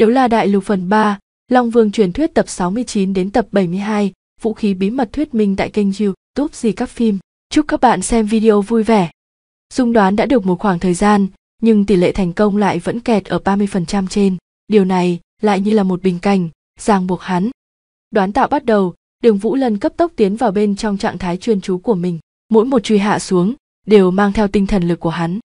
Đấu La Đại Lục phần 3, Long Vương truyền thuyết tập 69 đến tập 72, vũ khí bí mật thuyết minh tại kênh YouTube gì các phim. Chúc các bạn xem video vui vẻ. Dung đoán đã được một khoảng thời gian, nhưng tỷ lệ thành công lại vẫn kẹt ở 30% trên. Điều này lại như là một bình cảnh, ràng buộc hắn. Đoán tạo bắt đầu, đường Vũ Lân cấp tốc tiến vào bên trong trạng thái chuyên chú của mình. Mỗi một truy hạ xuống, đều mang theo tinh thần lực của hắn.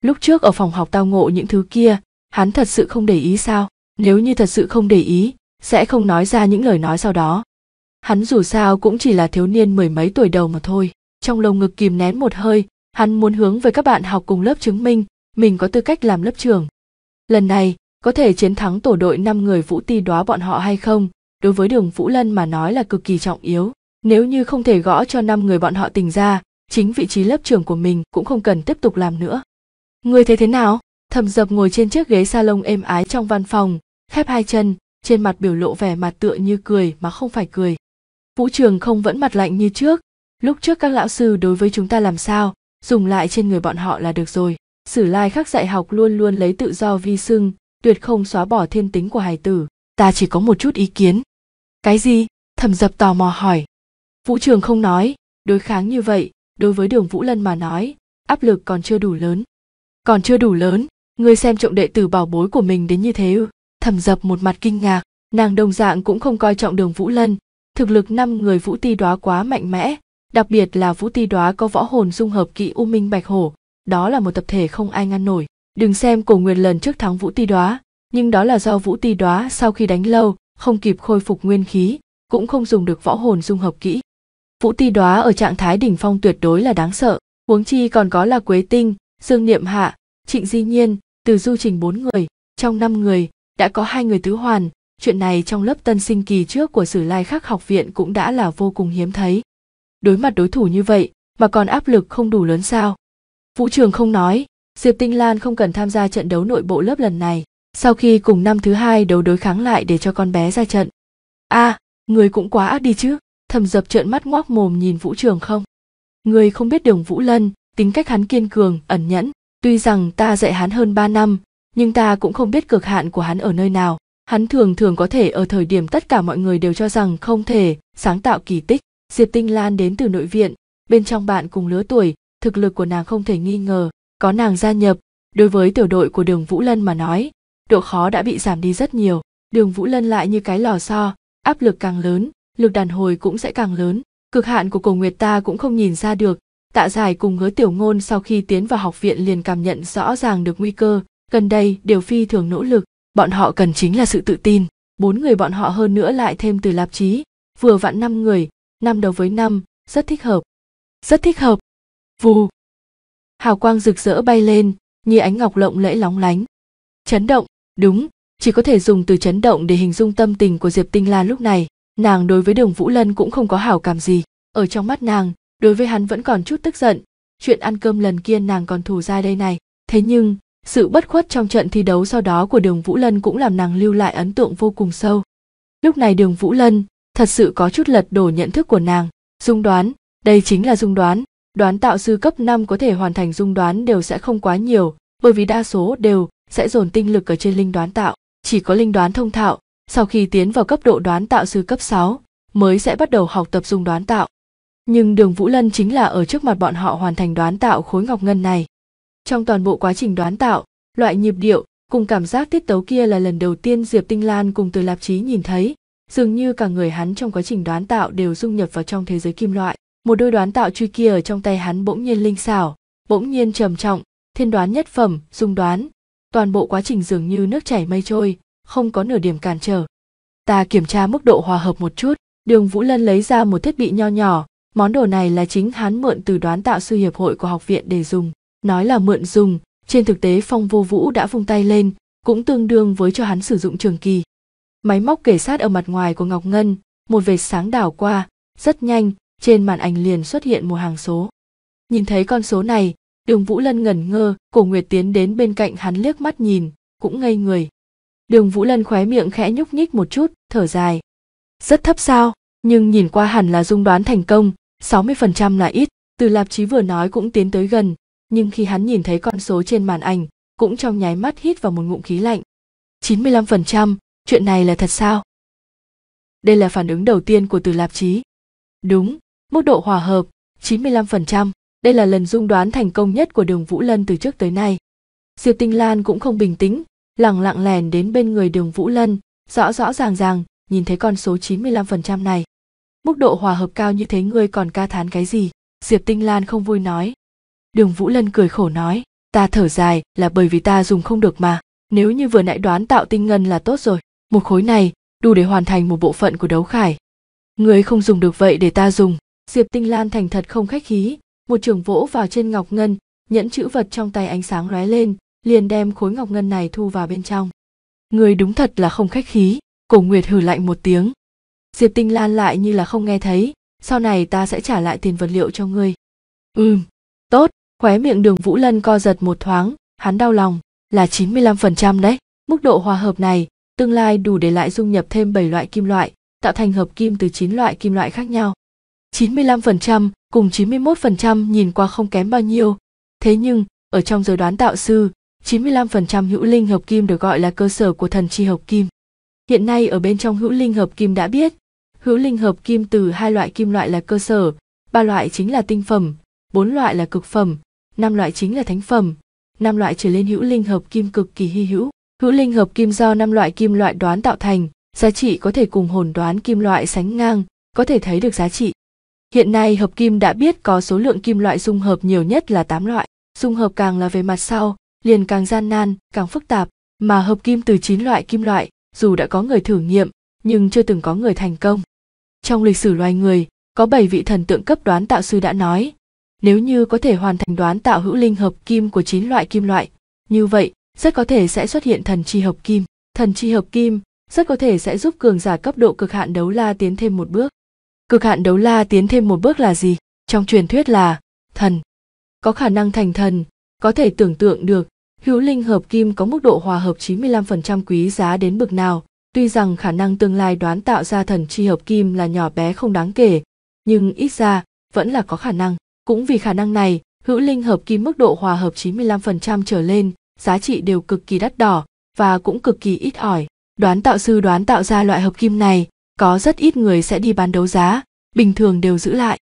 Lúc trước ở phòng học tao ngộ những thứ kia, hắn thật sự không để ý sao? nếu như thật sự không để ý sẽ không nói ra những lời nói sau đó hắn dù sao cũng chỉ là thiếu niên mười mấy tuổi đầu mà thôi trong lồng ngực kìm nén một hơi hắn muốn hướng với các bạn học cùng lớp chứng minh mình có tư cách làm lớp trưởng lần này có thể chiến thắng tổ đội năm người vũ ti đoá bọn họ hay không đối với đường vũ lân mà nói là cực kỳ trọng yếu nếu như không thể gõ cho năm người bọn họ tình ra chính vị trí lớp trưởng của mình cũng không cần tiếp tục làm nữa người thấy thế nào thầm dập ngồi trên chiếc ghế salon êm ái trong văn phòng khép hai chân trên mặt biểu lộ vẻ mặt tựa như cười mà không phải cười vũ trường không vẫn mặt lạnh như trước lúc trước các lão sư đối với chúng ta làm sao dùng lại trên người bọn họ là được rồi sử lai khắc dạy học luôn luôn lấy tự do vi sưng tuyệt không xóa bỏ thiên tính của hải tử ta chỉ có một chút ý kiến cái gì thẩm dập tò mò hỏi vũ trường không nói đối kháng như vậy đối với đường vũ lân mà nói áp lực còn chưa đủ lớn còn chưa đủ lớn ngươi xem trọng đệ tử bảo bối của mình đến như thế ư thầm dập một mặt kinh ngạc nàng đồng dạng cũng không coi trọng đường vũ lân thực lực năm người vũ ti đoá quá mạnh mẽ đặc biệt là vũ ti đoá có võ hồn dung hợp kỹ u minh bạch hổ đó là một tập thể không ai ngăn nổi đừng xem cổ nguyên lần trước thắng vũ ti đoá nhưng đó là do vũ ti đoá sau khi đánh lâu không kịp khôi phục nguyên khí cũng không dùng được võ hồn dung hợp kỹ vũ ti đoá ở trạng thái đỉnh phong tuyệt đối là đáng sợ huống chi còn có là quế tinh dương niệm hạ trịnh di nhiên từ du trình bốn người trong năm người đã có hai người tứ hoàn chuyện này trong lớp tân sinh kỳ trước của sử lai khắc học viện cũng đã là vô cùng hiếm thấy đối mặt đối thủ như vậy mà còn áp lực không đủ lớn sao vũ trường không nói diệp tinh lan không cần tham gia trận đấu nội bộ lớp lần này sau khi cùng năm thứ hai đấu đối kháng lại để cho con bé ra trận a à, người cũng quá ác đi chứ thầm dập trợn mắt ngoác mồm nhìn vũ trường không người không biết đường vũ lân tính cách hắn kiên cường ẩn nhẫn tuy rằng ta dạy hắn hơn ba năm nhưng ta cũng không biết cực hạn của hắn ở nơi nào hắn thường thường có thể ở thời điểm tất cả mọi người đều cho rằng không thể sáng tạo kỳ tích diệp tinh lan đến từ nội viện bên trong bạn cùng lứa tuổi thực lực của nàng không thể nghi ngờ có nàng gia nhập đối với tiểu đội của đường vũ lân mà nói độ khó đã bị giảm đi rất nhiều đường vũ lân lại như cái lò xo áp lực càng lớn lực đàn hồi cũng sẽ càng lớn cực hạn của cổ nguyệt ta cũng không nhìn ra được tạ giải cùng hứa tiểu ngôn sau khi tiến vào học viện liền cảm nhận rõ ràng được nguy cơ gần đây đều phi thường nỗ lực bọn họ cần chính là sự tự tin bốn người bọn họ hơn nữa lại thêm từ lạp chí vừa vặn năm người năm đầu với năm rất thích hợp rất thích hợp vù hào quang rực rỡ bay lên như ánh ngọc lộng lẫy lóng lánh chấn động đúng chỉ có thể dùng từ chấn động để hình dung tâm tình của diệp tinh la lúc này nàng đối với đường vũ lân cũng không có hảo cảm gì ở trong mắt nàng đối với hắn vẫn còn chút tức giận chuyện ăn cơm lần kia nàng còn thù ra đây này thế nhưng sự bất khuất trong trận thi đấu sau đó của Đường Vũ Lân cũng làm nàng lưu lại ấn tượng vô cùng sâu. Lúc này Đường Vũ Lân thật sự có chút lật đổ nhận thức của nàng, dung đoán, đây chính là dung đoán, đoán tạo sư cấp 5 có thể hoàn thành dung đoán đều sẽ không quá nhiều, bởi vì đa số đều sẽ dồn tinh lực ở trên linh đoán tạo, chỉ có linh đoán thông thạo, sau khi tiến vào cấp độ đoán tạo sư cấp 6 mới sẽ bắt đầu học tập dung đoán tạo. Nhưng Đường Vũ Lân chính là ở trước mặt bọn họ hoàn thành đoán tạo khối ngọc ngân này trong toàn bộ quá trình đoán tạo loại nhịp điệu cùng cảm giác tiết tấu kia là lần đầu tiên diệp tinh lan cùng từ lạp chí nhìn thấy dường như cả người hắn trong quá trình đoán tạo đều dung nhập vào trong thế giới kim loại một đôi đoán tạo truy kia ở trong tay hắn bỗng nhiên linh xảo bỗng nhiên trầm trọng thiên đoán nhất phẩm dung đoán toàn bộ quá trình dường như nước chảy mây trôi không có nửa điểm cản trở ta kiểm tra mức độ hòa hợp một chút đường vũ lân lấy ra một thiết bị nho nhỏ món đồ này là chính hắn mượn từ đoán tạo sư hiệp hội của học viện để dùng nói là mượn dùng trên thực tế phong vô vũ đã vung tay lên cũng tương đương với cho hắn sử dụng trường kỳ máy móc kể sát ở mặt ngoài của ngọc ngân một vệt sáng đảo qua rất nhanh trên màn ảnh liền xuất hiện một hàng số nhìn thấy con số này đường vũ lân ngẩn ngơ cổ nguyệt tiến đến bên cạnh hắn liếc mắt nhìn cũng ngây người đường vũ lân khóe miệng khẽ nhúc nhích một chút thở dài rất thấp sao nhưng nhìn qua hẳn là dung đoán thành công 60% là ít từ lạp chí vừa nói cũng tiến tới gần nhưng khi hắn nhìn thấy con số trên màn ảnh, cũng trong nháy mắt hít vào một ngụm khí lạnh. 95%, chuyện này là thật sao? Đây là phản ứng đầu tiên của từ lạp chí. Đúng, mức độ hòa hợp, 95%, đây là lần dung đoán thành công nhất của đường Vũ Lân từ trước tới nay. Diệp Tinh Lan cũng không bình tĩnh, lẳng lặng lèn đến bên người đường Vũ Lân, rõ rõ ràng ràng, nhìn thấy con số 95% này. Mức độ hòa hợp cao như thế ngươi còn ca thán cái gì? Diệp Tinh Lan không vui nói, đường vũ lân cười khổ nói ta thở dài là bởi vì ta dùng không được mà nếu như vừa nãy đoán tạo tinh ngân là tốt rồi một khối này đủ để hoàn thành một bộ phận của đấu khải người không dùng được vậy để ta dùng diệp tinh lan thành thật không khách khí một trường vỗ vào trên ngọc ngân nhẫn chữ vật trong tay ánh sáng lóe lên liền đem khối ngọc ngân này thu vào bên trong người đúng thật là không khách khí cổ nguyệt hử lạnh một tiếng diệp tinh lan lại như là không nghe thấy sau này ta sẽ trả lại tiền vật liệu cho ngươi ừm tốt Khóe miệng đường Vũ Lân co giật một thoáng, hắn đau lòng, là 95% đấy. Mức độ hòa hợp này, tương lai đủ để lại dung nhập thêm 7 loại kim loại, tạo thành hợp kim từ 9 loại kim loại khác nhau. 95% cùng 91% nhìn qua không kém bao nhiêu. Thế nhưng, ở trong giới đoán tạo sư, 95% hữu linh hợp kim được gọi là cơ sở của thần chi hợp kim. Hiện nay ở bên trong hữu linh hợp kim đã biết, hữu linh hợp kim từ hai loại kim loại là cơ sở, ba loại chính là tinh phẩm, bốn loại là cực phẩm, năm loại chính là thánh phẩm năm loại trở lên hữu linh hợp kim cực kỳ hy hữu hữu linh hợp kim do năm loại kim loại đoán tạo thành giá trị có thể cùng hồn đoán kim loại sánh ngang có thể thấy được giá trị hiện nay hợp kim đã biết có số lượng kim loại dung hợp nhiều nhất là 8 loại dung hợp càng là về mặt sau liền càng gian nan càng phức tạp mà hợp kim từ 9 loại kim loại dù đã có người thử nghiệm nhưng chưa từng có người thành công trong lịch sử loài người có 7 vị thần tượng cấp đoán tạo sư đã nói nếu như có thể hoàn thành đoán tạo hữu linh hợp kim của chín loại kim loại như vậy rất có thể sẽ xuất hiện thần chi hợp kim thần chi hợp kim rất có thể sẽ giúp cường giả cấp độ cực hạn đấu la tiến thêm một bước cực hạn đấu la tiến thêm một bước là gì trong truyền thuyết là thần có khả năng thành thần có thể tưởng tượng được hữu linh hợp kim có mức độ hòa hợp 95% quý giá đến bực nào tuy rằng khả năng tương lai đoán tạo ra thần chi hợp kim là nhỏ bé không đáng kể nhưng ít ra vẫn là có khả năng cũng vì khả năng này, hữu linh hợp kim mức độ hòa hợp 95% trở lên, giá trị đều cực kỳ đắt đỏ và cũng cực kỳ ít ỏi. Đoán tạo sư đoán tạo ra loại hợp kim này, có rất ít người sẽ đi bán đấu giá, bình thường đều giữ lại.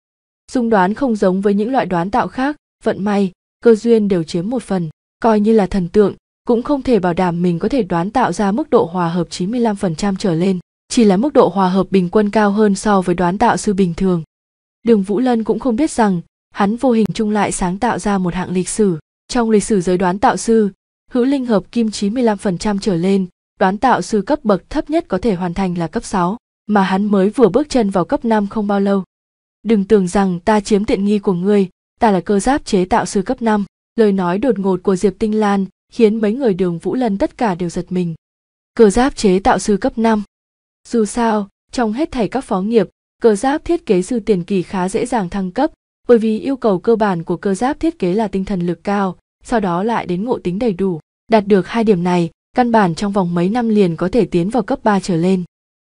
Dung đoán không giống với những loại đoán tạo khác, vận may, cơ duyên đều chiếm một phần, coi như là thần tượng, cũng không thể bảo đảm mình có thể đoán tạo ra mức độ hòa hợp 95% trở lên, chỉ là mức độ hòa hợp bình quân cao hơn so với đoán tạo sư bình thường. Đường Vũ Lân cũng không biết rằng, hắn vô hình chung lại sáng tạo ra một hạng lịch sử. Trong lịch sử giới đoán tạo sư, hữu linh hợp kim 95% trở lên, đoán tạo sư cấp bậc thấp nhất có thể hoàn thành là cấp 6, mà hắn mới vừa bước chân vào cấp 5 không bao lâu. Đừng tưởng rằng ta chiếm tiện nghi của ngươi, ta là cơ giáp chế tạo sư cấp 5. Lời nói đột ngột của Diệp Tinh Lan khiến mấy người đường Vũ Lân tất cả đều giật mình. Cơ giáp chế tạo sư cấp 5. Dù sao, trong hết thảy các phó nghiệp, cơ giáp thiết kế sư tiền kỳ khá dễ dàng thăng cấp, bởi vì yêu cầu cơ bản của cơ giáp thiết kế là tinh thần lực cao sau đó lại đến ngộ tính đầy đủ đạt được hai điểm này căn bản trong vòng mấy năm liền có thể tiến vào cấp 3 trở lên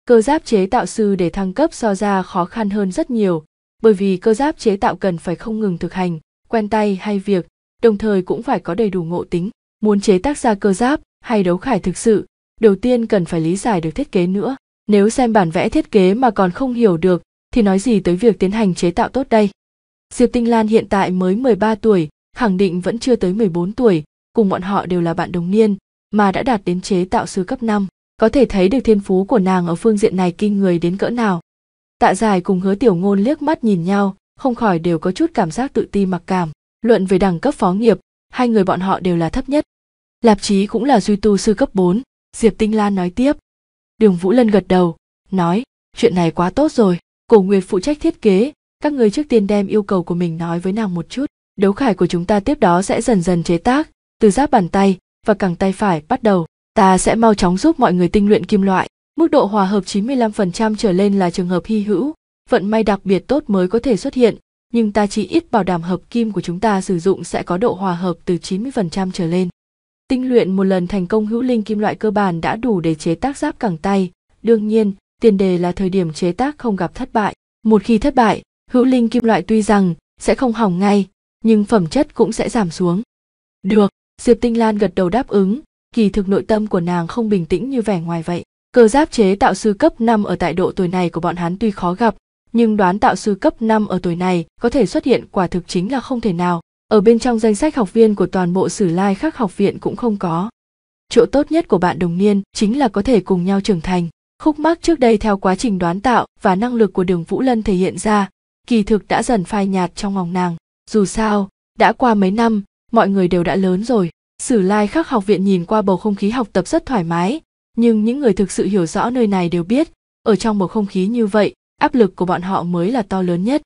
cơ giáp chế tạo sư để thăng cấp so ra khó khăn hơn rất nhiều bởi vì cơ giáp chế tạo cần phải không ngừng thực hành quen tay hay việc đồng thời cũng phải có đầy đủ ngộ tính muốn chế tác ra cơ giáp hay đấu khải thực sự đầu tiên cần phải lý giải được thiết kế nữa nếu xem bản vẽ thiết kế mà còn không hiểu được thì nói gì tới việc tiến hành chế tạo tốt đây Diệp Tinh Lan hiện tại mới 13 tuổi, khẳng định vẫn chưa tới 14 tuổi, cùng bọn họ đều là bạn đồng niên, mà đã đạt đến chế tạo sư cấp 5. Có thể thấy được thiên phú của nàng ở phương diện này kinh người đến cỡ nào. Tạ Giải cùng Hứa Tiểu Ngôn liếc mắt nhìn nhau, không khỏi đều có chút cảm giác tự ti mặc cảm. Luận về đẳng cấp phó nghiệp, hai người bọn họ đều là thấp nhất. Lạp Chí cũng là duy tu sư cấp 4, Diệp Tinh Lan nói tiếp. Đường Vũ Lân gật đầu, nói, chuyện này quá tốt rồi, Cổ Nguyệt phụ trách thiết kế, các người trước tiên đem yêu cầu của mình nói với nàng một chút đấu khải của chúng ta tiếp đó sẽ dần dần chế tác từ giáp bàn tay và cẳng tay phải bắt đầu ta sẽ mau chóng giúp mọi người tinh luyện kim loại mức độ hòa hợp 95% trở lên là trường hợp hy hữu vận may đặc biệt tốt mới có thể xuất hiện nhưng ta chỉ ít bảo đảm hợp kim của chúng ta sử dụng sẽ có độ hòa hợp từ 90% trở lên. Tinh luyện một lần thành công hữu linh kim loại cơ bản đã đủ để chế tác giáp cẳng tay, đương nhiên, tiền đề là thời điểm chế tác không gặp thất bại. Một khi thất bại, hữu linh kim loại tuy rằng sẽ không hỏng ngay nhưng phẩm chất cũng sẽ giảm xuống được diệp tinh lan gật đầu đáp ứng kỳ thực nội tâm của nàng không bình tĩnh như vẻ ngoài vậy cơ giáp chế tạo sư cấp 5 ở tại độ tuổi này của bọn hắn tuy khó gặp nhưng đoán tạo sư cấp 5 ở tuổi này có thể xuất hiện quả thực chính là không thể nào ở bên trong danh sách học viên của toàn bộ sử lai khác học viện cũng không có chỗ tốt nhất của bạn đồng niên chính là có thể cùng nhau trưởng thành khúc mắc trước đây theo quá trình đoán tạo và năng lực của đường vũ lân thể hiện ra kỳ thực đã dần phai nhạt trong lòng nàng dù sao đã qua mấy năm mọi người đều đã lớn rồi sử lai khắc học viện nhìn qua bầu không khí học tập rất thoải mái nhưng những người thực sự hiểu rõ nơi này đều biết ở trong bầu không khí như vậy áp lực của bọn họ mới là to lớn nhất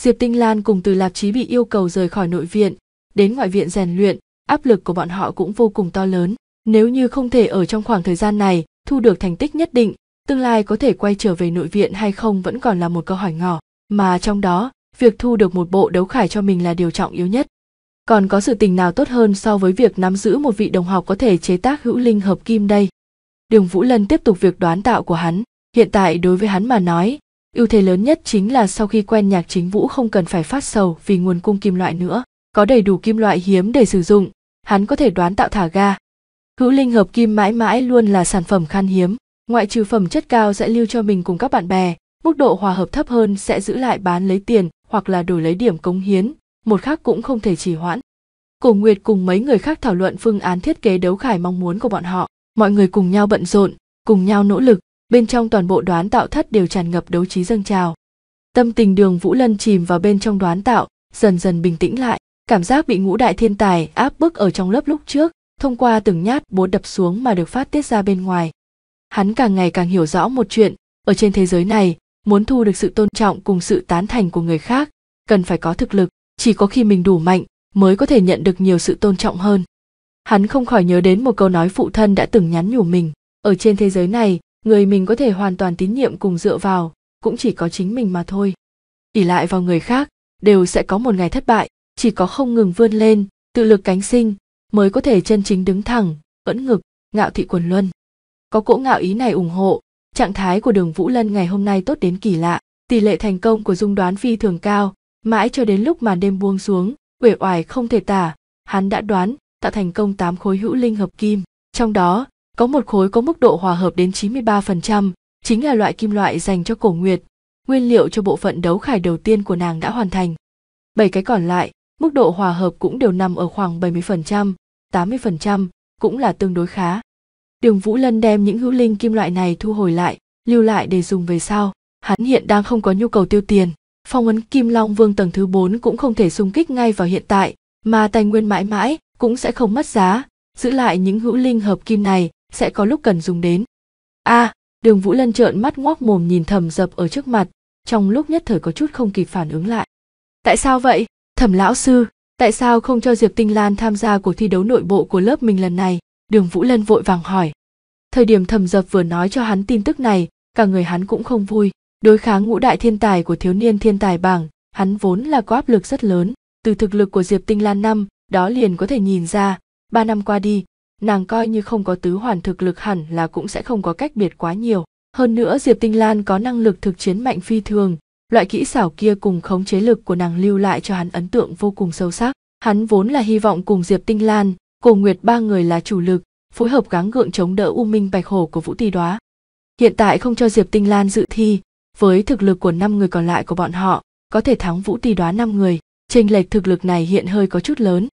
diệp tinh lan cùng từ lạp chí bị yêu cầu rời khỏi nội viện đến ngoại viện rèn luyện áp lực của bọn họ cũng vô cùng to lớn nếu như không thể ở trong khoảng thời gian này thu được thành tích nhất định tương lai có thể quay trở về nội viện hay không vẫn còn là một câu hỏi ngỏ mà trong đó việc thu được một bộ đấu khải cho mình là điều trọng yếu nhất còn có sự tình nào tốt hơn so với việc nắm giữ một vị đồng học có thể chế tác hữu linh hợp kim đây đường vũ lân tiếp tục việc đoán tạo của hắn hiện tại đối với hắn mà nói ưu thế lớn nhất chính là sau khi quen nhạc chính vũ không cần phải phát sầu vì nguồn cung kim loại nữa có đầy đủ kim loại hiếm để sử dụng hắn có thể đoán tạo thả ga hữu linh hợp kim mãi mãi luôn là sản phẩm khan hiếm ngoại trừ phẩm chất cao sẽ lưu cho mình cùng các bạn bè mức độ hòa hợp thấp hơn sẽ giữ lại bán lấy tiền hoặc là đổi lấy điểm cống hiến, một khác cũng không thể trì hoãn. Cổ Nguyệt cùng mấy người khác thảo luận phương án thiết kế đấu khải mong muốn của bọn họ, mọi người cùng nhau bận rộn, cùng nhau nỗ lực, bên trong toàn bộ đoán tạo thất đều tràn ngập đấu trí dâng trào. Tâm tình Đường Vũ Lân chìm vào bên trong đoán tạo, dần dần bình tĩnh lại, cảm giác bị ngũ đại thiên tài áp bức ở trong lớp lúc trước, thông qua từng nhát bố đập xuống mà được phát tiết ra bên ngoài. Hắn càng ngày càng hiểu rõ một chuyện, ở trên thế giới này, muốn thu được sự tôn trọng cùng sự tán thành của người khác cần phải có thực lực chỉ có khi mình đủ mạnh mới có thể nhận được nhiều sự tôn trọng hơn hắn không khỏi nhớ đến một câu nói phụ thân đã từng nhắn nhủ mình ở trên thế giới này người mình có thể hoàn toàn tín nhiệm cùng dựa vào cũng chỉ có chính mình mà thôi ỉ lại vào người khác đều sẽ có một ngày thất bại chỉ có không ngừng vươn lên tự lực cánh sinh mới có thể chân chính đứng thẳng ưỡn ngực ngạo thị quần luân có cỗ ngạo ý này ủng hộ Trạng thái của đường Vũ Lân ngày hôm nay tốt đến kỳ lạ, tỷ lệ thành công của dung đoán phi thường cao, mãi cho đến lúc màn đêm buông xuống, uể oải không thể tả, hắn đã đoán, tạo thành công tám khối hữu linh hợp kim, trong đó có một khối có mức độ hòa hợp đến 93%, chính là loại kim loại dành cho cổ nguyệt, nguyên liệu cho bộ phận đấu khải đầu tiên của nàng đã hoàn thành. bảy cái còn lại, mức độ hòa hợp cũng đều nằm ở khoảng 70%, 80%, cũng là tương đối khá. Đường Vũ Lân đem những hữu linh kim loại này thu hồi lại, lưu lại để dùng về sau. Hắn hiện đang không có nhu cầu tiêu tiền. Phong ấn Kim Long Vương tầng thứ 4 cũng không thể xung kích ngay vào hiện tại, mà tài nguyên mãi mãi cũng sẽ không mất giá. Giữ lại những hữu linh hợp kim này sẽ có lúc cần dùng đến. A, à, Đường Vũ Lân trợn mắt ngoác mồm nhìn thầm Dập ở trước mặt, trong lúc nhất thời có chút không kịp phản ứng lại. Tại sao vậy? Thẩm lão sư, tại sao không cho Diệp Tinh Lan tham gia cuộc thi đấu nội bộ của lớp mình lần này? đường vũ lân vội vàng hỏi thời điểm thẩm dập vừa nói cho hắn tin tức này cả người hắn cũng không vui đối kháng ngũ đại thiên tài của thiếu niên thiên tài bảng hắn vốn là có áp lực rất lớn từ thực lực của diệp tinh lan năm đó liền có thể nhìn ra ba năm qua đi nàng coi như không có tứ hoàn thực lực hẳn là cũng sẽ không có cách biệt quá nhiều hơn nữa diệp tinh lan có năng lực thực chiến mạnh phi thường loại kỹ xảo kia cùng khống chế lực của nàng lưu lại cho hắn ấn tượng vô cùng sâu sắc hắn vốn là hy vọng cùng diệp tinh lan Cổ Nguyệt ba người là chủ lực, phối hợp gắng gượng chống đỡ U Minh Bạch Hổ của Vũ Tỳ Đóa. Hiện tại không cho Diệp Tinh Lan dự thi, với thực lực của năm người còn lại của bọn họ, có thể thắng Vũ Tỳ Đóa năm người, chênh lệch thực lực này hiện hơi có chút lớn.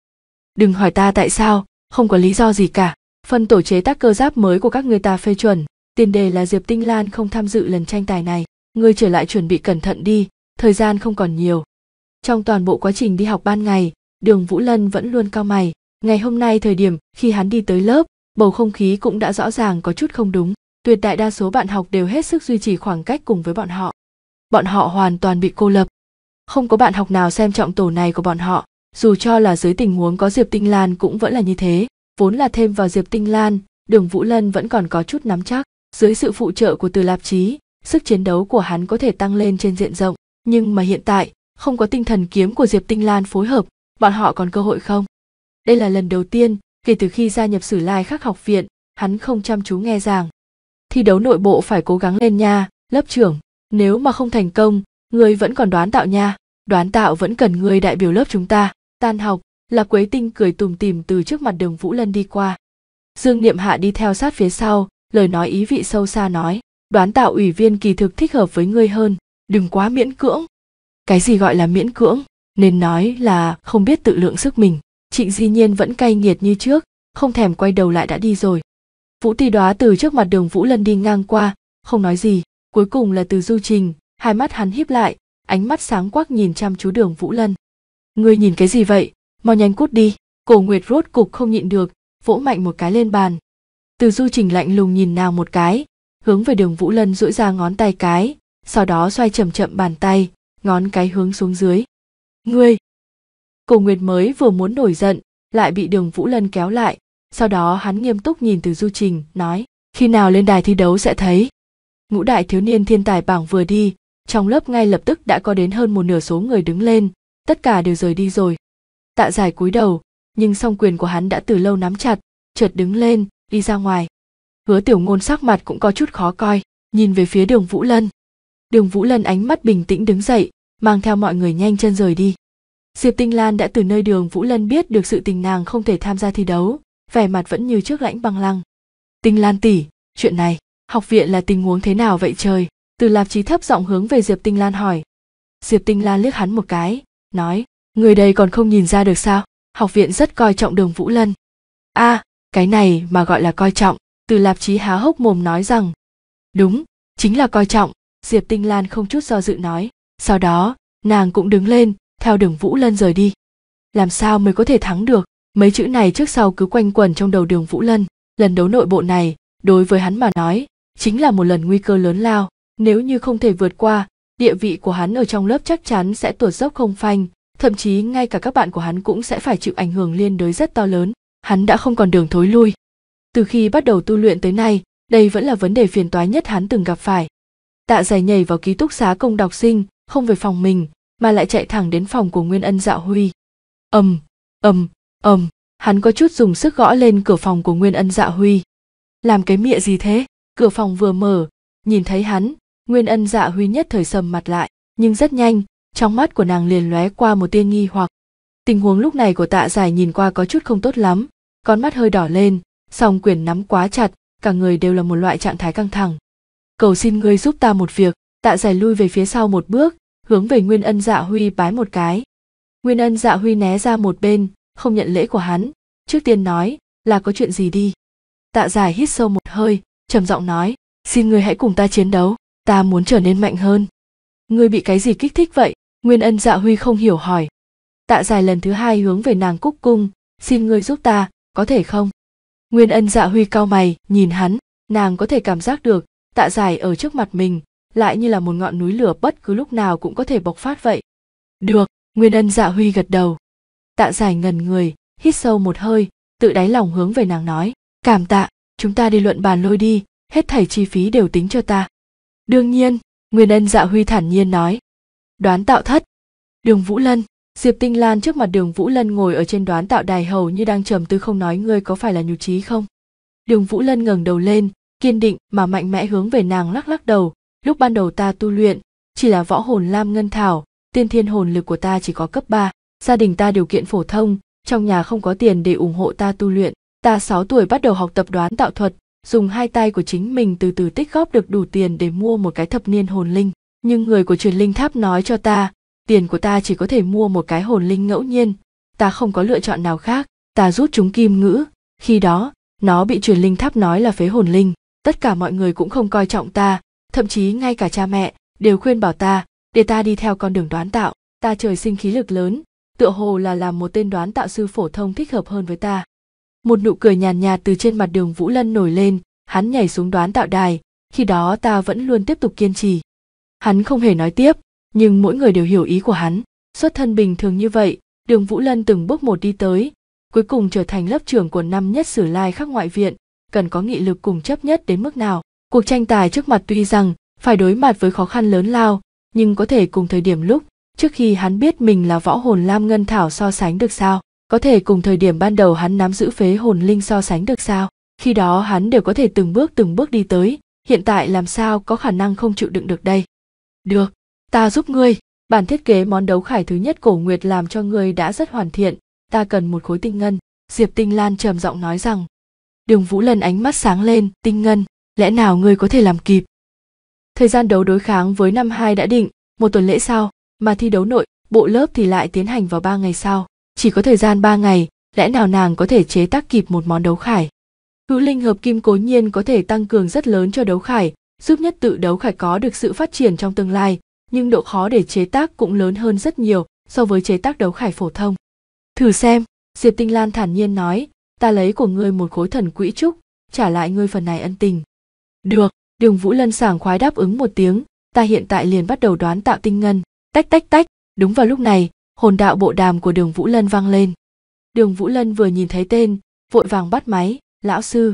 Đừng hỏi ta tại sao, không có lý do gì cả. Phần tổ chế tác cơ giáp mới của các người ta phê chuẩn, tiền đề là Diệp Tinh Lan không tham dự lần tranh tài này, ngươi trở lại chuẩn bị cẩn thận đi, thời gian không còn nhiều. Trong toàn bộ quá trình đi học ban ngày, Đường Vũ Lân vẫn luôn cao mày, ngày hôm nay thời điểm khi hắn đi tới lớp bầu không khí cũng đã rõ ràng có chút không đúng tuyệt đại đa số bạn học đều hết sức duy trì khoảng cách cùng với bọn họ bọn họ hoàn toàn bị cô lập không có bạn học nào xem trọng tổ này của bọn họ dù cho là dưới tình huống có diệp tinh lan cũng vẫn là như thế vốn là thêm vào diệp tinh lan đường vũ lân vẫn còn có chút nắm chắc dưới sự phụ trợ của từ lạp chí sức chiến đấu của hắn có thể tăng lên trên diện rộng nhưng mà hiện tại không có tinh thần kiếm của diệp tinh lan phối hợp bọn họ còn cơ hội không đây là lần đầu tiên kể từ khi gia nhập sử lai khắc học viện hắn không chăm chú nghe giảng thi đấu nội bộ phải cố gắng lên nha lớp trưởng nếu mà không thành công người vẫn còn đoán tạo nha đoán tạo vẫn cần người đại biểu lớp chúng ta tan học là quế tinh cười tùm tìm từ trước mặt đường vũ lân đi qua dương niệm hạ đi theo sát phía sau lời nói ý vị sâu xa nói đoán tạo ủy viên kỳ thực thích hợp với ngươi hơn đừng quá miễn cưỡng cái gì gọi là miễn cưỡng nên nói là không biết tự lượng sức mình trịnh di nhiên vẫn cay nghiệt như trước không thèm quay đầu lại đã đi rồi vũ tì đoá từ trước mặt đường vũ lân đi ngang qua không nói gì cuối cùng là từ du trình hai mắt hắn híp lại ánh mắt sáng quắc nhìn chăm chú đường vũ lân ngươi nhìn cái gì vậy mau nhanh cút đi cổ nguyệt rốt cục không nhịn được vỗ mạnh một cái lên bàn từ du trình lạnh lùng nhìn nào một cái hướng về đường vũ lân duỗi ra ngón tay cái sau đó xoay chậm chậm bàn tay ngón cái hướng xuống dưới ngươi Cổ Nguyệt mới vừa muốn nổi giận, lại bị Đường Vũ Lân kéo lại, sau đó hắn nghiêm túc nhìn Từ Du Trình, nói: "Khi nào lên đài thi đấu sẽ thấy." Ngũ đại thiếu niên thiên tài bảng vừa đi, trong lớp ngay lập tức đã có đến hơn một nửa số người đứng lên, tất cả đều rời đi rồi. Tạ Giải cúi đầu, nhưng song quyền của hắn đã từ lâu nắm chặt, chợt đứng lên, đi ra ngoài. Hứa Tiểu Ngôn sắc mặt cũng có chút khó coi, nhìn về phía Đường Vũ Lân. Đường Vũ Lân ánh mắt bình tĩnh đứng dậy, mang theo mọi người nhanh chân rời đi. Diệp Tinh Lan đã từ nơi đường Vũ Lân biết được sự tình nàng không thể tham gia thi đấu, vẻ mặt vẫn như trước lãnh băng lăng. Tinh Lan tỷ, chuyện này, học viện là tình huống thế nào vậy trời? Từ Lạp Chí thấp giọng hướng về Diệp Tinh Lan hỏi. Diệp Tinh Lan liếc hắn một cái, nói, người đây còn không nhìn ra được sao? Học viện rất coi trọng đường Vũ Lân. a à, cái này mà gọi là coi trọng, từ Lạp Chí há hốc mồm nói rằng. Đúng, chính là coi trọng, Diệp Tinh Lan không chút do dự nói. Sau đó, nàng cũng đứng lên, theo đường vũ lân rời đi làm sao mới có thể thắng được mấy chữ này trước sau cứ quanh quẩn trong đầu đường vũ lân lần đấu nội bộ này đối với hắn mà nói chính là một lần nguy cơ lớn lao nếu như không thể vượt qua địa vị của hắn ở trong lớp chắc chắn sẽ tuột dốc không phanh thậm chí ngay cả các bạn của hắn cũng sẽ phải chịu ảnh hưởng liên đới rất to lớn hắn đã không còn đường thối lui từ khi bắt đầu tu luyện tới nay đây vẫn là vấn đề phiền toái nhất hắn từng gặp phải tạ giải nhảy vào ký túc xá công đọc sinh không về phòng mình mà lại chạy thẳng đến phòng của nguyên ân dạo huy ầm ầm ầm hắn có chút dùng sức gõ lên cửa phòng của nguyên ân dạ huy làm cái mịa gì thế cửa phòng vừa mở nhìn thấy hắn nguyên ân dạ huy nhất thời sầm mặt lại nhưng rất nhanh trong mắt của nàng liền lóe qua một tia nghi hoặc tình huống lúc này của tạ giải nhìn qua có chút không tốt lắm con mắt hơi đỏ lên song quyền nắm quá chặt cả người đều là một loại trạng thái căng thẳng cầu xin ngươi giúp ta một việc tạ giải lui về phía sau một bước hướng về nguyên ân dạ huy bái một cái nguyên ân dạ huy né ra một bên không nhận lễ của hắn trước tiên nói là có chuyện gì đi tạ giải hít sâu một hơi trầm giọng nói xin người hãy cùng ta chiến đấu ta muốn trở nên mạnh hơn ngươi bị cái gì kích thích vậy nguyên ân dạ huy không hiểu hỏi tạ giải lần thứ hai hướng về nàng cúc cung xin ngươi giúp ta có thể không nguyên ân dạ huy cau mày nhìn hắn nàng có thể cảm giác được tạ giải ở trước mặt mình lại như là một ngọn núi lửa bất cứ lúc nào cũng có thể bộc phát vậy được nguyên ân dạ huy gật đầu tạ giải ngần người hít sâu một hơi tự đáy lòng hướng về nàng nói cảm tạ chúng ta đi luận bàn lôi đi hết thảy chi phí đều tính cho ta đương nhiên nguyên ân dạ huy thản nhiên nói đoán tạo thất đường vũ lân diệp tinh lan trước mặt đường vũ lân ngồi ở trên đoán tạo đài hầu như đang trầm tư không nói ngươi có phải là nhục trí không đường vũ lân ngẩng đầu lên kiên định mà mạnh mẽ hướng về nàng lắc lắc đầu lúc ban đầu ta tu luyện chỉ là võ hồn lam ngân thảo tiên thiên hồn lực của ta chỉ có cấp ba gia đình ta điều kiện phổ thông trong nhà không có tiền để ủng hộ ta tu luyện ta sáu tuổi bắt đầu học tập đoán tạo thuật dùng hai tay của chính mình từ từ tích góp được đủ tiền để mua một cái thập niên hồn linh nhưng người của truyền linh tháp nói cho ta tiền của ta chỉ có thể mua một cái hồn linh ngẫu nhiên ta không có lựa chọn nào khác ta rút chúng kim ngữ khi đó nó bị truyền linh tháp nói là phế hồn linh tất cả mọi người cũng không coi trọng ta thậm chí ngay cả cha mẹ đều khuyên bảo ta để ta đi theo con đường đoán tạo ta trời sinh khí lực lớn tựa hồ là làm một tên đoán tạo sư phổ thông thích hợp hơn với ta một nụ cười nhàn nhạt, từ trên mặt đường vũ lân nổi lên hắn nhảy xuống đoán tạo đài khi đó ta vẫn luôn tiếp tục kiên trì hắn không hề nói tiếp nhưng mỗi người đều hiểu ý của hắn xuất thân bình thường như vậy đường vũ lân từng bước một đi tới cuối cùng trở thành lớp trưởng của năm nhất sử lai khắc ngoại viện cần có nghị lực cùng chấp nhất đến mức nào cuộc tranh tài trước mặt tuy rằng phải đối mặt với khó khăn lớn lao nhưng có thể cùng thời điểm lúc trước khi hắn biết mình là võ hồn lam ngân thảo so sánh được sao có thể cùng thời điểm ban đầu hắn nắm giữ phế hồn linh so sánh được sao khi đó hắn đều có thể từng bước từng bước đi tới hiện tại làm sao có khả năng không chịu đựng được đây được ta giúp ngươi bản thiết kế món đấu khải thứ nhất cổ nguyệt làm cho ngươi đã rất hoàn thiện ta cần một khối tinh ngân diệp tinh lan trầm giọng nói rằng đường vũ lần ánh mắt sáng lên tinh ngân lẽ nào ngươi có thể làm kịp? Thời gian đấu đối kháng với năm hai đã định, một tuần lễ sau, mà thi đấu nội, bộ lớp thì lại tiến hành vào 3 ngày sau. Chỉ có thời gian 3 ngày, lẽ nào nàng có thể chế tác kịp một món đấu khải? Hữu linh hợp kim cố nhiên có thể tăng cường rất lớn cho đấu khải, giúp nhất tự đấu khải có được sự phát triển trong tương lai, nhưng độ khó để chế tác cũng lớn hơn rất nhiều so với chế tác đấu khải phổ thông. Thử xem, Diệp Tinh Lan thản nhiên nói, ta lấy của ngươi một khối thần quỹ trúc, trả lại ngươi phần này ân tình. Được, đường Vũ Lân sảng khoái đáp ứng một tiếng, ta hiện tại liền bắt đầu đoán tạo tinh ngân. Tách tách tách, đúng vào lúc này, hồn đạo bộ đàm của đường Vũ Lân vang lên. Đường Vũ Lân vừa nhìn thấy tên, vội vàng bắt máy, lão sư.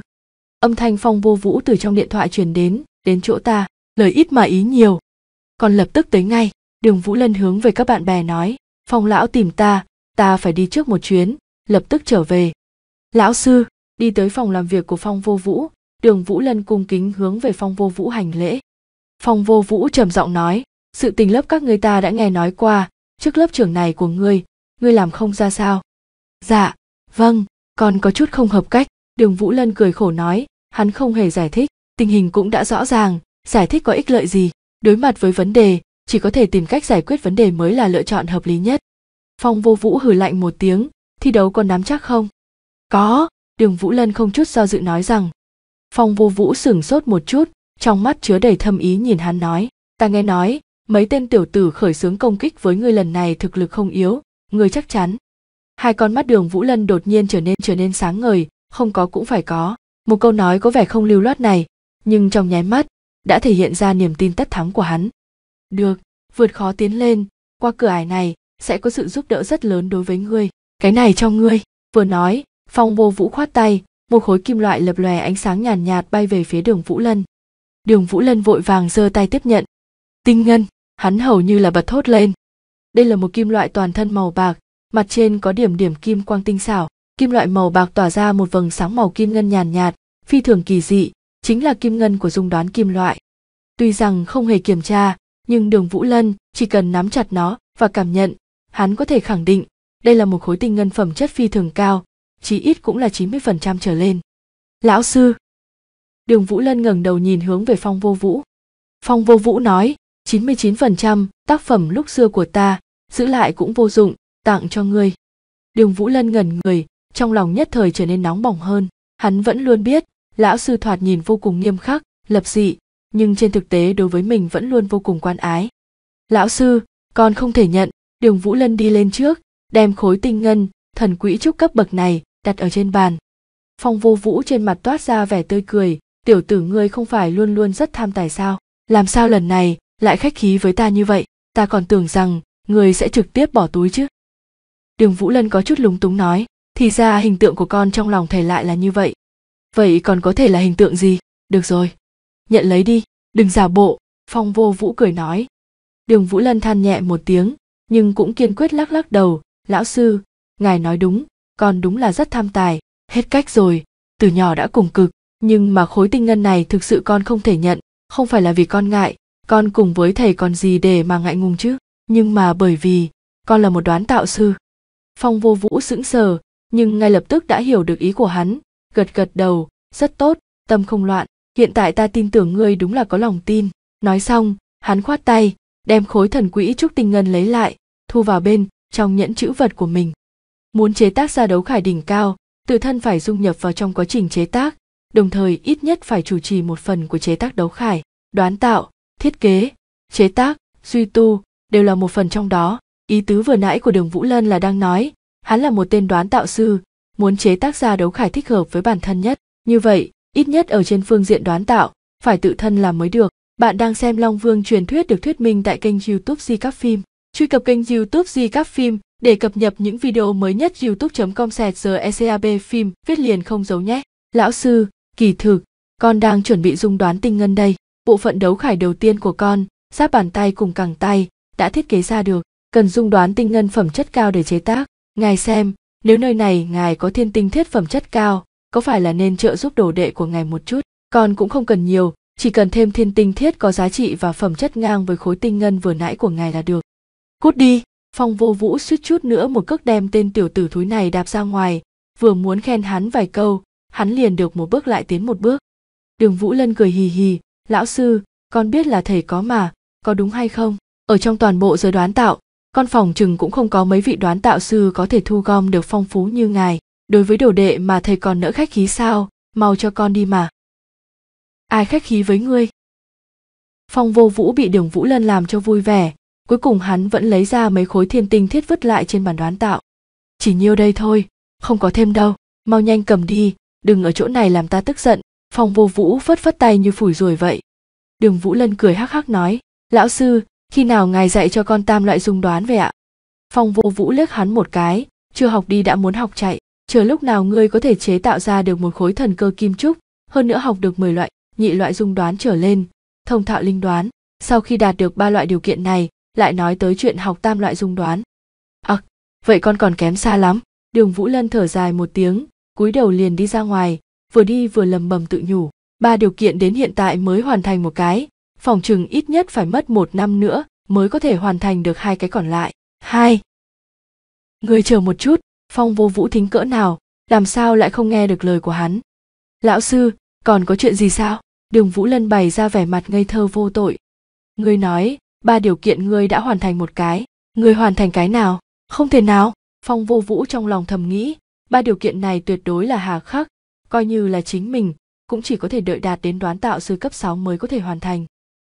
Âm thanh phong vô vũ từ trong điện thoại truyền đến, đến chỗ ta, lời ít mà ý nhiều. Còn lập tức tới ngay, đường Vũ Lân hướng về các bạn bè nói, phong lão tìm ta, ta phải đi trước một chuyến, lập tức trở về. Lão sư, đi tới phòng làm việc của phong vô vũ, đường vũ lân cung kính hướng về phong vô vũ hành lễ phong vô vũ trầm giọng nói sự tình lớp các người ta đã nghe nói qua trước lớp trưởng này của ngươi ngươi làm không ra sao dạ vâng còn có chút không hợp cách đường vũ lân cười khổ nói hắn không hề giải thích tình hình cũng đã rõ ràng giải thích có ích lợi gì đối mặt với vấn đề chỉ có thể tìm cách giải quyết vấn đề mới là lựa chọn hợp lý nhất phong vô vũ hử lạnh một tiếng thi đấu còn nắm chắc không có đường vũ lân không chút do dự nói rằng phong vô vũ sửng sốt một chút trong mắt chứa đầy thâm ý nhìn hắn nói ta nghe nói mấy tên tiểu tử khởi xướng công kích với ngươi lần này thực lực không yếu ngươi chắc chắn hai con mắt đường vũ lân đột nhiên trở nên trở nên sáng ngời không có cũng phải có một câu nói có vẻ không lưu loát này nhưng trong nháy mắt đã thể hiện ra niềm tin tất thắng của hắn được vượt khó tiến lên qua cửa ải này sẽ có sự giúp đỡ rất lớn đối với ngươi cái này cho ngươi vừa nói phong vô vũ khoát tay một khối kim loại lập lòe ánh sáng nhàn nhạt, nhạt bay về phía đường Vũ Lân. Đường Vũ Lân vội vàng giơ tay tiếp nhận. Tinh ngân, hắn hầu như là bật thốt lên. Đây là một kim loại toàn thân màu bạc, mặt trên có điểm điểm kim quang tinh xảo. Kim loại màu bạc tỏa ra một vầng sáng màu kim ngân nhàn nhạt, nhạt, phi thường kỳ dị, chính là kim ngân của dung đoán kim loại. Tuy rằng không hề kiểm tra, nhưng đường Vũ Lân chỉ cần nắm chặt nó và cảm nhận, hắn có thể khẳng định đây là một khối tinh ngân phẩm chất phi thường cao, chí ít cũng là 90% trở lên. Lão sư. Đường Vũ Lân ngẩng đầu nhìn hướng về Phong Vô Vũ. Phong Vô Vũ nói, 99% tác phẩm lúc xưa của ta, giữ lại cũng vô dụng, tặng cho ngươi. Đường Vũ Lân ngẩn người, trong lòng nhất thời trở nên nóng bỏng hơn. Hắn vẫn luôn biết, lão sư thoạt nhìn vô cùng nghiêm khắc, lập dị, nhưng trên thực tế đối với mình vẫn luôn vô cùng quan ái. Lão sư, con không thể nhận, đường Vũ Lân đi lên trước, đem khối tinh ngân, thần quỹ trúc cấp bậc này, đặt ở trên bàn phong vô vũ trên mặt toát ra vẻ tươi cười tiểu tử ngươi không phải luôn luôn rất tham tài sao làm sao lần này lại khách khí với ta như vậy ta còn tưởng rằng ngươi sẽ trực tiếp bỏ túi chứ đường vũ lân có chút lúng túng nói thì ra hình tượng của con trong lòng thầy lại là như vậy vậy còn có thể là hình tượng gì được rồi nhận lấy đi đừng giả bộ phong vô vũ cười nói đường vũ lân than nhẹ một tiếng nhưng cũng kiên quyết lắc lắc đầu lão sư ngài nói đúng con đúng là rất tham tài hết cách rồi từ nhỏ đã cùng cực nhưng mà khối tinh ngân này thực sự con không thể nhận không phải là vì con ngại con cùng với thầy còn gì để mà ngại ngùng chứ nhưng mà bởi vì con là một đoán tạo sư phong vô vũ sững sờ nhưng ngay lập tức đã hiểu được ý của hắn gật gật đầu rất tốt tâm không loạn hiện tại ta tin tưởng ngươi đúng là có lòng tin nói xong hắn khoát tay đem khối thần quỹ trúc tinh ngân lấy lại thu vào bên trong nhẫn chữ vật của mình Muốn chế tác ra đấu khải đỉnh cao, tự thân phải dung nhập vào trong quá trình chế tác, đồng thời ít nhất phải chủ trì một phần của chế tác đấu khải, đoán tạo, thiết kế, chế tác, duy tu đều là một phần trong đó. Ý tứ vừa nãy của Đường Vũ Lân là đang nói, hắn là một tên đoán tạo sư, muốn chế tác ra đấu khải thích hợp với bản thân nhất. Như vậy, ít nhất ở trên phương diện đoán tạo, phải tự thân làm mới được. Bạn đang xem Long Vương truyền thuyết được thuyết minh tại kênh YouTube Di các phim. Truy cập kênh youtube Di Các Phim để cập nhật những video mới nhất youtube.com sẹt giờ ECAB phim viết liền không giấu nhé. Lão sư, kỳ thực, con đang chuẩn bị dung đoán tinh ngân đây. Bộ phận đấu khải đầu tiên của con, giáp bàn tay cùng cẳng tay, đã thiết kế ra được. Cần dung đoán tinh ngân phẩm chất cao để chế tác. Ngài xem, nếu nơi này ngài có thiên tinh thiết phẩm chất cao, có phải là nên trợ giúp đồ đệ của ngài một chút? Con cũng không cần nhiều, chỉ cần thêm thiên tinh thiết có giá trị và phẩm chất ngang với khối tinh ngân vừa nãy của ngài là được cút đi phong vô vũ suýt chút nữa một cước đem tên tiểu tử thúi này đạp ra ngoài vừa muốn khen hắn vài câu hắn liền được một bước lại tiến một bước đường vũ lân cười hì hì lão sư con biết là thầy có mà có đúng hay không ở trong toàn bộ giới đoán tạo con phòng chừng cũng không có mấy vị đoán tạo sư có thể thu gom được phong phú như ngài đối với đồ đệ mà thầy còn nỡ khách khí sao mau cho con đi mà ai khách khí với ngươi phong vô vũ bị đường vũ lân làm cho vui vẻ cuối cùng hắn vẫn lấy ra mấy khối thiên tinh thiết vứt lại trên bàn đoán tạo chỉ nhiêu đây thôi không có thêm đâu mau nhanh cầm đi đừng ở chỗ này làm ta tức giận phong vô vũ phất phất tay như phủi rồi vậy đường vũ lân cười hắc hắc nói lão sư khi nào ngài dạy cho con tam loại dung đoán về ạ phong vô vũ liếc hắn một cái chưa học đi đã muốn học chạy chờ lúc nào ngươi có thể chế tạo ra được một khối thần cơ kim trúc hơn nữa học được 10 loại nhị loại dung đoán trở lên thông thạo linh đoán sau khi đạt được ba loại điều kiện này lại nói tới chuyện học tam loại dung đoán ặc à, vậy con còn kém xa lắm đường vũ lân thở dài một tiếng cúi đầu liền đi ra ngoài vừa đi vừa lầm bầm tự nhủ ba điều kiện đến hiện tại mới hoàn thành một cái phòng chừng ít nhất phải mất một năm nữa mới có thể hoàn thành được hai cái còn lại hai người chờ một chút phong vô vũ thính cỡ nào làm sao lại không nghe được lời của hắn lão sư còn có chuyện gì sao đường vũ lân bày ra vẻ mặt ngây thơ vô tội người nói ba điều kiện ngươi đã hoàn thành một cái ngươi hoàn thành cái nào không thể nào phong vô vũ trong lòng thầm nghĩ ba điều kiện này tuyệt đối là hà khắc coi như là chính mình cũng chỉ có thể đợi đạt đến đoán tạo sư cấp 6 mới có thể hoàn thành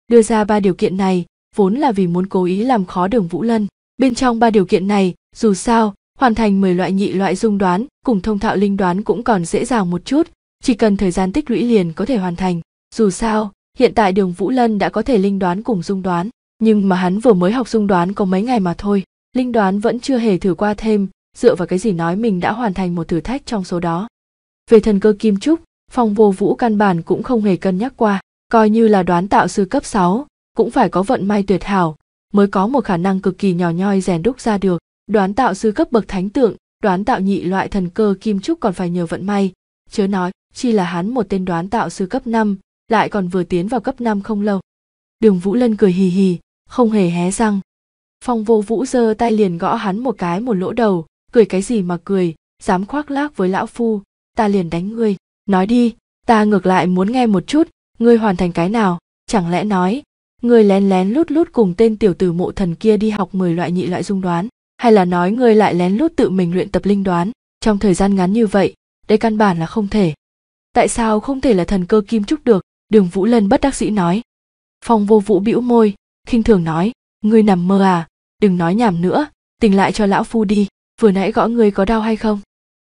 đưa ra ba điều kiện này vốn là vì muốn cố ý làm khó đường vũ lân bên trong ba điều kiện này dù sao hoàn thành 10 loại nhị loại dung đoán cùng thông thạo linh đoán cũng còn dễ dàng một chút chỉ cần thời gian tích lũy liền có thể hoàn thành dù sao hiện tại đường vũ lân đã có thể linh đoán cùng dung đoán nhưng mà hắn vừa mới học dung đoán có mấy ngày mà thôi linh đoán vẫn chưa hề thử qua thêm dựa vào cái gì nói mình đã hoàn thành một thử thách trong số đó về thần cơ kim trúc phong vô vũ căn bản cũng không hề cân nhắc qua coi như là đoán tạo sư cấp 6, cũng phải có vận may tuyệt hảo mới có một khả năng cực kỳ nhỏ nhoi rèn đúc ra được đoán tạo sư cấp bậc thánh tượng đoán tạo nhị loại thần cơ kim trúc còn phải nhờ vận may chớ nói chi là hắn một tên đoán tạo sư cấp 5, lại còn vừa tiến vào cấp 5 không lâu. Đường Vũ Lân cười hì hì, không hề hé răng phong vô vũ giơ tay liền gõ hắn một cái một lỗ đầu cười cái gì mà cười dám khoác lác với lão phu ta liền đánh ngươi nói đi ta ngược lại muốn nghe một chút ngươi hoàn thành cái nào chẳng lẽ nói ngươi lén lén lút lút cùng tên tiểu tử mộ thần kia đi học 10 loại nhị loại dung đoán hay là nói ngươi lại lén lút tự mình luyện tập linh đoán trong thời gian ngắn như vậy đây căn bản là không thể tại sao không thể là thần cơ kim trúc được đường vũ lân bất đắc dĩ nói phong vô vũ bĩu môi khinh thường nói ngươi nằm mơ à đừng nói nhảm nữa tỉnh lại cho lão phu đi vừa nãy gõ ngươi có đau hay không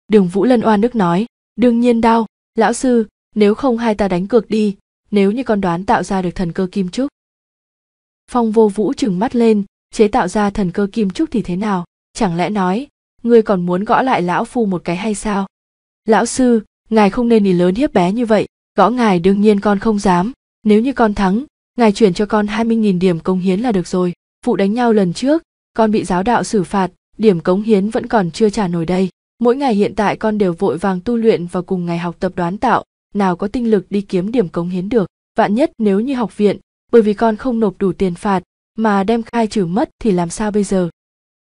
đường vũ lân oan nước nói đương nhiên đau lão sư nếu không hai ta đánh cược đi nếu như con đoán tạo ra được thần cơ kim trúc phong vô vũ trừng mắt lên chế tạo ra thần cơ kim trúc thì thế nào chẳng lẽ nói ngươi còn muốn gõ lại lão phu một cái hay sao lão sư ngài không nên nỉ lớn hiếp bé như vậy gõ ngài đương nhiên con không dám nếu như con thắng ngài chuyển cho con 20.000 điểm công hiến là được rồi. Vụ đánh nhau lần trước, con bị giáo đạo xử phạt, điểm cống hiến vẫn còn chưa trả nổi đây. Mỗi ngày hiện tại con đều vội vàng tu luyện và cùng ngày học tập đoán tạo, nào có tinh lực đi kiếm điểm cống hiến được. Vạn nhất nếu như học viện, bởi vì con không nộp đủ tiền phạt, mà đem khai trừ mất thì làm sao bây giờ?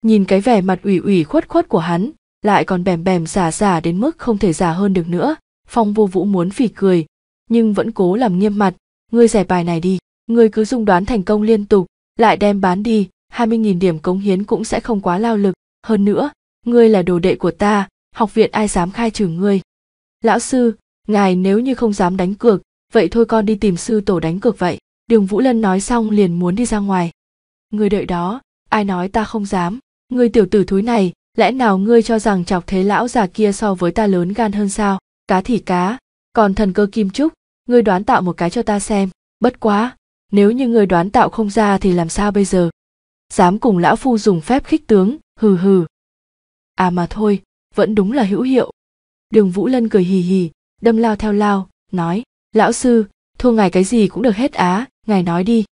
Nhìn cái vẻ mặt ủy ủy khuất khuất của hắn, lại còn bèm bèm giả giả đến mức không thể giả hơn được nữa. Phong vô vũ muốn phỉ cười, nhưng vẫn cố làm nghiêm mặt, ngươi giải bài này đi. Người cứ dùng đoán thành công liên tục, lại đem bán đi, 20.000 điểm cống hiến cũng sẽ không quá lao lực. Hơn nữa, ngươi là đồ đệ của ta, học viện ai dám khai trừ ngươi. Lão sư, ngài nếu như không dám đánh cược, vậy thôi con đi tìm sư tổ đánh cược vậy. Đường Vũ Lân nói xong liền muốn đi ra ngoài. Ngươi đợi đó, ai nói ta không dám, ngươi tiểu tử thúi này, lẽ nào ngươi cho rằng chọc thế lão già kia so với ta lớn gan hơn sao? Cá thì cá, còn thần cơ kim trúc, ngươi đoán tạo một cái cho ta xem, bất quá, nếu như người đoán tạo không ra thì làm sao bây giờ dám cùng lão phu dùng phép khích tướng hừ hừ à mà thôi vẫn đúng là hữu hiệu đường vũ lân cười hì hì đâm lao theo lao nói lão sư thua ngài cái gì cũng được hết á ngài nói đi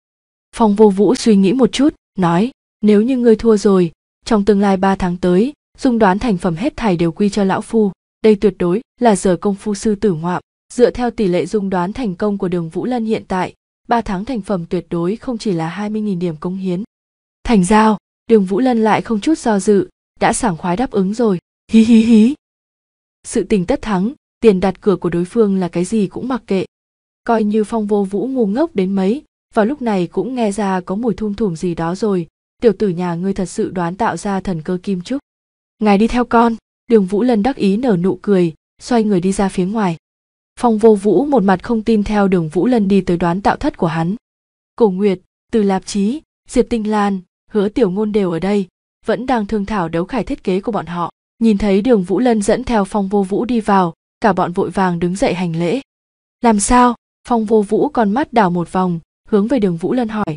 phong vô vũ suy nghĩ một chút nói nếu như ngươi thua rồi trong tương lai ba tháng tới dung đoán thành phẩm hết thảy đều quy cho lão phu đây tuyệt đối là giờ công phu sư tử ngoạm dựa theo tỷ lệ dung đoán thành công của đường vũ lân hiện tại 3 tháng thành phẩm tuyệt đối không chỉ là 20.000 điểm cống hiến. Thành giao, đường Vũ Lân lại không chút do dự, đã sảng khoái đáp ứng rồi, hí hí hí. Sự tình tất thắng, tiền đặt cửa của đối phương là cái gì cũng mặc kệ. Coi như phong vô vũ ngu ngốc đến mấy, vào lúc này cũng nghe ra có mùi thung thủm gì đó rồi, tiểu tử nhà ngươi thật sự đoán tạo ra thần cơ kim trúc. Ngài đi theo con, đường Vũ Lân đắc ý nở nụ cười, xoay người đi ra phía ngoài phong vô vũ một mặt không tin theo đường vũ lân đi tới đoán tạo thất của hắn cổ nguyệt từ lạp chí diệp tinh lan hứa tiểu ngôn đều ở đây vẫn đang thương thảo đấu khải thiết kế của bọn họ nhìn thấy đường vũ lân dẫn theo phong vô vũ đi vào cả bọn vội vàng đứng dậy hành lễ làm sao phong vô vũ con mắt đảo một vòng hướng về đường vũ lân hỏi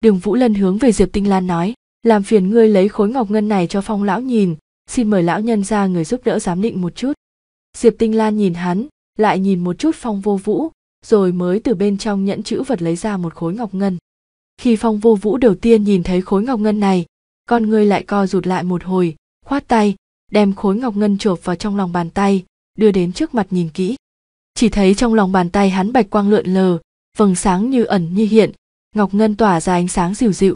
đường vũ lân hướng về diệp tinh lan nói làm phiền ngươi lấy khối ngọc ngân này cho phong lão nhìn xin mời lão nhân ra người giúp đỡ giám định một chút diệp tinh lan nhìn hắn lại nhìn một chút phong vô vũ rồi mới từ bên trong nhẫn chữ vật lấy ra một khối ngọc ngân khi phong vô vũ đầu tiên nhìn thấy khối ngọc ngân này con ngươi lại co rụt lại một hồi khoát tay đem khối ngọc ngân chộp vào trong lòng bàn tay đưa đến trước mặt nhìn kỹ chỉ thấy trong lòng bàn tay hắn bạch quang lượn lờ vầng sáng như ẩn như hiện ngọc ngân tỏa ra ánh sáng dịu dịu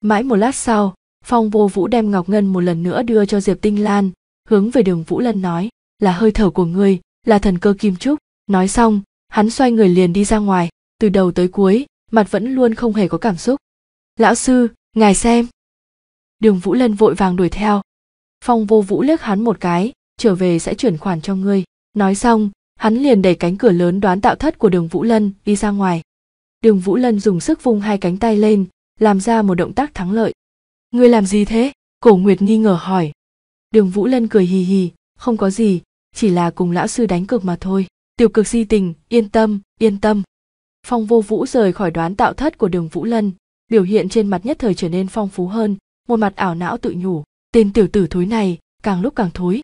mãi một lát sau phong vô vũ đem ngọc ngân một lần nữa đưa cho diệp tinh lan hướng về đường vũ lân nói là hơi thở của ngươi là thần cơ kim trúc nói xong hắn xoay người liền đi ra ngoài từ đầu tới cuối mặt vẫn luôn không hề có cảm xúc lão sư ngài xem đường vũ lân vội vàng đuổi theo phong vô vũ liếc hắn một cái trở về sẽ chuyển khoản cho ngươi nói xong hắn liền đẩy cánh cửa lớn đoán tạo thất của đường vũ lân đi ra ngoài đường vũ lân dùng sức vung hai cánh tay lên làm ra một động tác thắng lợi ngươi làm gì thế cổ nguyệt nghi ngờ hỏi đường vũ lân cười hì hì không có gì chỉ là cùng lão sư đánh cược mà thôi tiểu cực si tình yên tâm yên tâm phong vô vũ rời khỏi đoán tạo thất của đường vũ lân biểu hiện trên mặt nhất thời trở nên phong phú hơn một mặt ảo não tự nhủ tên tiểu tử thối này càng lúc càng thối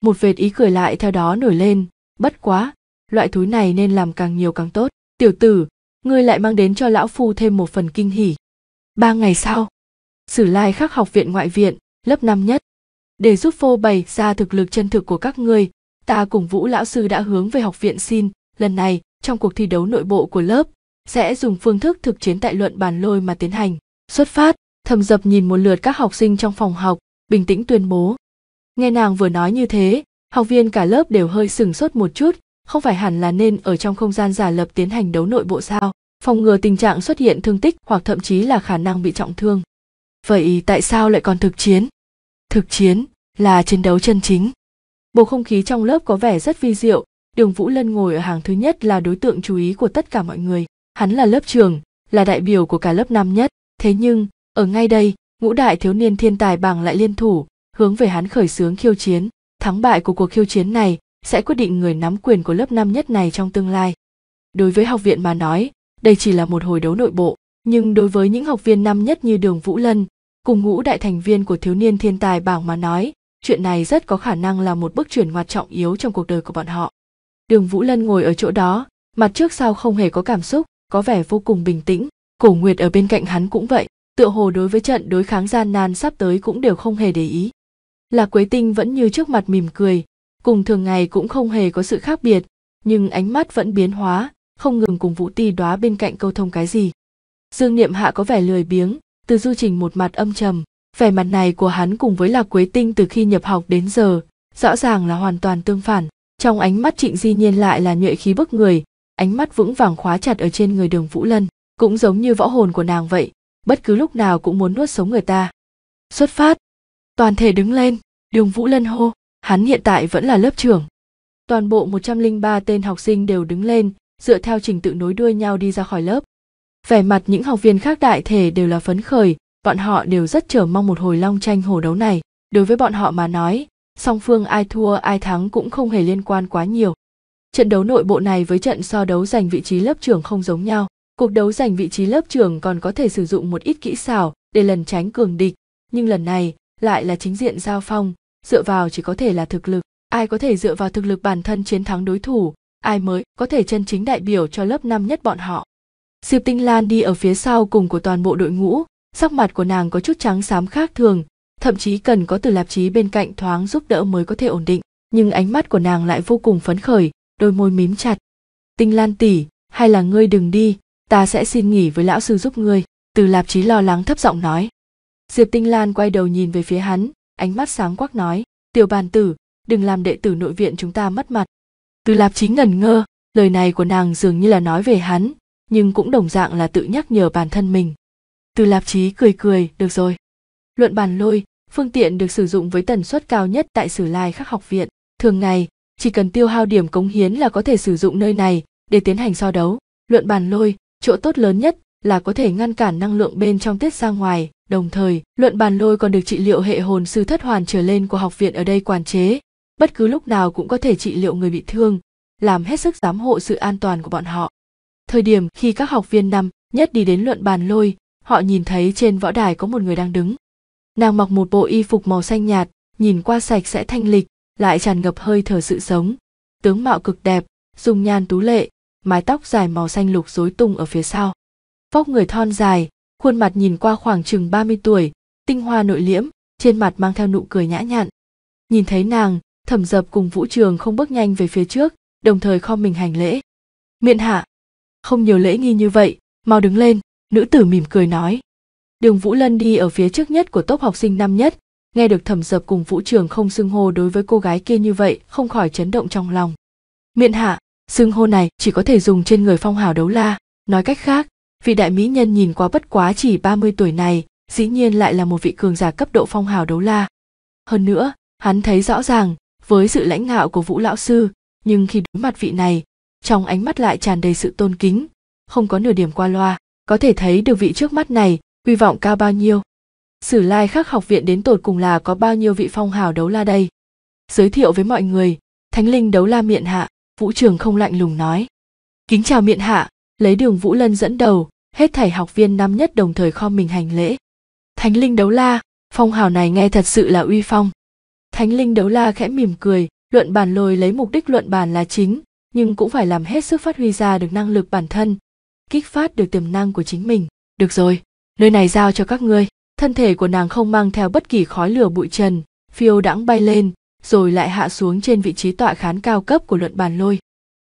một vệt ý cười lại theo đó nổi lên bất quá loại thối này nên làm càng nhiều càng tốt tiểu tử ngươi lại mang đến cho lão phu thêm một phần kinh hỉ ba ngày sau sử lai khắc học viện ngoại viện lớp năm nhất để giúp phô bày ra thực lực chân thực của các ngươi ta cùng vũ lão sư đã hướng về học viện xin lần này trong cuộc thi đấu nội bộ của lớp sẽ dùng phương thức thực chiến tại luận bàn lôi mà tiến hành xuất phát thầm dập nhìn một lượt các học sinh trong phòng học bình tĩnh tuyên bố nghe nàng vừa nói như thế học viên cả lớp đều hơi sừng sốt một chút không phải hẳn là nên ở trong không gian giả lập tiến hành đấu nội bộ sao phòng ngừa tình trạng xuất hiện thương tích hoặc thậm chí là khả năng bị trọng thương vậy tại sao lại còn thực chiến thực chiến là chiến đấu chân chính. Bầu không khí trong lớp có vẻ rất vi diệu, Đường Vũ Lân ngồi ở hàng thứ nhất là đối tượng chú ý của tất cả mọi người. Hắn là lớp trưởng, là đại biểu của cả lớp năm nhất. Thế nhưng, ở ngay đây, ngũ đại thiếu niên thiên tài bằng lại liên thủ, hướng về hắn khởi xướng khiêu chiến. Thắng bại của cuộc khiêu chiến này sẽ quyết định người nắm quyền của lớp năm nhất này trong tương lai. Đối với học viện mà nói, đây chỉ là một hồi đấu nội bộ, nhưng đối với những học viên năm nhất như Đường Vũ Lân, cùng ngũ đại thành viên của thiếu niên thiên tài bảng mà nói, chuyện này rất có khả năng là một bước chuyển ngoặt trọng yếu trong cuộc đời của bọn họ đường vũ lân ngồi ở chỗ đó mặt trước sau không hề có cảm xúc có vẻ vô cùng bình tĩnh cổ nguyệt ở bên cạnh hắn cũng vậy tựa hồ đối với trận đối kháng gian nan sắp tới cũng đều không hề để ý lạc quế tinh vẫn như trước mặt mỉm cười cùng thường ngày cũng không hề có sự khác biệt nhưng ánh mắt vẫn biến hóa không ngừng cùng vũ ti đóa bên cạnh câu thông cái gì dương niệm hạ có vẻ lười biếng từ du trình một mặt âm trầm vẻ mặt này của hắn cùng với lạc quế tinh từ khi nhập học đến giờ rõ ràng là hoàn toàn tương phản trong ánh mắt trịnh di nhiên lại là nhuệ khí bức người ánh mắt vững vàng khóa chặt ở trên người đường vũ lân cũng giống như võ hồn của nàng vậy bất cứ lúc nào cũng muốn nuốt sống người ta xuất phát toàn thể đứng lên đường vũ lân hô hắn hiện tại vẫn là lớp trưởng toàn bộ 103 tên học sinh đều đứng lên dựa theo trình tự nối đuôi nhau đi ra khỏi lớp vẻ mặt những học viên khác đại thể đều là phấn khởi bọn họ đều rất chờ mong một hồi long tranh hồ đấu này đối với bọn họ mà nói song phương ai thua ai thắng cũng không hề liên quan quá nhiều trận đấu nội bộ này với trận so đấu giành vị trí lớp trưởng không giống nhau cuộc đấu giành vị trí lớp trưởng còn có thể sử dụng một ít kỹ xảo để lần tránh cường địch nhưng lần này lại là chính diện giao phong dựa vào chỉ có thể là thực lực ai có thể dựa vào thực lực bản thân chiến thắng đối thủ ai mới có thể chân chính đại biểu cho lớp năm nhất bọn họ diệp tinh lan đi ở phía sau cùng của toàn bộ đội ngũ sắc mặt của nàng có chút trắng xám khác thường thậm chí cần có từ lạp chí bên cạnh thoáng giúp đỡ mới có thể ổn định nhưng ánh mắt của nàng lại vô cùng phấn khởi đôi môi mím chặt tinh lan tỉ hay là ngươi đừng đi ta sẽ xin nghỉ với lão sư giúp ngươi từ lạp chí lo lắng thấp giọng nói diệp tinh lan quay đầu nhìn về phía hắn ánh mắt sáng quắc nói tiểu bàn tử đừng làm đệ tử nội viện chúng ta mất mặt từ lạp chí ngẩn ngơ lời này của nàng dường như là nói về hắn nhưng cũng đồng dạng là tự nhắc nhở bản thân mình từ lạp chí cười cười được rồi luận bàn lôi phương tiện được sử dụng với tần suất cao nhất tại sử lai khắc học viện thường ngày chỉ cần tiêu hao điểm cống hiến là có thể sử dụng nơi này để tiến hành so đấu luận bàn lôi chỗ tốt lớn nhất là có thể ngăn cản năng lượng bên trong tiết ra ngoài đồng thời luận bàn lôi còn được trị liệu hệ hồn sư thất hoàn trở lên của học viện ở đây quản chế bất cứ lúc nào cũng có thể trị liệu người bị thương làm hết sức giám hộ sự an toàn của bọn họ thời điểm khi các học viên năm nhất đi đến luận bàn lôi họ nhìn thấy trên võ đài có một người đang đứng nàng mặc một bộ y phục màu xanh nhạt nhìn qua sạch sẽ thanh lịch lại tràn ngập hơi thở sự sống tướng mạo cực đẹp dung nhan tú lệ mái tóc dài màu xanh lục rối tung ở phía sau vóc người thon dài khuôn mặt nhìn qua khoảng chừng 30 tuổi tinh hoa nội liễm trên mặt mang theo nụ cười nhã nhặn nhìn thấy nàng thẩm dập cùng vũ trường không bước nhanh về phía trước đồng thời kho mình hành lễ miện hạ không nhiều lễ nghi như vậy mau đứng lên nữ tử mỉm cười nói đường vũ lân đi ở phía trước nhất của tốp học sinh năm nhất nghe được thẩm dập cùng vũ trường không xưng hô đối với cô gái kia như vậy không khỏi chấn động trong lòng miện hạ xưng hô này chỉ có thể dùng trên người phong hào đấu la nói cách khác vị đại mỹ nhân nhìn quá bất quá chỉ ba mươi tuổi này dĩ nhiên lại là một vị cường giả cấp độ phong hào đấu la hơn nữa hắn thấy rõ ràng với sự lãnh ngạo của vũ lão sư nhưng khi đối mặt vị này trong ánh mắt lại tràn đầy sự tôn kính không có nửa điểm qua loa có thể thấy được vị trước mắt này hy vọng cao bao nhiêu sử lai khắc học viện đến tột cùng là có bao nhiêu vị phong hào đấu la đây giới thiệu với mọi người thánh linh đấu la miệng hạ vũ trường không lạnh lùng nói kính chào miệng hạ lấy đường vũ lân dẫn đầu hết thảy học viên năm nhất đồng thời kho mình hành lễ thánh linh đấu la phong hào này nghe thật sự là uy phong thánh linh đấu la khẽ mỉm cười luận bàn lôi lấy mục đích luận bàn là chính nhưng cũng phải làm hết sức phát huy ra được năng lực bản thân kích phát được tiềm năng của chính mình được rồi nơi này giao cho các ngươi thân thể của nàng không mang theo bất kỳ khói lửa bụi trần phiêu đãng bay lên rồi lại hạ xuống trên vị trí tọa khán cao cấp của luận bàn lôi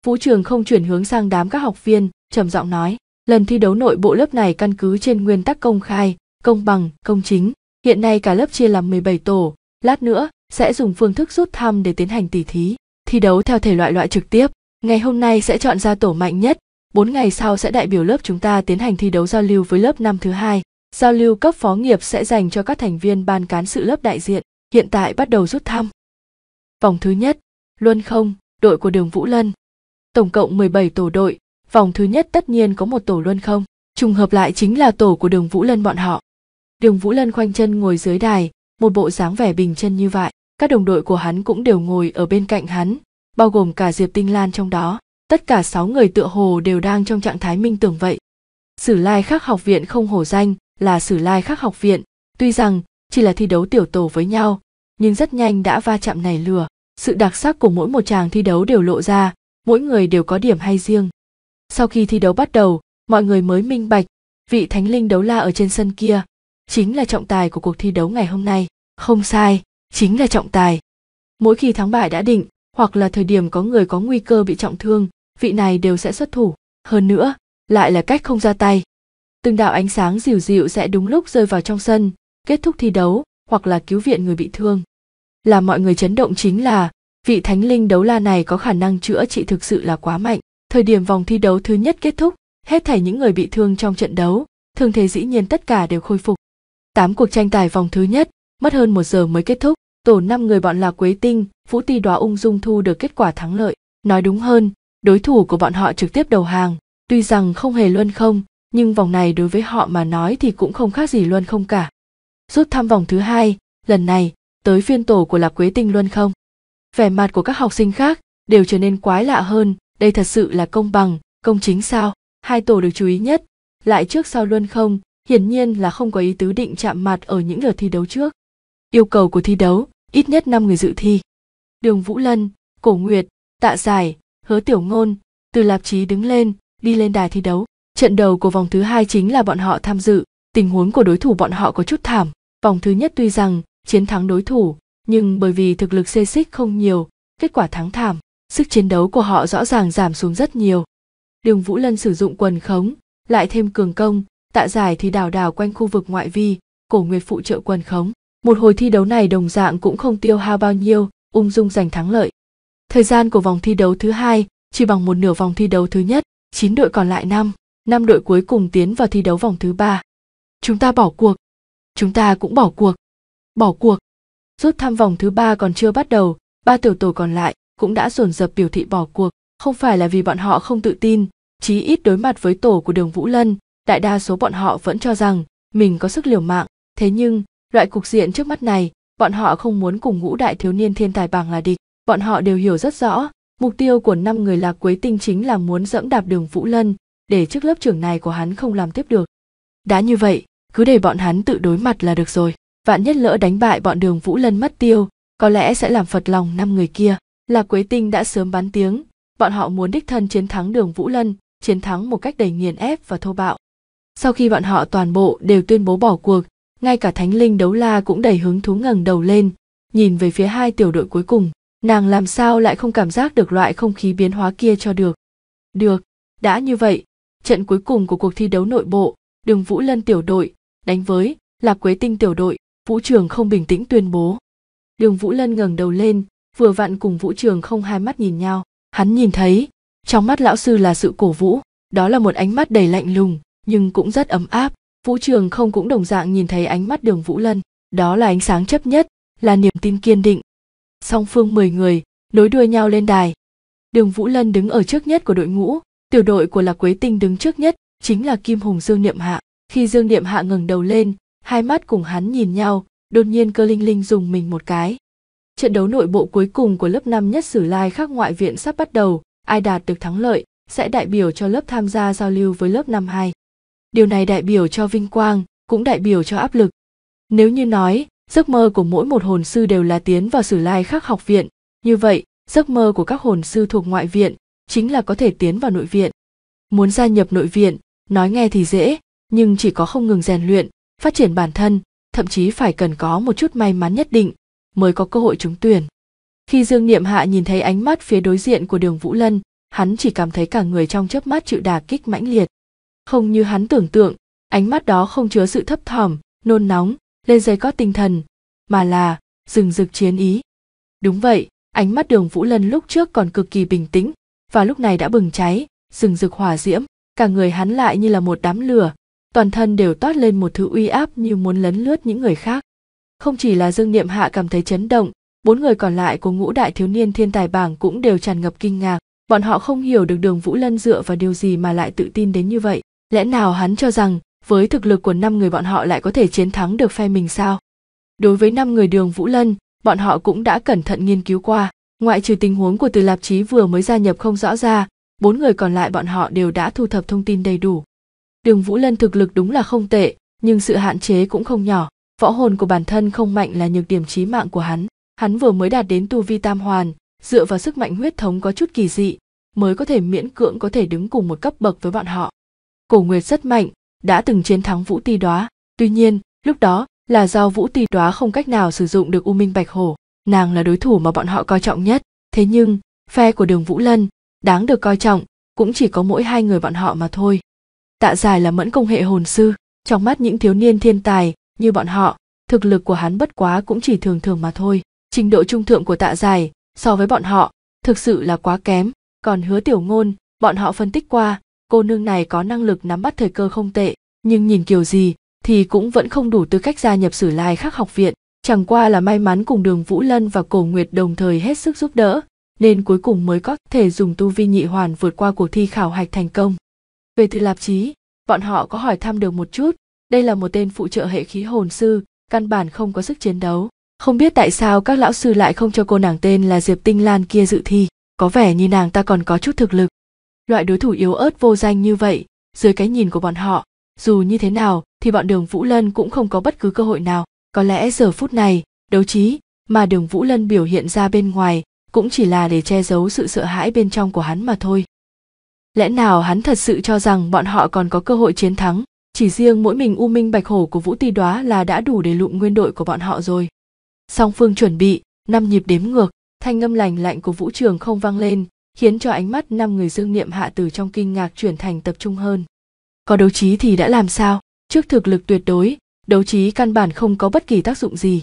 vũ trường không chuyển hướng sang đám các học viên trầm giọng nói lần thi đấu nội bộ lớp này căn cứ trên nguyên tắc công khai công bằng công chính hiện nay cả lớp chia làm 17 tổ lát nữa sẽ dùng phương thức rút thăm để tiến hành tỉ thí thi đấu theo thể loại loại trực tiếp ngày hôm nay sẽ chọn ra tổ mạnh nhất 4 ngày sau sẽ đại biểu lớp chúng ta tiến hành thi đấu giao lưu với lớp năm thứ hai. Giao lưu cấp phó nghiệp sẽ dành cho các thành viên ban cán sự lớp đại diện, hiện tại bắt đầu rút thăm. Vòng thứ nhất, Luân Không, đội của đường Vũ Lân. Tổng cộng 17 tổ đội, vòng thứ nhất tất nhiên có một tổ Luân Không, trùng hợp lại chính là tổ của đường Vũ Lân bọn họ. Đường Vũ Lân khoanh chân ngồi dưới đài, một bộ dáng vẻ bình chân như vậy, các đồng đội của hắn cũng đều ngồi ở bên cạnh hắn, bao gồm cả Diệp Tinh Lan trong đó tất cả sáu người tựa hồ đều đang trong trạng thái minh tưởng vậy sử lai khắc học viện không hổ danh là sử lai khắc học viện tuy rằng chỉ là thi đấu tiểu tổ với nhau nhưng rất nhanh đã va chạm này lửa sự đặc sắc của mỗi một chàng thi đấu đều lộ ra mỗi người đều có điểm hay riêng sau khi thi đấu bắt đầu mọi người mới minh bạch vị thánh linh đấu la ở trên sân kia chính là trọng tài của cuộc thi đấu ngày hôm nay không sai chính là trọng tài mỗi khi thắng bại đã định hoặc là thời điểm có người có nguy cơ bị trọng thương vị này đều sẽ xuất thủ hơn nữa lại là cách không ra tay từng đạo ánh sáng dịu dịu sẽ đúng lúc rơi vào trong sân kết thúc thi đấu hoặc là cứu viện người bị thương làm mọi người chấn động chính là vị thánh linh đấu la này có khả năng chữa trị thực sự là quá mạnh thời điểm vòng thi đấu thứ nhất kết thúc hết thảy những người bị thương trong trận đấu thường thế dĩ nhiên tất cả đều khôi phục tám cuộc tranh tài vòng thứ nhất mất hơn một giờ mới kết thúc tổ năm người bọn là quế tinh vũ ti đoá ung dung thu được kết quả thắng lợi nói đúng hơn đối thủ của bọn họ trực tiếp đầu hàng tuy rằng không hề luân không nhưng vòng này đối với họ mà nói thì cũng không khác gì luân không cả rút thăm vòng thứ hai lần này tới phiên tổ của lạp quế tinh luân không vẻ mặt của các học sinh khác đều trở nên quái lạ hơn đây thật sự là công bằng công chính sao hai tổ được chú ý nhất lại trước sau luân không hiển nhiên là không có ý tứ định chạm mặt ở những lượt thi đấu trước yêu cầu của thi đấu ít nhất 5 người dự thi đường vũ lân cổ nguyệt tạ giải hứa tiểu ngôn từ lạp chí đứng lên đi lên đài thi đấu trận đầu của vòng thứ hai chính là bọn họ tham dự tình huống của đối thủ bọn họ có chút thảm vòng thứ nhất tuy rằng chiến thắng đối thủ nhưng bởi vì thực lực xê xích không nhiều kết quả thắng thảm sức chiến đấu của họ rõ ràng giảm xuống rất nhiều đường vũ lân sử dụng quần khống lại thêm cường công tạ giải thì đảo đảo quanh khu vực ngoại vi cổ nguyệt phụ trợ quần khống một hồi thi đấu này đồng dạng cũng không tiêu hao bao nhiêu ung dung giành thắng lợi Thời gian của vòng thi đấu thứ hai chỉ bằng một nửa vòng thi đấu thứ nhất, 9 đội còn lại 5, 5 đội cuối cùng tiến vào thi đấu vòng thứ ba. Chúng ta bỏ cuộc. Chúng ta cũng bỏ cuộc. Bỏ cuộc. Rút thăm vòng thứ ba còn chưa bắt đầu, ba tiểu tổ còn lại cũng đã dồn dập biểu thị bỏ cuộc, không phải là vì bọn họ không tự tin, chí ít đối mặt với tổ của Đường Vũ Lân, đại đa số bọn họ vẫn cho rằng mình có sức liều mạng, thế nhưng, loại cục diện trước mắt này, bọn họ không muốn cùng ngũ đại thiếu niên thiên tài bằng là địch, bọn họ đều hiểu rất rõ mục tiêu của năm người lạc quấy tinh chính là muốn dẫm đạp đường vũ lân để chức lớp trưởng này của hắn không làm tiếp được đã như vậy cứ để bọn hắn tự đối mặt là được rồi vạn nhất lỡ đánh bại bọn đường vũ lân mất tiêu có lẽ sẽ làm phật lòng năm người kia lạc quấy tinh đã sớm bán tiếng bọn họ muốn đích thân chiến thắng đường vũ lân chiến thắng một cách đầy nghiền ép và thô bạo sau khi bọn họ toàn bộ đều tuyên bố bỏ cuộc ngay cả thánh linh đấu la cũng đầy hứng thú ngẩng đầu lên nhìn về phía hai tiểu đội cuối cùng nàng làm sao lại không cảm giác được loại không khí biến hóa kia cho được được đã như vậy trận cuối cùng của cuộc thi đấu nội bộ đường vũ lân tiểu đội đánh với lạc quế tinh tiểu đội vũ trường không bình tĩnh tuyên bố đường vũ lân ngẩng đầu lên vừa vặn cùng vũ trường không hai mắt nhìn nhau hắn nhìn thấy trong mắt lão sư là sự cổ vũ đó là một ánh mắt đầy lạnh lùng nhưng cũng rất ấm áp vũ trường không cũng đồng dạng nhìn thấy ánh mắt đường vũ lân đó là ánh sáng chấp nhất là niềm tin kiên định song phương 10 người, nối đuôi nhau lên đài. Đường Vũ Lân đứng ở trước nhất của đội ngũ, tiểu đội của Lạc Quế Tinh đứng trước nhất, chính là Kim Hùng Dương Niệm Hạ. Khi Dương Niệm Hạ ngẩng đầu lên, hai mắt cùng hắn nhìn nhau, đột nhiên cơ linh linh dùng mình một cái. Trận đấu nội bộ cuối cùng của lớp 5 nhất sử lai khắc ngoại viện sắp bắt đầu, ai đạt được thắng lợi sẽ đại biểu cho lớp tham gia giao lưu với lớp năm 2. Điều này đại biểu cho vinh quang, cũng đại biểu cho áp lực. Nếu như nói, giấc mơ của mỗi một hồn sư đều là tiến vào sử lai khắc học viện như vậy giấc mơ của các hồn sư thuộc ngoại viện chính là có thể tiến vào nội viện muốn gia nhập nội viện nói nghe thì dễ nhưng chỉ có không ngừng rèn luyện phát triển bản thân thậm chí phải cần có một chút may mắn nhất định mới có cơ hội trúng tuyển khi dương niệm hạ nhìn thấy ánh mắt phía đối diện của đường vũ lân hắn chỉ cảm thấy cả người trong chớp mắt chịu đà kích mãnh liệt không như hắn tưởng tượng ánh mắt đó không chứa sự thấp thỏm nôn nóng lên dây có tinh thần mà là rừng rực chiến ý đúng vậy ánh mắt đường vũ lân lúc trước còn cực kỳ bình tĩnh và lúc này đã bừng cháy rừng rực hỏa diễm cả người hắn lại như là một đám lửa toàn thân đều toát lên một thứ uy áp như muốn lấn lướt những người khác không chỉ là dương niệm hạ cảm thấy chấn động bốn người còn lại của ngũ đại thiếu niên thiên tài bảng cũng đều tràn ngập kinh ngạc bọn họ không hiểu được đường vũ lân dựa vào điều gì mà lại tự tin đến như vậy lẽ nào hắn cho rằng với thực lực của năm người bọn họ lại có thể chiến thắng được phe mình sao đối với năm người đường vũ lân bọn họ cũng đã cẩn thận nghiên cứu qua ngoại trừ tình huống của từ lạp chí vừa mới gia nhập không rõ ra bốn người còn lại bọn họ đều đã thu thập thông tin đầy đủ đường vũ lân thực lực đúng là không tệ nhưng sự hạn chế cũng không nhỏ võ hồn của bản thân không mạnh là nhược điểm chí mạng của hắn hắn vừa mới đạt đến tu vi tam hoàn dựa vào sức mạnh huyết thống có chút kỳ dị mới có thể miễn cưỡng có thể đứng cùng một cấp bậc với bọn họ cổ nguyệt rất mạnh đã từng chiến thắng Vũ Ti Đóa, tuy nhiên, lúc đó là do Vũ Ti Đóa không cách nào sử dụng được U Minh Bạch Hổ, nàng là đối thủ mà bọn họ coi trọng nhất, thế nhưng, phe của Đường Vũ Lân đáng được coi trọng cũng chỉ có mỗi hai người bọn họ mà thôi. Tạ Giải là mẫn công hệ hồn sư, trong mắt những thiếu niên thiên tài như bọn họ, thực lực của hắn bất quá cũng chỉ thường thường mà thôi. Trình độ trung thượng của Tạ Giải so với bọn họ thực sự là quá kém, còn Hứa Tiểu Ngôn, bọn họ phân tích qua, cô nương này có năng lực nắm bắt thời cơ không tệ nhưng nhìn kiểu gì thì cũng vẫn không đủ tư cách gia nhập sử lai khắc học viện chẳng qua là may mắn cùng đường vũ lân và cổ nguyệt đồng thời hết sức giúp đỡ nên cuối cùng mới có thể dùng tu vi nhị hoàn vượt qua cuộc thi khảo hạch thành công về từ lạp chí bọn họ có hỏi thăm được một chút đây là một tên phụ trợ hệ khí hồn sư căn bản không có sức chiến đấu không biết tại sao các lão sư lại không cho cô nàng tên là diệp tinh lan kia dự thi có vẻ như nàng ta còn có chút thực lực loại đối thủ yếu ớt vô danh như vậy dưới cái nhìn của bọn họ dù như thế nào thì bọn đường vũ lân cũng không có bất cứ cơ hội nào có lẽ giờ phút này đấu trí mà đường vũ lân biểu hiện ra bên ngoài cũng chỉ là để che giấu sự sợ hãi bên trong của hắn mà thôi lẽ nào hắn thật sự cho rằng bọn họ còn có cơ hội chiến thắng chỉ riêng mỗi mình u minh bạch hổ của vũ ti đoá là đã đủ để lụm nguyên đội của bọn họ rồi song phương chuẩn bị năm nhịp đếm ngược thanh âm lành lạnh của vũ trường không vang lên khiến cho ánh mắt năm người dương niệm hạ từ trong kinh ngạc chuyển thành tập trung hơn có đấu trí thì đã làm sao trước thực lực tuyệt đối đấu trí căn bản không có bất kỳ tác dụng gì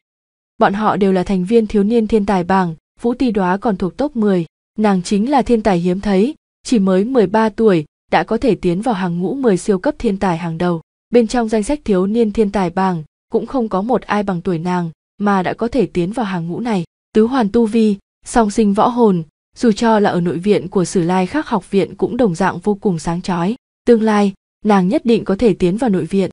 bọn họ đều là thành viên thiếu niên thiên tài bảng vũ ti đoá còn thuộc top 10, nàng chính là thiên tài hiếm thấy chỉ mới 13 tuổi đã có thể tiến vào hàng ngũ 10 siêu cấp thiên tài hàng đầu bên trong danh sách thiếu niên thiên tài bảng cũng không có một ai bằng tuổi nàng mà đã có thể tiến vào hàng ngũ này tứ hoàn tu vi song sinh võ hồn dù cho là ở nội viện của Sử Lai khác học viện cũng đồng dạng vô cùng sáng chói. Tương lai, nàng nhất định có thể tiến vào nội viện.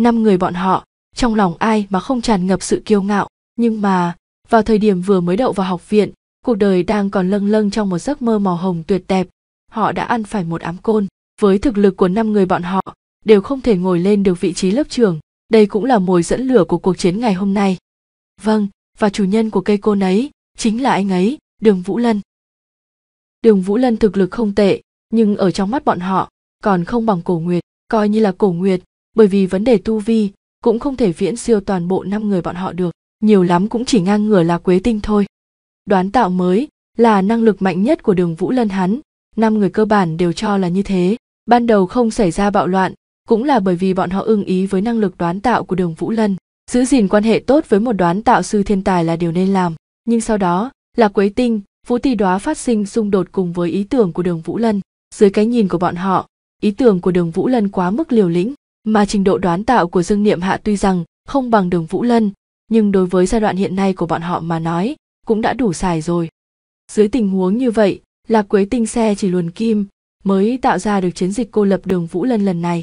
Năm người bọn họ, trong lòng ai mà không tràn ngập sự kiêu ngạo, nhưng mà, vào thời điểm vừa mới đậu vào học viện, cuộc đời đang còn lâng lâng trong một giấc mơ màu hồng tuyệt đẹp. Họ đã ăn phải một ám côn, với thực lực của năm người bọn họ, đều không thể ngồi lên được vị trí lớp trưởng. Đây cũng là mồi dẫn lửa của cuộc chiến ngày hôm nay. Vâng, và chủ nhân của cây côn ấy, chính là anh ấy, Đường Vũ Lân đường vũ lân thực lực không tệ nhưng ở trong mắt bọn họ còn không bằng cổ nguyệt coi như là cổ nguyệt bởi vì vấn đề tu vi cũng không thể viễn siêu toàn bộ năm người bọn họ được nhiều lắm cũng chỉ ngang ngửa là quế tinh thôi đoán tạo mới là năng lực mạnh nhất của đường vũ lân hắn năm người cơ bản đều cho là như thế ban đầu không xảy ra bạo loạn cũng là bởi vì bọn họ ưng ý với năng lực đoán tạo của đường vũ lân giữ gìn quan hệ tốt với một đoán tạo sư thiên tài là điều nên làm nhưng sau đó là quế tinh Vũ Tỳ Đóa phát sinh xung đột cùng với ý tưởng của Đường Vũ Lân. Dưới cái nhìn của bọn họ, ý tưởng của Đường Vũ Lân quá mức liều lĩnh, mà trình độ đoán tạo của Dương Niệm Hạ tuy rằng không bằng Đường Vũ Lân, nhưng đối với giai đoạn hiện nay của bọn họ mà nói, cũng đã đủ xài rồi. Dưới tình huống như vậy, Lạc Quế Tinh xe chỉ luồn kim mới tạo ra được chiến dịch cô lập Đường Vũ Lân lần này.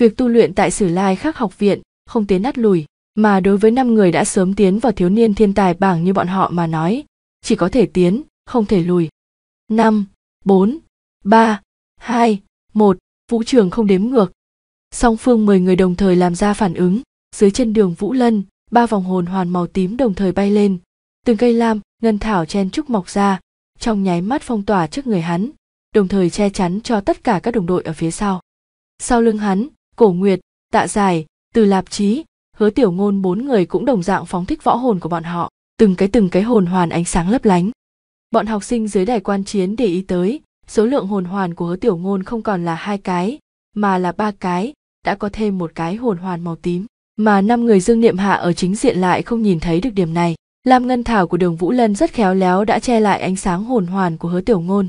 Việc tu luyện tại Sử Lai Khắc học viện không tiến nát lùi, mà đối với năm người đã sớm tiến vào thiếu niên thiên tài bảng như bọn họ mà nói, chỉ có thể tiến không thể lùi năm bốn ba hai một vũ trường không đếm ngược song phương 10 người đồng thời làm ra phản ứng dưới chân đường vũ lân ba vòng hồn hoàn màu tím đồng thời bay lên từng cây lam ngân thảo chen trúc mọc ra trong nháy mắt phong tỏa trước người hắn đồng thời che chắn cho tất cả các đồng đội ở phía sau sau lưng hắn cổ nguyệt tạ giải từ lạp chí hứa tiểu ngôn bốn người cũng đồng dạng phóng thích võ hồn của bọn họ từng cái từng cái hồn hoàn ánh sáng lấp lánh bọn học sinh dưới đài quan chiến để ý tới số lượng hồn hoàn của hứa tiểu ngôn không còn là hai cái mà là ba cái đã có thêm một cái hồn hoàn màu tím mà năm người dương niệm hạ ở chính diện lại không nhìn thấy được điểm này lam ngân thảo của đường vũ lân rất khéo léo đã che lại ánh sáng hồn hoàn của hứa tiểu ngôn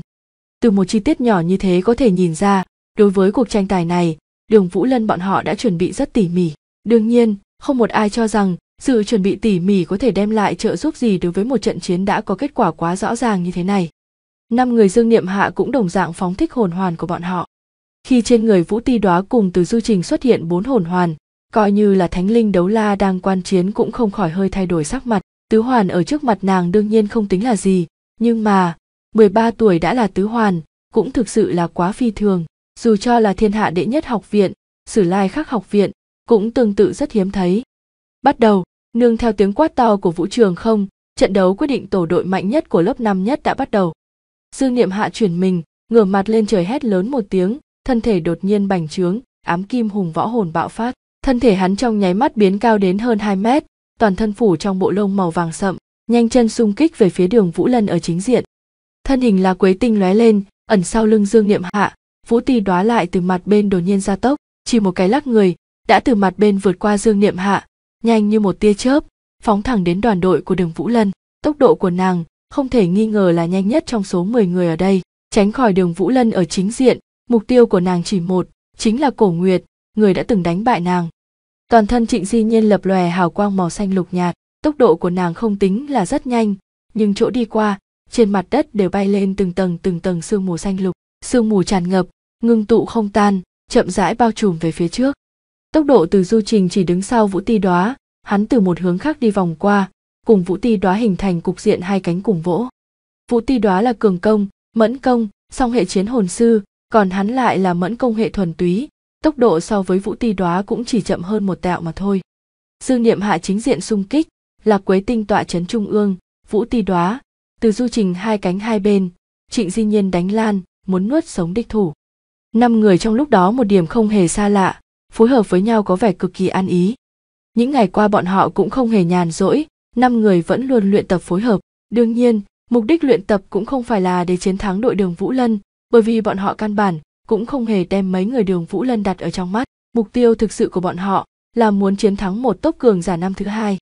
từ một chi tiết nhỏ như thế có thể nhìn ra đối với cuộc tranh tài này đường vũ lân bọn họ đã chuẩn bị rất tỉ mỉ đương nhiên không một ai cho rằng sự chuẩn bị tỉ mỉ có thể đem lại trợ giúp gì đối với một trận chiến đã có kết quả quá rõ ràng như thế này năm người dương niệm hạ cũng đồng dạng phóng thích hồn hoàn của bọn họ khi trên người vũ ti đoá cùng từ du trình xuất hiện bốn hồn hoàn coi như là thánh linh đấu la đang quan chiến cũng không khỏi hơi thay đổi sắc mặt tứ hoàn ở trước mặt nàng đương nhiên không tính là gì nhưng mà 13 tuổi đã là tứ hoàn cũng thực sự là quá phi thường dù cho là thiên hạ đệ nhất học viện sử lai khắc học viện cũng tương tự rất hiếm thấy Bắt đầu, nương theo tiếng quát to của vũ trường không, trận đấu quyết định tổ đội mạnh nhất của lớp năm nhất đã bắt đầu. Dư niệm hạ chuyển mình, ngửa mặt lên trời hét lớn một tiếng, thân thể đột nhiên bành trướng, ám kim hùng võ hồn bạo phát. Thân thể hắn trong nháy mắt biến cao đến hơn 2 mét, toàn thân phủ trong bộ lông màu vàng sậm, nhanh chân xung kích về phía đường Vũ Lân ở chính diện. Thân hình là quế tinh lóe lên, ẩn sau lưng Dương Niệm Hạ, Vũ Ti đóa lại từ mặt bên đột nhiên ra tốc, chỉ một cái lắc người, đã từ mặt bên vượt qua Dương Niệm Hạ, nhanh như một tia chớp phóng thẳng đến đoàn đội của đường vũ lân tốc độ của nàng không thể nghi ngờ là nhanh nhất trong số 10 người ở đây tránh khỏi đường vũ lân ở chính diện mục tiêu của nàng chỉ một chính là cổ nguyệt người đã từng đánh bại nàng toàn thân trịnh di nhiên lập lòe hào quang màu xanh lục nhạt tốc độ của nàng không tính là rất nhanh nhưng chỗ đi qua trên mặt đất đều bay lên từng tầng từng tầng sương mù xanh lục sương mù tràn ngập ngưng tụ không tan chậm rãi bao trùm về phía trước tốc độ từ du trình chỉ đứng sau vũ ti đoá hắn từ một hướng khác đi vòng qua cùng vũ ti đoá hình thành cục diện hai cánh cùng vỗ vũ ti đoá là cường công mẫn công song hệ chiến hồn sư còn hắn lại là mẫn công hệ thuần túy tốc độ so với vũ ti đoá cũng chỉ chậm hơn một tẹo mà thôi dương niệm hạ chính diện xung kích là quế tinh tọa trấn trung ương vũ ti đoá từ du trình hai cánh hai bên trịnh di nhiên đánh lan muốn nuốt sống địch thủ năm người trong lúc đó một điểm không hề xa lạ phối hợp với nhau có vẻ cực kỳ an ý. Những ngày qua bọn họ cũng không hề nhàn rỗi, năm người vẫn luôn luyện tập phối hợp. Đương nhiên, mục đích luyện tập cũng không phải là để chiến thắng đội đường Vũ Lân, bởi vì bọn họ căn bản cũng không hề đem mấy người đường Vũ Lân đặt ở trong mắt. Mục tiêu thực sự của bọn họ là muốn chiến thắng một tốc cường giả năm thứ hai.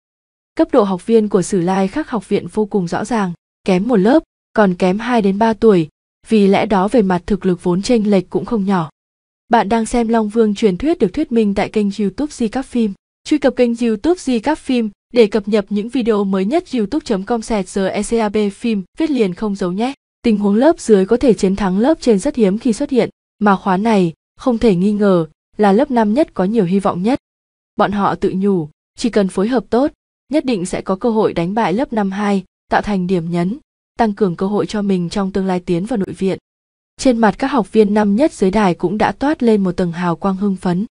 Cấp độ học viên của Sử Lai khác học viện vô cùng rõ ràng, kém một lớp, còn kém 2 đến 3 tuổi, vì lẽ đó về mặt thực lực vốn chênh lệch cũng không nhỏ. Bạn đang xem Long Vương truyền thuyết được thuyết minh tại kênh YouTube Di Các Phim. Truy cập kênh YouTube Di Các Phim để cập nhật những video mới nhất youtube.com sẹt phim viết liền không giấu nhé. Tình huống lớp dưới có thể chiến thắng lớp trên rất hiếm khi xuất hiện, mà khóa này không thể nghi ngờ là lớp năm nhất có nhiều hy vọng nhất. Bọn họ tự nhủ, chỉ cần phối hợp tốt, nhất định sẽ có cơ hội đánh bại lớp năm hai, tạo thành điểm nhấn, tăng cường cơ hội cho mình trong tương lai tiến vào nội viện trên mặt các học viên năm nhất dưới đài cũng đã toát lên một tầng hào quang hưng phấn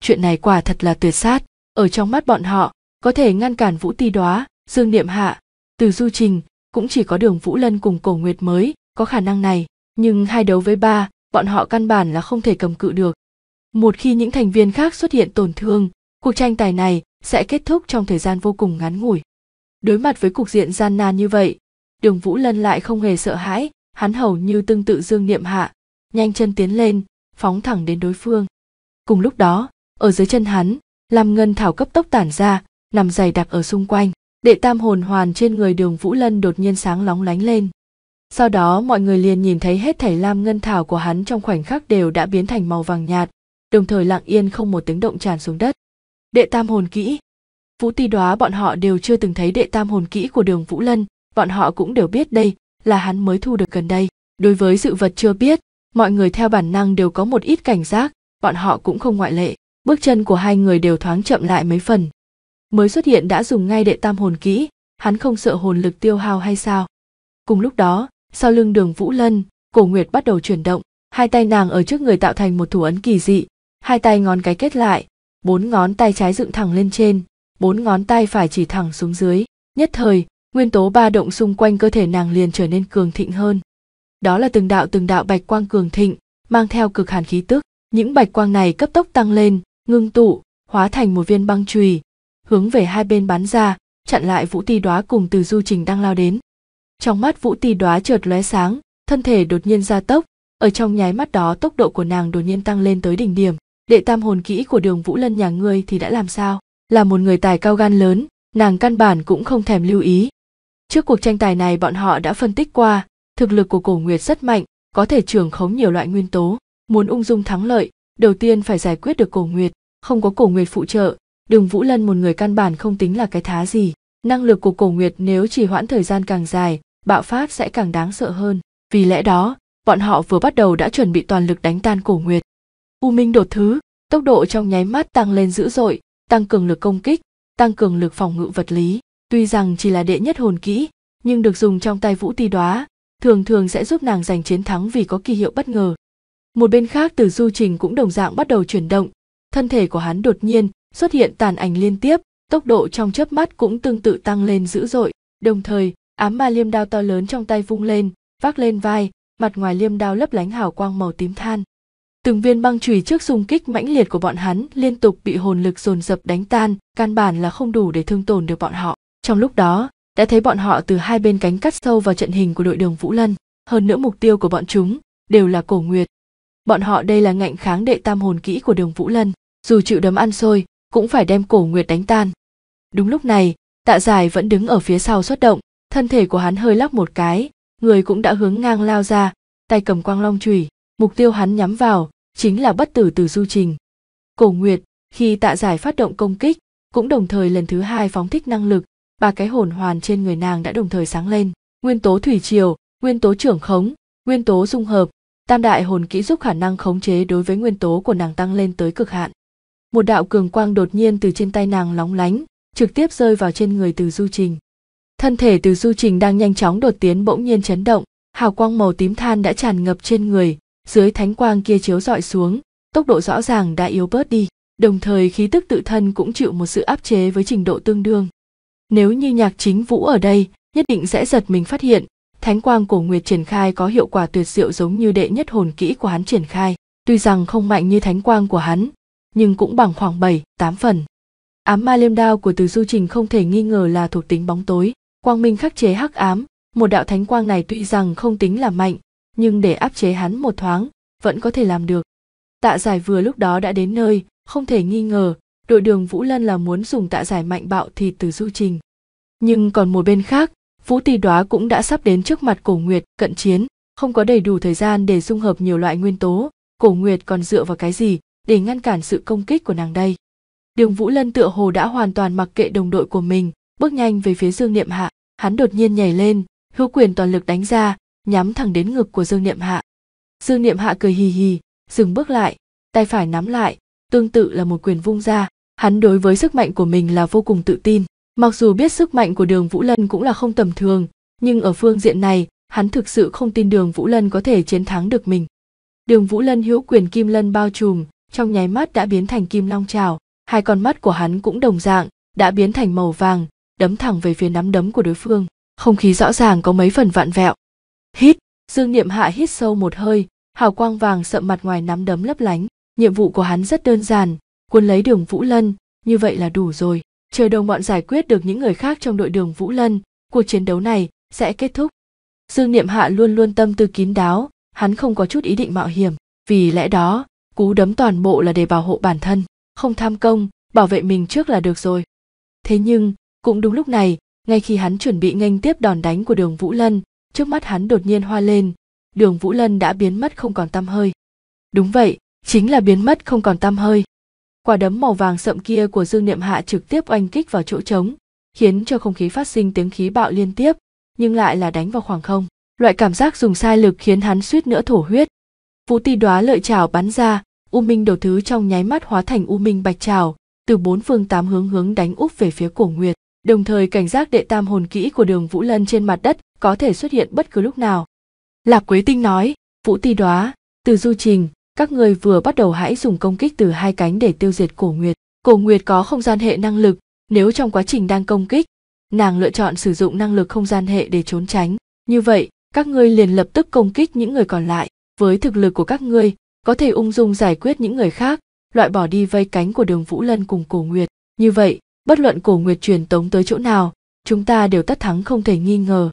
chuyện này quả thật là tuyệt sát ở trong mắt bọn họ có thể ngăn cản vũ ti đóa dương niệm hạ từ du trình cũng chỉ có đường vũ lân cùng cổ nguyệt mới có khả năng này nhưng hai đấu với ba bọn họ căn bản là không thể cầm cự được một khi những thành viên khác xuất hiện tổn thương cuộc tranh tài này sẽ kết thúc trong thời gian vô cùng ngắn ngủi đối mặt với cục diện gian nan như vậy đường vũ lân lại không hề sợ hãi hắn hầu như tương tự dương niệm hạ nhanh chân tiến lên phóng thẳng đến đối phương cùng lúc đó ở dưới chân hắn lam ngân thảo cấp tốc tản ra nằm dày đặc ở xung quanh đệ tam hồn hoàn trên người đường vũ lân đột nhiên sáng lóng lánh lên sau đó mọi người liền nhìn thấy hết thảy lam ngân thảo của hắn trong khoảnh khắc đều đã biến thành màu vàng nhạt đồng thời lặng yên không một tiếng động tràn xuống đất đệ tam hồn kỹ vũ ti đoá bọn họ đều chưa từng thấy đệ tam hồn kỹ của đường vũ lân bọn họ cũng đều biết đây là hắn mới thu được gần đây đối với sự vật chưa biết mọi người theo bản năng đều có một ít cảnh giác bọn họ cũng không ngoại lệ bước chân của hai người đều thoáng chậm lại mấy phần mới xuất hiện đã dùng ngay đệ tam hồn kỹ hắn không sợ hồn lực tiêu hao hay sao cùng lúc đó sau lưng đường vũ lân cổ nguyệt bắt đầu chuyển động hai tay nàng ở trước người tạo thành một thủ ấn kỳ dị hai tay ngón cái kết lại bốn ngón tay trái dựng thẳng lên trên bốn ngón tay phải chỉ thẳng xuống dưới nhất thời nguyên tố ba động xung quanh cơ thể nàng liền trở nên cường thịnh hơn đó là từng đạo từng đạo bạch quang cường thịnh mang theo cực hàn khí tức những bạch quang này cấp tốc tăng lên ngưng tụ hóa thành một viên băng chùy hướng về hai bên bắn ra chặn lại vũ ti đoá cùng từ du trình đang lao đến trong mắt vũ ti đoá chợt lóe sáng thân thể đột nhiên gia tốc ở trong nháy mắt đó tốc độ của nàng đột nhiên tăng lên tới đỉnh điểm đệ tam hồn kỹ của đường vũ lân nhà ngươi thì đã làm sao là một người tài cao gan lớn nàng căn bản cũng không thèm lưu ý Trước cuộc tranh tài này bọn họ đã phân tích qua, thực lực của Cổ Nguyệt rất mạnh, có thể trưởng khống nhiều loại nguyên tố, muốn ung dung thắng lợi, đầu tiên phải giải quyết được Cổ Nguyệt, không có Cổ Nguyệt phụ trợ, Đường Vũ Lân một người căn bản không tính là cái thá gì, năng lực của Cổ Nguyệt nếu trì hoãn thời gian càng dài, bạo phát sẽ càng đáng sợ hơn, vì lẽ đó, bọn họ vừa bắt đầu đã chuẩn bị toàn lực đánh tan Cổ Nguyệt. U Minh đột thứ, tốc độ trong nháy mắt tăng lên dữ dội, tăng cường lực công kích, tăng cường lực phòng ngự vật lý tuy rằng chỉ là đệ nhất hồn kỹ nhưng được dùng trong tay vũ ti đoá thường thường sẽ giúp nàng giành chiến thắng vì có kỳ hiệu bất ngờ một bên khác từ du trình cũng đồng dạng bắt đầu chuyển động thân thể của hắn đột nhiên xuất hiện tàn ảnh liên tiếp tốc độ trong chớp mắt cũng tương tự tăng lên dữ dội đồng thời ám ma liêm đao to lớn trong tay vung lên vác lên vai mặt ngoài liêm đao lấp lánh hào quang màu tím than từng viên băng chùy trước xung kích mãnh liệt của bọn hắn liên tục bị hồn lực dồn dập đánh tan căn bản là không đủ để thương tổn được bọn họ trong lúc đó, đã thấy bọn họ từ hai bên cánh cắt sâu vào trận hình của đội đường Vũ Lân, hơn nữa mục tiêu của bọn chúng đều là Cổ Nguyệt. Bọn họ đây là ngạnh kháng đệ tam hồn kỹ của đường Vũ Lân, dù chịu đấm ăn xôi cũng phải đem Cổ Nguyệt đánh tan. Đúng lúc này, Tạ Giải vẫn đứng ở phía sau xuất động, thân thể của hắn hơi lắc một cái, người cũng đã hướng ngang lao ra, tay cầm quang long chùy, mục tiêu hắn nhắm vào chính là bất tử từ du trình. Cổ Nguyệt, khi Tạ Giải phát động công kích, cũng đồng thời lần thứ hai phóng thích năng lực ba cái hồn hoàn trên người nàng đã đồng thời sáng lên nguyên tố thủy triều nguyên tố trưởng khống nguyên tố dung hợp tam đại hồn kỹ giúp khả năng khống chế đối với nguyên tố của nàng tăng lên tới cực hạn một đạo cường quang đột nhiên từ trên tay nàng lóng lánh trực tiếp rơi vào trên người từ du trình thân thể từ du trình đang nhanh chóng đột tiến bỗng nhiên chấn động hào quang màu tím than đã tràn ngập trên người dưới thánh quang kia chiếu rọi xuống tốc độ rõ ràng đã yếu bớt đi đồng thời khí tức tự thân cũng chịu một sự áp chế với trình độ tương đương nếu như nhạc chính vũ ở đây, nhất định sẽ giật mình phát hiện, thánh quang cổ nguyệt triển khai có hiệu quả tuyệt diệu giống như đệ nhất hồn kỹ của hắn triển khai, tuy rằng không mạnh như thánh quang của hắn, nhưng cũng bằng khoảng bảy tám phần. Ám ma liêm đao của Từ Du Trình không thể nghi ngờ là thuộc tính bóng tối, quang minh khắc chế hắc ám, một đạo thánh quang này tuy rằng không tính là mạnh, nhưng để áp chế hắn một thoáng, vẫn có thể làm được. Tạ Giải vừa lúc đó đã đến nơi, không thể nghi ngờ, đội đường Vũ Lân là muốn dùng tạ giải mạnh bạo thịt từ du trình. Nhưng còn một bên khác, Vũ Tỳ Đoá cũng đã sắp đến trước mặt Cổ Nguyệt cận chiến, không có đầy đủ thời gian để dung hợp nhiều loại nguyên tố, Cổ Nguyệt còn dựa vào cái gì để ngăn cản sự công kích của nàng đây? Đường Vũ Lân tựa hồ đã hoàn toàn mặc kệ đồng đội của mình, bước nhanh về phía Dương Niệm Hạ, hắn đột nhiên nhảy lên, hữu quyền toàn lực đánh ra, nhắm thẳng đến ngực của Dương Niệm Hạ. Dương Niệm Hạ cười hì hì, dừng bước lại, tay phải nắm lại, tương tự là một quyền vung ra, Hắn đối với sức mạnh của mình là vô cùng tự tin. Mặc dù biết sức mạnh của Đường Vũ Lân cũng là không tầm thường, nhưng ở phương diện này, hắn thực sự không tin Đường Vũ Lân có thể chiến thắng được mình. Đường Vũ Lân hữu quyền kim lân bao trùm, trong nháy mắt đã biến thành kim long trào, hai con mắt của hắn cũng đồng dạng, đã biến thành màu vàng, đấm thẳng về phía nắm đấm của đối phương. Không khí rõ ràng có mấy phần vạn vẹo. Hít, Dương Niệm Hạ hít sâu một hơi, hào quang vàng sậm mặt ngoài nắm đấm lấp lánh. Nhiệm vụ của hắn rất đơn giản, quân lấy đường Vũ Lân, như vậy là đủ rồi. Chờ đồng bọn giải quyết được những người khác trong đội đường Vũ Lân, cuộc chiến đấu này sẽ kết thúc. Dương Niệm Hạ luôn luôn tâm tư kín đáo, hắn không có chút ý định mạo hiểm, vì lẽ đó, cú đấm toàn bộ là để bảo hộ bản thân, không tham công, bảo vệ mình trước là được rồi. Thế nhưng, cũng đúng lúc này, ngay khi hắn chuẩn bị nghênh tiếp đòn đánh của Đường Vũ Lân, trước mắt hắn đột nhiên hoa lên, Đường Vũ Lân đã biến mất không còn tăm hơi. Đúng vậy, chính là biến mất không còn tăm hơi quả đấm màu vàng sậm kia của dương niệm hạ trực tiếp oanh kích vào chỗ trống khiến cho không khí phát sinh tiếng khí bạo liên tiếp nhưng lại là đánh vào khoảng không loại cảm giác dùng sai lực khiến hắn suýt nữa thổ huyết vũ ti đoá lợi chảo bắn ra u minh đầu thứ trong nháy mắt hóa thành u minh bạch trào từ bốn phương tám hướng hướng đánh úp về phía cổ nguyệt đồng thời cảnh giác đệ tam hồn kỹ của đường vũ lân trên mặt đất có thể xuất hiện bất cứ lúc nào lạc quế tinh nói vũ ti đoá từ du trình các người vừa bắt đầu hãy dùng công kích từ hai cánh để tiêu diệt cổ nguyệt cổ nguyệt có không gian hệ năng lực nếu trong quá trình đang công kích nàng lựa chọn sử dụng năng lực không gian hệ để trốn tránh như vậy các ngươi liền lập tức công kích những người còn lại với thực lực của các ngươi có thể ung dung giải quyết những người khác loại bỏ đi vây cánh của đường vũ lân cùng cổ nguyệt như vậy bất luận cổ nguyệt truyền tống tới chỗ nào chúng ta đều tất thắng không thể nghi ngờ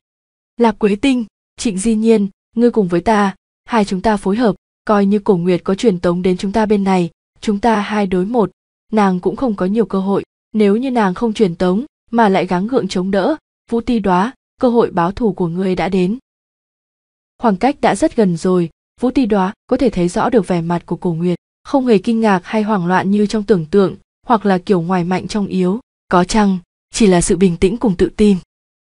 lạc quế tinh trịnh di nhiên ngươi cùng với ta hai chúng ta phối hợp coi như cổ nguyệt có truyền tống đến chúng ta bên này chúng ta hai đối một nàng cũng không có nhiều cơ hội nếu như nàng không truyền tống mà lại gắng gượng chống đỡ vũ ti đoá cơ hội báo thù của ngươi đã đến khoảng cách đã rất gần rồi vũ ti đoá có thể thấy rõ được vẻ mặt của cổ nguyệt không hề kinh ngạc hay hoảng loạn như trong tưởng tượng hoặc là kiểu ngoài mạnh trong yếu có chăng chỉ là sự bình tĩnh cùng tự tin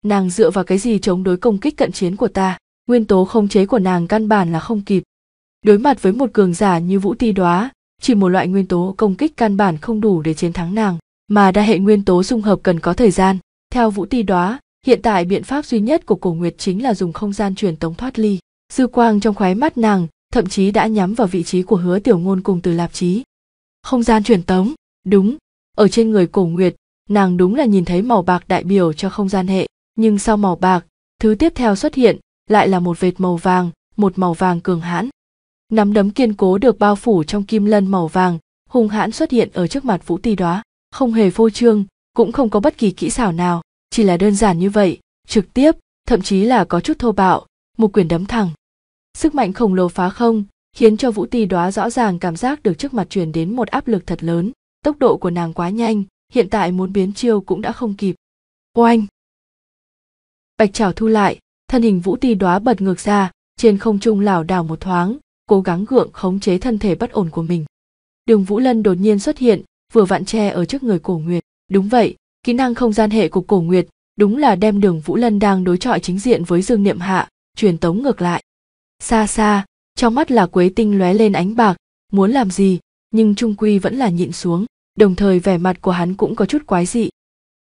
nàng dựa vào cái gì chống đối công kích cận chiến của ta nguyên tố không chế của nàng căn bản là không kịp đối mặt với một cường giả như vũ ti đoá chỉ một loại nguyên tố công kích căn bản không đủ để chiến thắng nàng mà đa hệ nguyên tố dung hợp cần có thời gian theo vũ ti đoá hiện tại biện pháp duy nhất của cổ nguyệt chính là dùng không gian truyền tống thoát ly dư quang trong khoái mắt nàng thậm chí đã nhắm vào vị trí của hứa tiểu ngôn cùng từ lạp chí không gian truyền tống đúng ở trên người cổ nguyệt nàng đúng là nhìn thấy màu bạc đại biểu cho không gian hệ nhưng sau màu bạc thứ tiếp theo xuất hiện lại là một vệt màu vàng một màu vàng cường hãn nắm đấm kiên cố được bao phủ trong kim lân màu vàng hung hãn xuất hiện ở trước mặt vũ ti đoá không hề phô trương cũng không có bất kỳ kỹ xảo nào chỉ là đơn giản như vậy trực tiếp thậm chí là có chút thô bạo một quyền đấm thẳng sức mạnh khổng lồ phá không khiến cho vũ ti đoá rõ ràng cảm giác được trước mặt truyền đến một áp lực thật lớn tốc độ của nàng quá nhanh hiện tại muốn biến chiêu cũng đã không kịp oanh bạch trảo thu lại thân hình vũ ti đoá bật ngược ra trên không trung lảo đảo một thoáng cố gắng gượng khống chế thân thể bất ổn của mình đường vũ lân đột nhiên xuất hiện vừa vặn che ở trước người cổ nguyệt đúng vậy kỹ năng không gian hệ của cổ nguyệt đúng là đem đường vũ lân đang đối chọi chính diện với dương niệm hạ truyền tống ngược lại xa xa trong mắt là quế tinh lóe lên ánh bạc muốn làm gì nhưng trung quy vẫn là nhịn xuống đồng thời vẻ mặt của hắn cũng có chút quái dị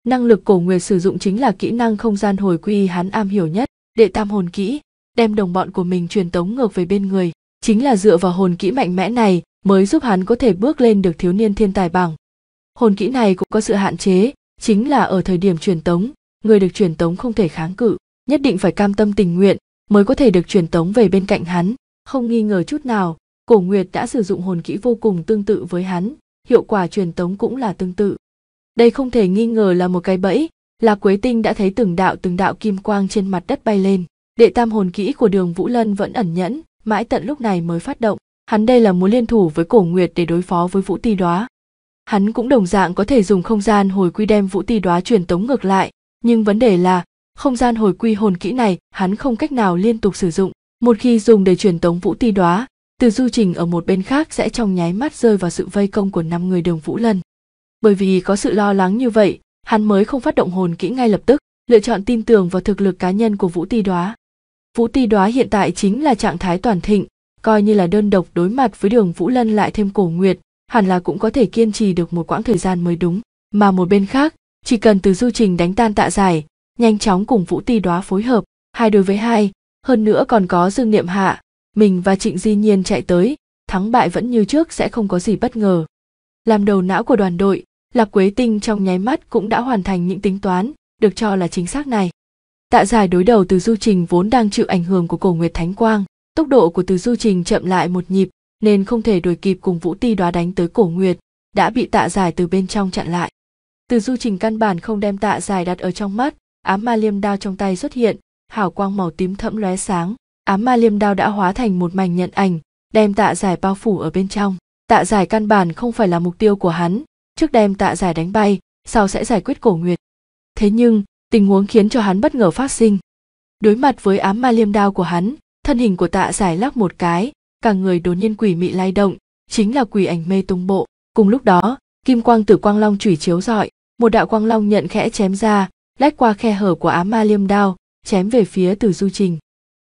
năng lực cổ nguyệt sử dụng chính là kỹ năng không gian hồi quy hắn am hiểu nhất đệ tam hồn kỹ đem đồng bọn của mình truyền tống ngược về bên người chính là dựa vào hồn kỹ mạnh mẽ này mới giúp hắn có thể bước lên được thiếu niên thiên tài bảng hồn kỹ này cũng có sự hạn chế chính là ở thời điểm truyền tống người được truyền tống không thể kháng cự nhất định phải cam tâm tình nguyện mới có thể được truyền tống về bên cạnh hắn không nghi ngờ chút nào cổ nguyệt đã sử dụng hồn kỹ vô cùng tương tự với hắn hiệu quả truyền tống cũng là tương tự đây không thể nghi ngờ là một cái bẫy là quế tinh đã thấy từng đạo từng đạo kim quang trên mặt đất bay lên đệ tam hồn kỹ của đường vũ lân vẫn ẩn nhẫn mãi tận lúc này mới phát động hắn đây là muốn liên thủ với cổ nguyệt để đối phó với vũ ti đoá hắn cũng đồng dạng có thể dùng không gian hồi quy đem vũ ti đoá truyền tống ngược lại nhưng vấn đề là không gian hồi quy hồn kỹ này hắn không cách nào liên tục sử dụng một khi dùng để truyền tống vũ ti đoá từ du trình ở một bên khác sẽ trong nháy mắt rơi vào sự vây công của năm người đường vũ lân bởi vì có sự lo lắng như vậy hắn mới không phát động hồn kỹ ngay lập tức lựa chọn tin tưởng vào thực lực cá nhân của vũ ti đoá Vũ Ti Đoá hiện tại chính là trạng thái toàn thịnh, coi như là đơn độc đối mặt với Đường Vũ Lân lại thêm Cổ Nguyệt, hẳn là cũng có thể kiên trì được một quãng thời gian mới đúng. Mà một bên khác, chỉ cần từ du trình đánh tan tạ giải, nhanh chóng cùng Vũ Ti Đoá phối hợp, hai đối với hai, hơn nữa còn có Dương Niệm Hạ, mình và Trịnh Di Nhiên chạy tới, thắng bại vẫn như trước sẽ không có gì bất ngờ. Làm đầu não của đoàn đội, Lạc Quế Tinh trong nháy mắt cũng đã hoàn thành những tính toán được cho là chính xác này. Tạ giải đối đầu từ du trình vốn đang chịu ảnh hưởng của cổ nguyệt thánh quang, tốc độ của từ du trình chậm lại một nhịp nên không thể đuổi kịp cùng vũ ti đoá đánh tới cổ nguyệt, đã bị tạ giải từ bên trong chặn lại. Từ du trình căn bản không đem tạ giải đặt ở trong mắt, ám ma liêm đao trong tay xuất hiện, hào quang màu tím thẫm lóe sáng, ám ma liêm đao đã hóa thành một mảnh nhận ảnh, đem tạ giải bao phủ ở bên trong. Tạ giải căn bản không phải là mục tiêu của hắn, trước đem tạ giải đánh bay, sau sẽ giải quyết cổ nguyệt. Thế nhưng, tình huống khiến cho hắn bất ngờ phát sinh đối mặt với ám ma liêm đao của hắn thân hình của tạ giải lắc một cái cả người đột nhiên quỷ mị lai động chính là quỷ ảnh mê tung bộ cùng lúc đó kim quang tử quang long chủy chiếu rọi một đạo quang long nhận khẽ chém ra lách qua khe hở của ám ma liêm đao chém về phía từ du trình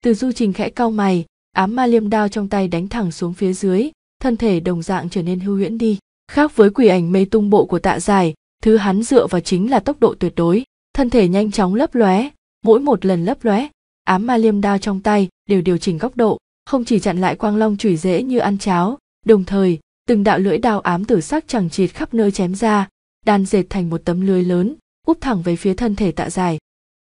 từ du trình khẽ cau mày ám ma liêm đao trong tay đánh thẳng xuống phía dưới thân thể đồng dạng trở nên hư huyễn đi khác với quỷ ảnh mê tung bộ của tạ giải thứ hắn dựa vào chính là tốc độ tuyệt đối thân thể nhanh chóng lấp lóe mỗi một lần lấp lóe ám ma liêm đao trong tay đều điều chỉnh góc độ không chỉ chặn lại quang long chửi dễ như ăn cháo đồng thời từng đạo lưỡi đao ám tử sắc chẳng chịt khắp nơi chém ra đan dệt thành một tấm lưới lớn úp thẳng về phía thân thể tạ dài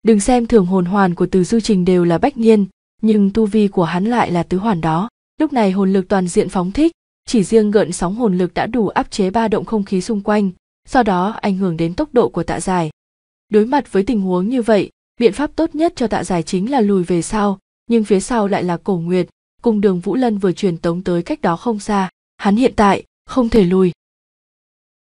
đừng xem thường hồn hoàn của từ du trình đều là bách nhiên nhưng tu vi của hắn lại là tứ hoàn đó lúc này hồn lực toàn diện phóng thích chỉ riêng gợn sóng hồn lực đã đủ áp chế ba động không khí xung quanh do đó ảnh hưởng đến tốc độ của tạ dài Đối mặt với tình huống như vậy, biện pháp tốt nhất cho tạ giải chính là lùi về sau, nhưng phía sau lại là Cổ Nguyệt, cùng đường Vũ Lân vừa truyền tống tới cách đó không xa, hắn hiện tại không thể lùi.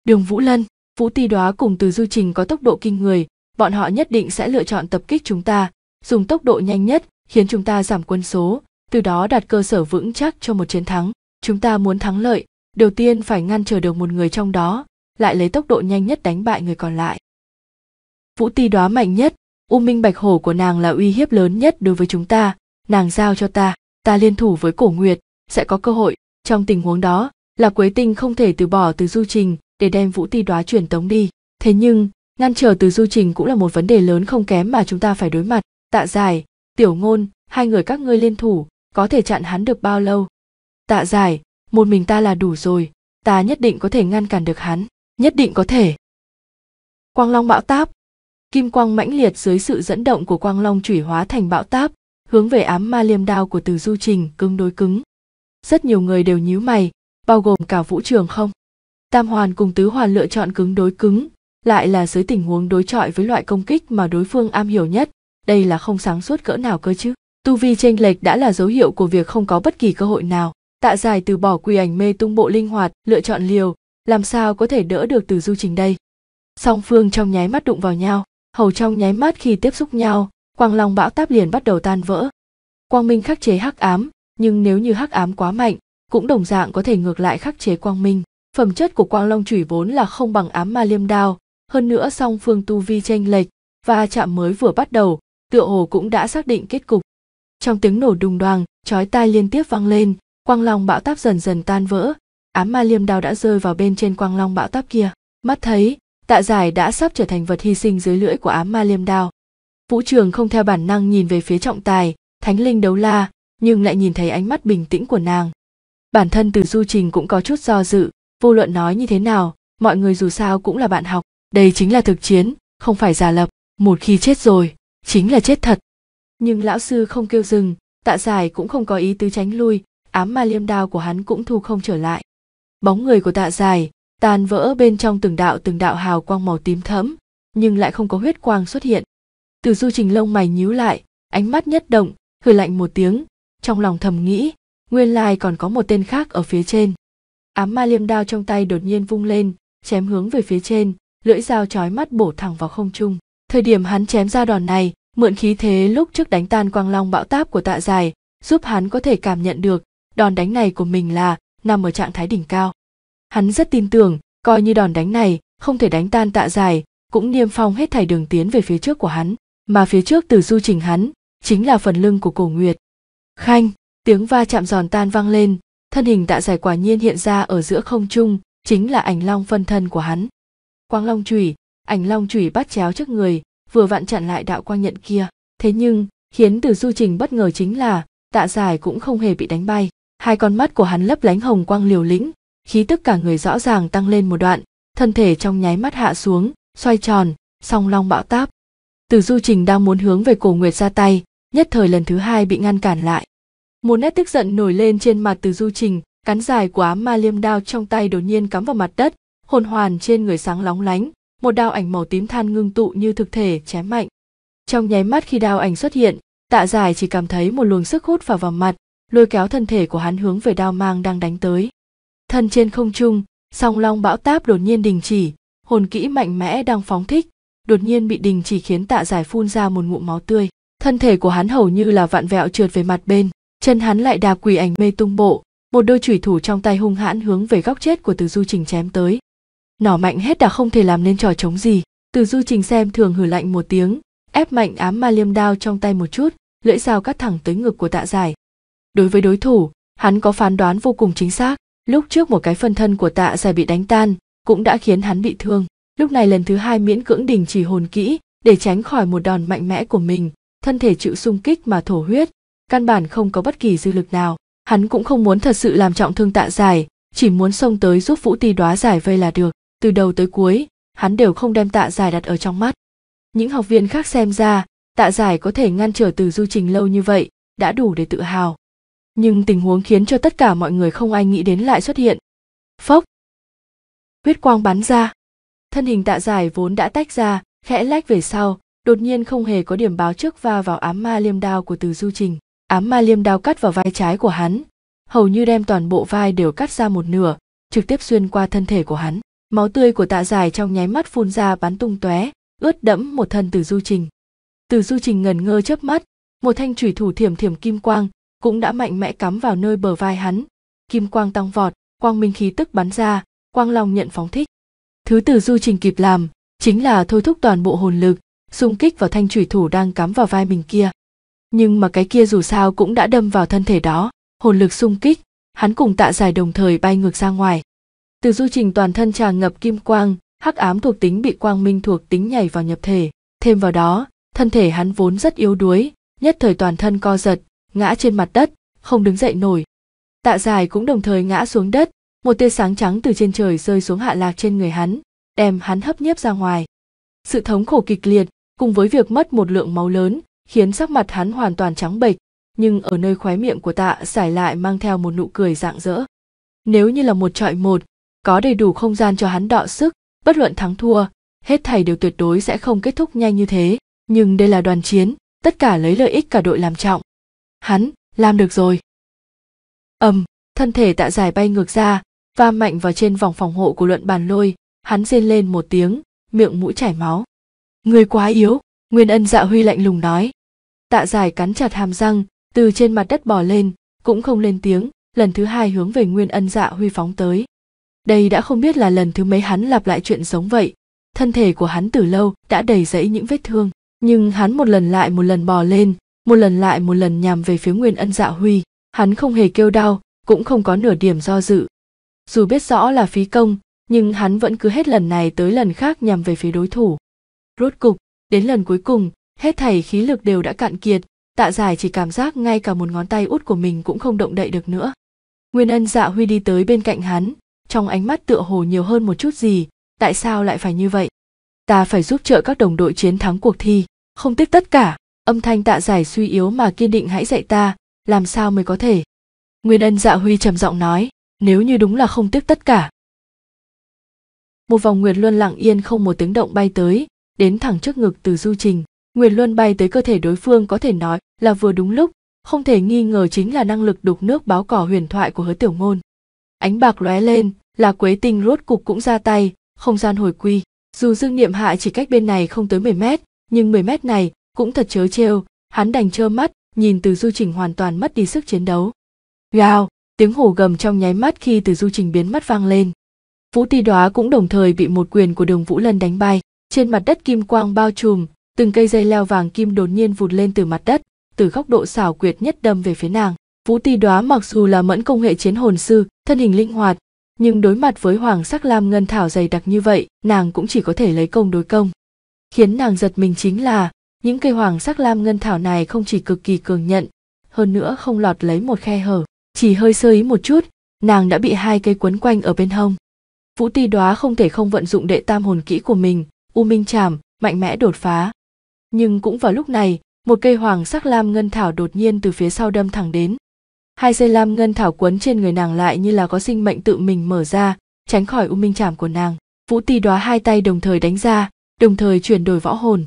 Đường Vũ Lân, Vũ Ti Đóa cùng Từ Du Trình có tốc độ kinh người, bọn họ nhất định sẽ lựa chọn tập kích chúng ta, dùng tốc độ nhanh nhất khiến chúng ta giảm quân số, từ đó đặt cơ sở vững chắc cho một chiến thắng. Chúng ta muốn thắng lợi, đầu tiên phải ngăn trở được một người trong đó, lại lấy tốc độ nhanh nhất đánh bại người còn lại vũ ti đoá mạnh nhất u minh bạch hổ của nàng là uy hiếp lớn nhất đối với chúng ta nàng giao cho ta ta liên thủ với cổ nguyệt sẽ có cơ hội trong tình huống đó là quế tinh không thể từ bỏ từ du trình để đem vũ ti đoá truyền tống đi thế nhưng ngăn trở từ du trình cũng là một vấn đề lớn không kém mà chúng ta phải đối mặt tạ giải tiểu ngôn hai người các ngươi liên thủ có thể chặn hắn được bao lâu tạ giải một mình ta là đủ rồi ta nhất định có thể ngăn cản được hắn nhất định có thể quang long bão táp kim quang mãnh liệt dưới sự dẫn động của quang long chủy hóa thành bão táp hướng về ám ma liêm đao của từ du trình cứng đối cứng rất nhiều người đều nhíu mày bao gồm cả vũ trường không tam hoàn cùng tứ hoàn lựa chọn cứng đối cứng lại là dưới tình huống đối chọi với loại công kích mà đối phương am hiểu nhất đây là không sáng suốt cỡ nào cơ chứ tu vi chênh lệch đã là dấu hiệu của việc không có bất kỳ cơ hội nào tạ giải từ bỏ quy ảnh mê tung bộ linh hoạt lựa chọn liều làm sao có thể đỡ được từ du trình đây song phương trong nháy mắt đụng vào nhau hầu trong nháy mắt khi tiếp xúc nhau quang long bão táp liền bắt đầu tan vỡ quang minh khắc chế hắc ám nhưng nếu như hắc ám quá mạnh cũng đồng dạng có thể ngược lại khắc chế quang minh phẩm chất của quang long chủy vốn là không bằng ám ma liêm đao hơn nữa song phương tu vi tranh lệch và chạm mới vừa bắt đầu tựa hồ cũng đã xác định kết cục trong tiếng nổ đùng đoàng chói tai liên tiếp vang lên quang long bão táp dần dần tan vỡ ám ma liêm đao đã rơi vào bên trên quang long bão táp kia mắt thấy tạ giải đã sắp trở thành vật hy sinh dưới lưỡi của ám ma liêm đao vũ trường không theo bản năng nhìn về phía trọng tài thánh linh đấu la nhưng lại nhìn thấy ánh mắt bình tĩnh của nàng bản thân từ du trình cũng có chút do dự vô luận nói như thế nào mọi người dù sao cũng là bạn học đây chính là thực chiến không phải giả lập một khi chết rồi chính là chết thật nhưng lão sư không kêu dừng tạ giải cũng không có ý tứ tránh lui ám ma liêm đao của hắn cũng thu không trở lại bóng người của tạ giải tan vỡ bên trong từng đạo từng đạo hào quang màu tím thẫm nhưng lại không có huyết quang xuất hiện từ du trình lông mày nhíu lại ánh mắt nhất động hừ lạnh một tiếng trong lòng thầm nghĩ nguyên lai còn có một tên khác ở phía trên ám ma liêm đao trong tay đột nhiên vung lên chém hướng về phía trên lưỡi dao chói mắt bổ thẳng vào không trung thời điểm hắn chém ra đòn này mượn khí thế lúc trước đánh tan quang long bão táp của tạ dài giúp hắn có thể cảm nhận được đòn đánh này của mình là nằm ở trạng thái đỉnh cao hắn rất tin tưởng coi như đòn đánh này không thể đánh tan tạ dài cũng niêm phong hết thảy đường tiến về phía trước của hắn mà phía trước từ du trình hắn chính là phần lưng của cổ nguyệt khanh tiếng va chạm giòn tan vang lên thân hình tạ dài quả nhiên hiện ra ở giữa không trung chính là ảnh long phân thân của hắn quang long chủy ảnh long chủy bắt chéo trước người vừa vặn chặn lại đạo quang nhận kia thế nhưng khiến từ du trình bất ngờ chính là tạ dài cũng không hề bị đánh bay hai con mắt của hắn lấp lánh hồng quang liều lĩnh khí tức cả người rõ ràng tăng lên một đoạn thân thể trong nháy mắt hạ xuống xoay tròn song long bão táp từ du trình đang muốn hướng về cổ nguyệt ra tay nhất thời lần thứ hai bị ngăn cản lại một nét tức giận nổi lên trên mặt từ du trình cắn dài quá ma liêm đao trong tay đột nhiên cắm vào mặt đất hồn hoàn trên người sáng lóng lánh một đao ảnh màu tím than ngưng tụ như thực thể chém mạnh trong nháy mắt khi đao ảnh xuất hiện tạ giải chỉ cảm thấy một luồng sức hút vào vào mặt lôi kéo thân thể của hắn hướng về đao mang đang đánh tới thân trên không trung song long bão táp đột nhiên đình chỉ hồn kỹ mạnh mẽ đang phóng thích đột nhiên bị đình chỉ khiến tạ giải phun ra một ngụm máu tươi thân thể của hắn hầu như là vặn vẹo trượt về mặt bên chân hắn lại đạp quỳ ảnh mê tung bộ một đôi chủy thủ trong tay hung hãn hướng về góc chết của từ du trình chém tới nỏ mạnh hết đã không thể làm nên trò chống gì từ du trình xem thường hử lạnh một tiếng ép mạnh ám ma liêm đao trong tay một chút lưỡi dao cắt thẳng tới ngực của tạ giải đối với đối thủ hắn có phán đoán vô cùng chính xác Lúc trước một cái phân thân của tạ Dài bị đánh tan, cũng đã khiến hắn bị thương. Lúc này lần thứ hai miễn cưỡng đình chỉ hồn kỹ, để tránh khỏi một đòn mạnh mẽ của mình, thân thể chịu sung kích mà thổ huyết, căn bản không có bất kỳ dư lực nào. Hắn cũng không muốn thật sự làm trọng thương tạ Dài, chỉ muốn xông tới giúp Vũ Ti đoá giải vây là được. Từ đầu tới cuối, hắn đều không đem tạ Dài đặt ở trong mắt. Những học viên khác xem ra, tạ giải có thể ngăn trở từ du trình lâu như vậy, đã đủ để tự hào nhưng tình huống khiến cho tất cả mọi người không ai nghĩ đến lại xuất hiện phốc huyết quang bắn ra thân hình tạ giải vốn đã tách ra khẽ lách về sau đột nhiên không hề có điểm báo trước va vào ám ma liêm đao của từ du trình ám ma liêm đao cắt vào vai trái của hắn hầu như đem toàn bộ vai đều cắt ra một nửa trực tiếp xuyên qua thân thể của hắn máu tươi của tạ giải trong nháy mắt phun ra bắn tung tóe ướt đẫm một thân từ du trình từ du trình ngần ngơ chớp mắt một thanh thủy thủ thiểm thiểm kim quang cũng đã mạnh mẽ cắm vào nơi bờ vai hắn kim quang tăng vọt quang minh khí tức bắn ra quang long nhận phóng thích thứ từ du trình kịp làm chính là thôi thúc toàn bộ hồn lực xung kích vào thanh thủy thủ đang cắm vào vai mình kia nhưng mà cái kia dù sao cũng đã đâm vào thân thể đó hồn lực xung kích hắn cùng tạ giải đồng thời bay ngược ra ngoài từ du trình toàn thân tràn ngập kim quang hắc ám thuộc tính bị quang minh thuộc tính nhảy vào nhập thể thêm vào đó thân thể hắn vốn rất yếu đuối nhất thời toàn thân co giật ngã trên mặt đất không đứng dậy nổi tạ Dài cũng đồng thời ngã xuống đất một tia sáng trắng từ trên trời rơi xuống hạ lạc trên người hắn đem hắn hấp nhiếp ra ngoài sự thống khổ kịch liệt cùng với việc mất một lượng máu lớn khiến sắc mặt hắn hoàn toàn trắng bệch nhưng ở nơi khóe miệng của tạ giải lại mang theo một nụ cười rạng rỡ nếu như là một trọi một có đầy đủ không gian cho hắn đọ sức bất luận thắng thua hết thảy đều tuyệt đối sẽ không kết thúc nhanh như thế nhưng đây là đoàn chiến tất cả lấy lợi ích cả đội làm trọng hắn làm được rồi ầm thân thể tạ giải bay ngược ra va mạnh vào trên vòng phòng hộ của luận bàn lôi hắn rên lên một tiếng miệng mũi chảy máu người quá yếu nguyên ân dạ huy lạnh lùng nói tạ giải cắn chặt hàm răng từ trên mặt đất bò lên cũng không lên tiếng lần thứ hai hướng về nguyên ân dạ huy phóng tới đây đã không biết là lần thứ mấy hắn lặp lại chuyện giống vậy thân thể của hắn từ lâu đã đầy rẫy những vết thương nhưng hắn một lần lại một lần bò lên một lần lại một lần nhằm về phía nguyên ân dạ huy hắn không hề kêu đau cũng không có nửa điểm do dự dù biết rõ là phí công nhưng hắn vẫn cứ hết lần này tới lần khác nhằm về phía đối thủ rốt cục đến lần cuối cùng hết thảy khí lực đều đã cạn kiệt tạ giải chỉ cảm giác ngay cả một ngón tay út của mình cũng không động đậy được nữa nguyên ân dạ huy đi tới bên cạnh hắn trong ánh mắt tựa hồ nhiều hơn một chút gì tại sao lại phải như vậy ta phải giúp trợ các đồng đội chiến thắng cuộc thi không tiếc tất cả âm thanh tạ giải suy yếu mà kiên định hãy dạy ta làm sao mới có thể nguyên ân dạ huy trầm giọng nói nếu như đúng là không tiếc tất cả một vòng nguyệt luân lặng yên không một tiếng động bay tới đến thẳng trước ngực từ du trình nguyệt luân bay tới cơ thể đối phương có thể nói là vừa đúng lúc không thể nghi ngờ chính là năng lực đục nước báo cỏ huyền thoại của hứa tiểu ngôn ánh bạc lóe lên là quế tinh rốt cục cũng ra tay không gian hồi quy dù dương niệm hạ chỉ cách bên này không tới 10 mét nhưng 10 mét này cũng thật chớ trêu hắn đành trơ mắt nhìn từ du trình hoàn toàn mất đi sức chiến đấu gào tiếng hổ gầm trong nháy mắt khi từ du trình biến mất vang lên vũ ti Đóa cũng đồng thời bị một quyền của đường vũ lân đánh bay trên mặt đất kim quang bao trùm từng cây dây leo vàng kim đột nhiên vụt lên từ mặt đất từ góc độ xảo quyệt nhất đâm về phía nàng vũ ti Đóa mặc dù là mẫn công hệ chiến hồn sư thân hình linh hoạt nhưng đối mặt với hoàng sắc lam ngân thảo dày đặc như vậy nàng cũng chỉ có thể lấy công đối công khiến nàng giật mình chính là những cây hoàng sắc lam ngân thảo này không chỉ cực kỳ cường nhận hơn nữa không lọt lấy một khe hở chỉ hơi sơ ý một chút nàng đã bị hai cây quấn quanh ở bên hông vũ ti đoá không thể không vận dụng đệ tam hồn kỹ của mình u minh Tràm mạnh mẽ đột phá nhưng cũng vào lúc này một cây hoàng sắc lam ngân thảo đột nhiên từ phía sau đâm thẳng đến hai dây lam ngân thảo quấn trên người nàng lại như là có sinh mệnh tự mình mở ra tránh khỏi u minh Tràm của nàng vũ ti đoá hai tay đồng thời đánh ra đồng thời chuyển đổi võ hồn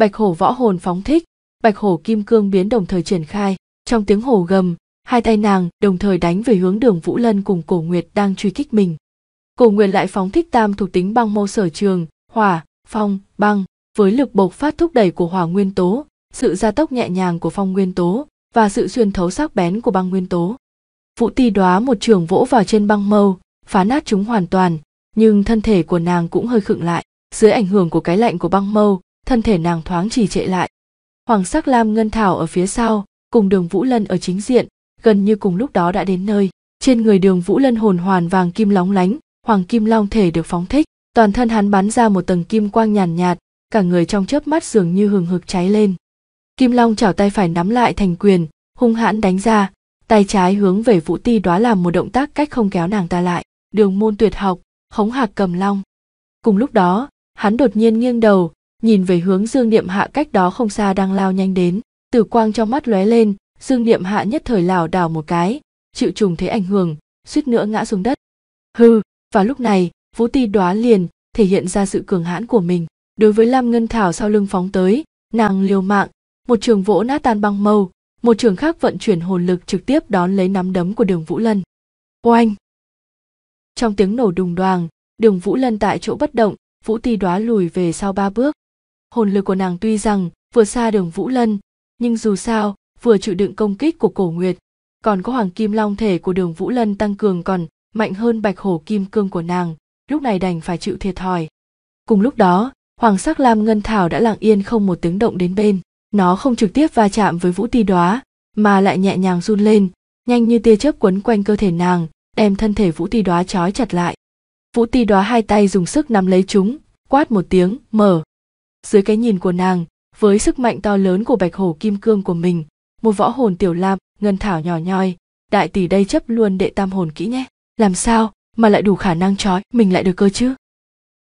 Bạch hổ võ hồn phóng thích, bạch hổ kim cương biến đồng thời triển khai, trong tiếng hổ gầm, hai tay nàng đồng thời đánh về hướng đường Vũ Lân cùng Cổ Nguyệt đang truy kích mình. Cổ Nguyệt lại phóng thích tam thuộc tính băng mâu sở trường, hỏa, phong, băng, với lực bộc phát thúc đẩy của hỏa nguyên tố, sự gia tốc nhẹ nhàng của phong nguyên tố và sự xuyên thấu sắc bén của băng nguyên tố. Vũ Ti đóa một trường vỗ vào trên băng mâu, phá nát chúng hoàn toàn, nhưng thân thể của nàng cũng hơi khựng lại. Dưới ảnh hưởng của cái lạnh của băng mâu, thân thể nàng thoáng trì trệ lại hoàng sắc lam ngân thảo ở phía sau cùng đường vũ lân ở chính diện gần như cùng lúc đó đã đến nơi trên người đường vũ lân hồn hoàn vàng kim lóng lánh hoàng kim long thể được phóng thích toàn thân hắn bắn ra một tầng kim quang nhàn nhạt, nhạt cả người trong chớp mắt dường như hừng hực cháy lên kim long chảo tay phải nắm lại thành quyền hung hãn đánh ra tay trái hướng về vũ ti đó làm một động tác cách không kéo nàng ta lại đường môn tuyệt học khống hạc cầm long cùng lúc đó hắn đột nhiên nghiêng đầu nhìn về hướng dương niệm hạ cách đó không xa đang lao nhanh đến tử quang trong mắt lóe lên dương niệm hạ nhất thời lảo đảo một cái chịu trùng thế ảnh hưởng suýt nữa ngã xuống đất hư và lúc này vũ ti đoá liền thể hiện ra sự cường hãn của mình đối với lam ngân thảo sau lưng phóng tới nàng liều mạng một trường vỗ nát tan băng mâu một trường khác vận chuyển hồn lực trực tiếp đón lấy nắm đấm của đường vũ lân oanh trong tiếng nổ đùng đoàng đường vũ lân tại chỗ bất động vũ ti đoá lùi về sau ba bước hồn lực của nàng tuy rằng vừa xa đường Vũ Lân, nhưng dù sao vừa chịu đựng công kích của Cổ Nguyệt, còn có Hoàng Kim Long thể của đường Vũ Lân tăng cường còn mạnh hơn Bạch Hổ Kim Cương của nàng, lúc này đành phải chịu thiệt thòi. Cùng lúc đó, Hoàng sắc Lam Ngân Thảo đã lặng yên không một tiếng động đến bên, nó không trực tiếp va chạm với Vũ Ti Đóa, mà lại nhẹ nhàng run lên, nhanh như tia chớp quấn quanh cơ thể nàng, đem thân thể Vũ Ti Đóa trói chặt lại. Vũ Ti Đóa hai tay dùng sức nắm lấy chúng, quát một tiếng, mở, dưới cái nhìn của nàng với sức mạnh to lớn của bạch hổ kim cương của mình một võ hồn tiểu lam ngân thảo nhỏ nhoi đại tỷ đây chấp luôn đệ tam hồn kỹ nhé làm sao mà lại đủ khả năng trói mình lại được cơ chứ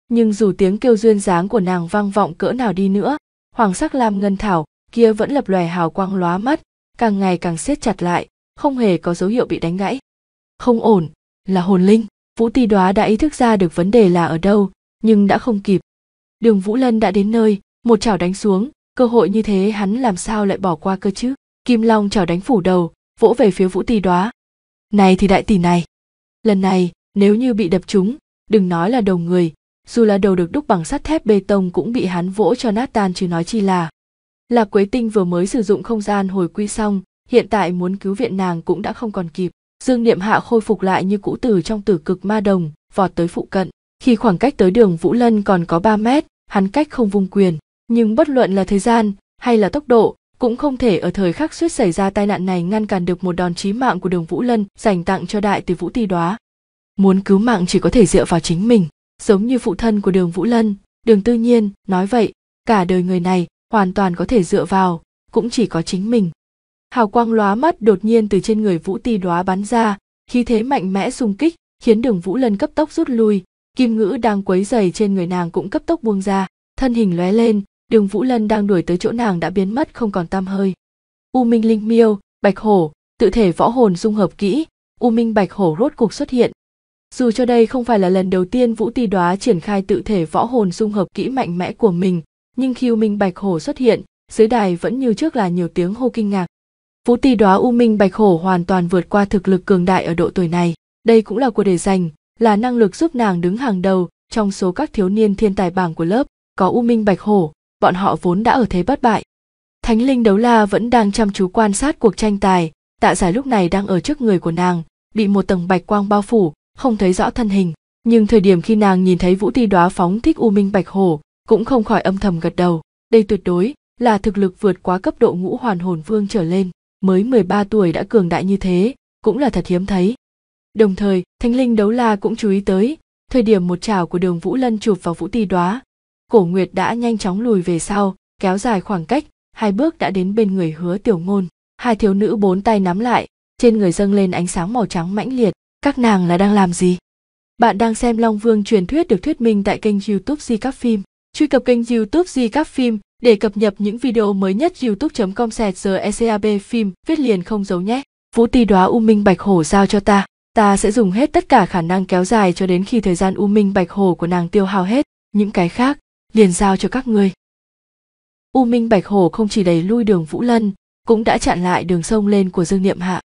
nhưng dù tiếng kêu duyên dáng của nàng vang vọng cỡ nào đi nữa hoàng sắc lam ngân thảo kia vẫn lập lòe hào quang lóa mắt càng ngày càng siết chặt lại không hề có dấu hiệu bị đánh gãy không ổn là hồn linh vũ ti đoá đã ý thức ra được vấn đề là ở đâu nhưng đã không kịp Đường Vũ Lân đã đến nơi, một chảo đánh xuống, cơ hội như thế hắn làm sao lại bỏ qua cơ chứ? Kim Long chảo đánh phủ đầu, vỗ về phía Vũ Tỳ Đóa. Này thì đại tỷ này, lần này nếu như bị đập chúng, đừng nói là đầu người, dù là đầu được đúc bằng sắt thép bê tông cũng bị hắn vỗ cho nát tan chứ nói chi là. Lạc Quế Tinh vừa mới sử dụng không gian hồi quy xong, hiện tại muốn cứu viện nàng cũng đã không còn kịp. Dương Niệm Hạ khôi phục lại như cũ tử trong tử cực ma đồng, vọt tới phụ cận. Khi khoảng cách tới đường Vũ Lân còn có ba mét, hắn cách không vung quyền. Nhưng bất luận là thời gian hay là tốc độ, cũng không thể ở thời khắc suýt xảy ra tai nạn này ngăn cản được một đòn chí mạng của đường Vũ Lân dành tặng cho đại tỷ Vũ Ti Đoá. Muốn cứu mạng chỉ có thể dựa vào chính mình, giống như phụ thân của đường Vũ Lân, đường Tư Nhiên nói vậy, cả đời người này hoàn toàn có thể dựa vào, cũng chỉ có chính mình. Hào quang lóa mắt đột nhiên từ trên người Vũ Ti Đoá bắn ra, khí thế mạnh mẽ xung kích, khiến đường Vũ Lân cấp tốc rút lui, kim ngữ đang quấy dày trên người nàng cũng cấp tốc buông ra thân hình lóe lên đường vũ lân đang đuổi tới chỗ nàng đã biến mất không còn tam hơi u minh linh miêu bạch hổ tự thể võ hồn dung hợp kỹ u minh bạch hổ rốt cuộc xuất hiện dù cho đây không phải là lần đầu tiên vũ ti đoá triển khai tự thể võ hồn dung hợp kỹ mạnh mẽ của mình nhưng khi u minh bạch hổ xuất hiện dưới đài vẫn như trước là nhiều tiếng hô kinh ngạc vũ ti đoá u minh bạch hổ hoàn toàn vượt qua thực lực cường đại ở độ tuổi này đây cũng là cuộc để dành là năng lực giúp nàng đứng hàng đầu trong số các thiếu niên thiên tài bảng của lớp có u minh bạch hổ bọn họ vốn đã ở thế bất bại thánh linh đấu la vẫn đang chăm chú quan sát cuộc tranh tài tạ giải lúc này đang ở trước người của nàng bị một tầng bạch quang bao phủ không thấy rõ thân hình nhưng thời điểm khi nàng nhìn thấy vũ ti đóa phóng thích u minh bạch hổ cũng không khỏi âm thầm gật đầu đây tuyệt đối là thực lực vượt quá cấp độ ngũ hoàn hồn vương trở lên mới 13 tuổi đã cường đại như thế cũng là thật hiếm thấy Đồng thời, Thánh Linh Đấu La cũng chú ý tới, thời điểm một chảo của đường Vũ Lân chụp vào Vũ Ti Đoá, Cổ Nguyệt đã nhanh chóng lùi về sau, kéo dài khoảng cách, hai bước đã đến bên người Hứa Tiểu Ngôn. Hai thiếu nữ bốn tay nắm lại, trên người dâng lên ánh sáng màu trắng mãnh liệt, các nàng là đang làm gì? Bạn đang xem Long Vương truyền thuyết được thuyết minh tại kênh YouTube Di Các Phim. Truy cập kênh YouTube Di Các Phim để cập nhật những video mới nhất youtube.com sẹt giờ ECAB phim viết liền không giấu nhé. Vũ Tì đóa U Minh Bạch Hổ giao cho ta ta sẽ dùng hết tất cả khả năng kéo dài cho đến khi thời gian u minh bạch hồ của nàng tiêu hao hết những cái khác liền giao cho các ngươi u minh bạch hồ không chỉ đẩy lui đường vũ lân cũng đã chặn lại đường sông lên của dương niệm hạ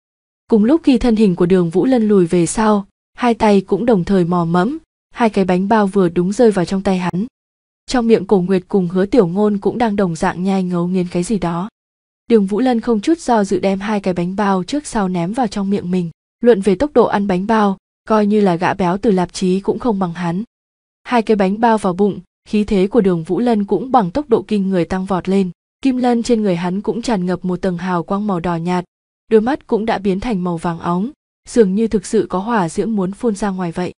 cùng lúc khi thân hình của đường vũ lân lùi về sau hai tay cũng đồng thời mò mẫm hai cái bánh bao vừa đúng rơi vào trong tay hắn trong miệng cổ nguyệt cùng hứa tiểu ngôn cũng đang đồng dạng nhai ngấu nghiến cái gì đó đường vũ lân không chút do dự đem hai cái bánh bao trước sau ném vào trong miệng mình luận về tốc độ ăn bánh bao coi như là gã béo từ lạp chí cũng không bằng hắn hai cái bánh bao vào bụng khí thế của đường vũ lân cũng bằng tốc độ kinh người tăng vọt lên kim lân trên người hắn cũng tràn ngập một tầng hào quang màu đỏ nhạt đôi mắt cũng đã biến thành màu vàng óng dường như thực sự có hỏa diễm muốn phun ra ngoài vậy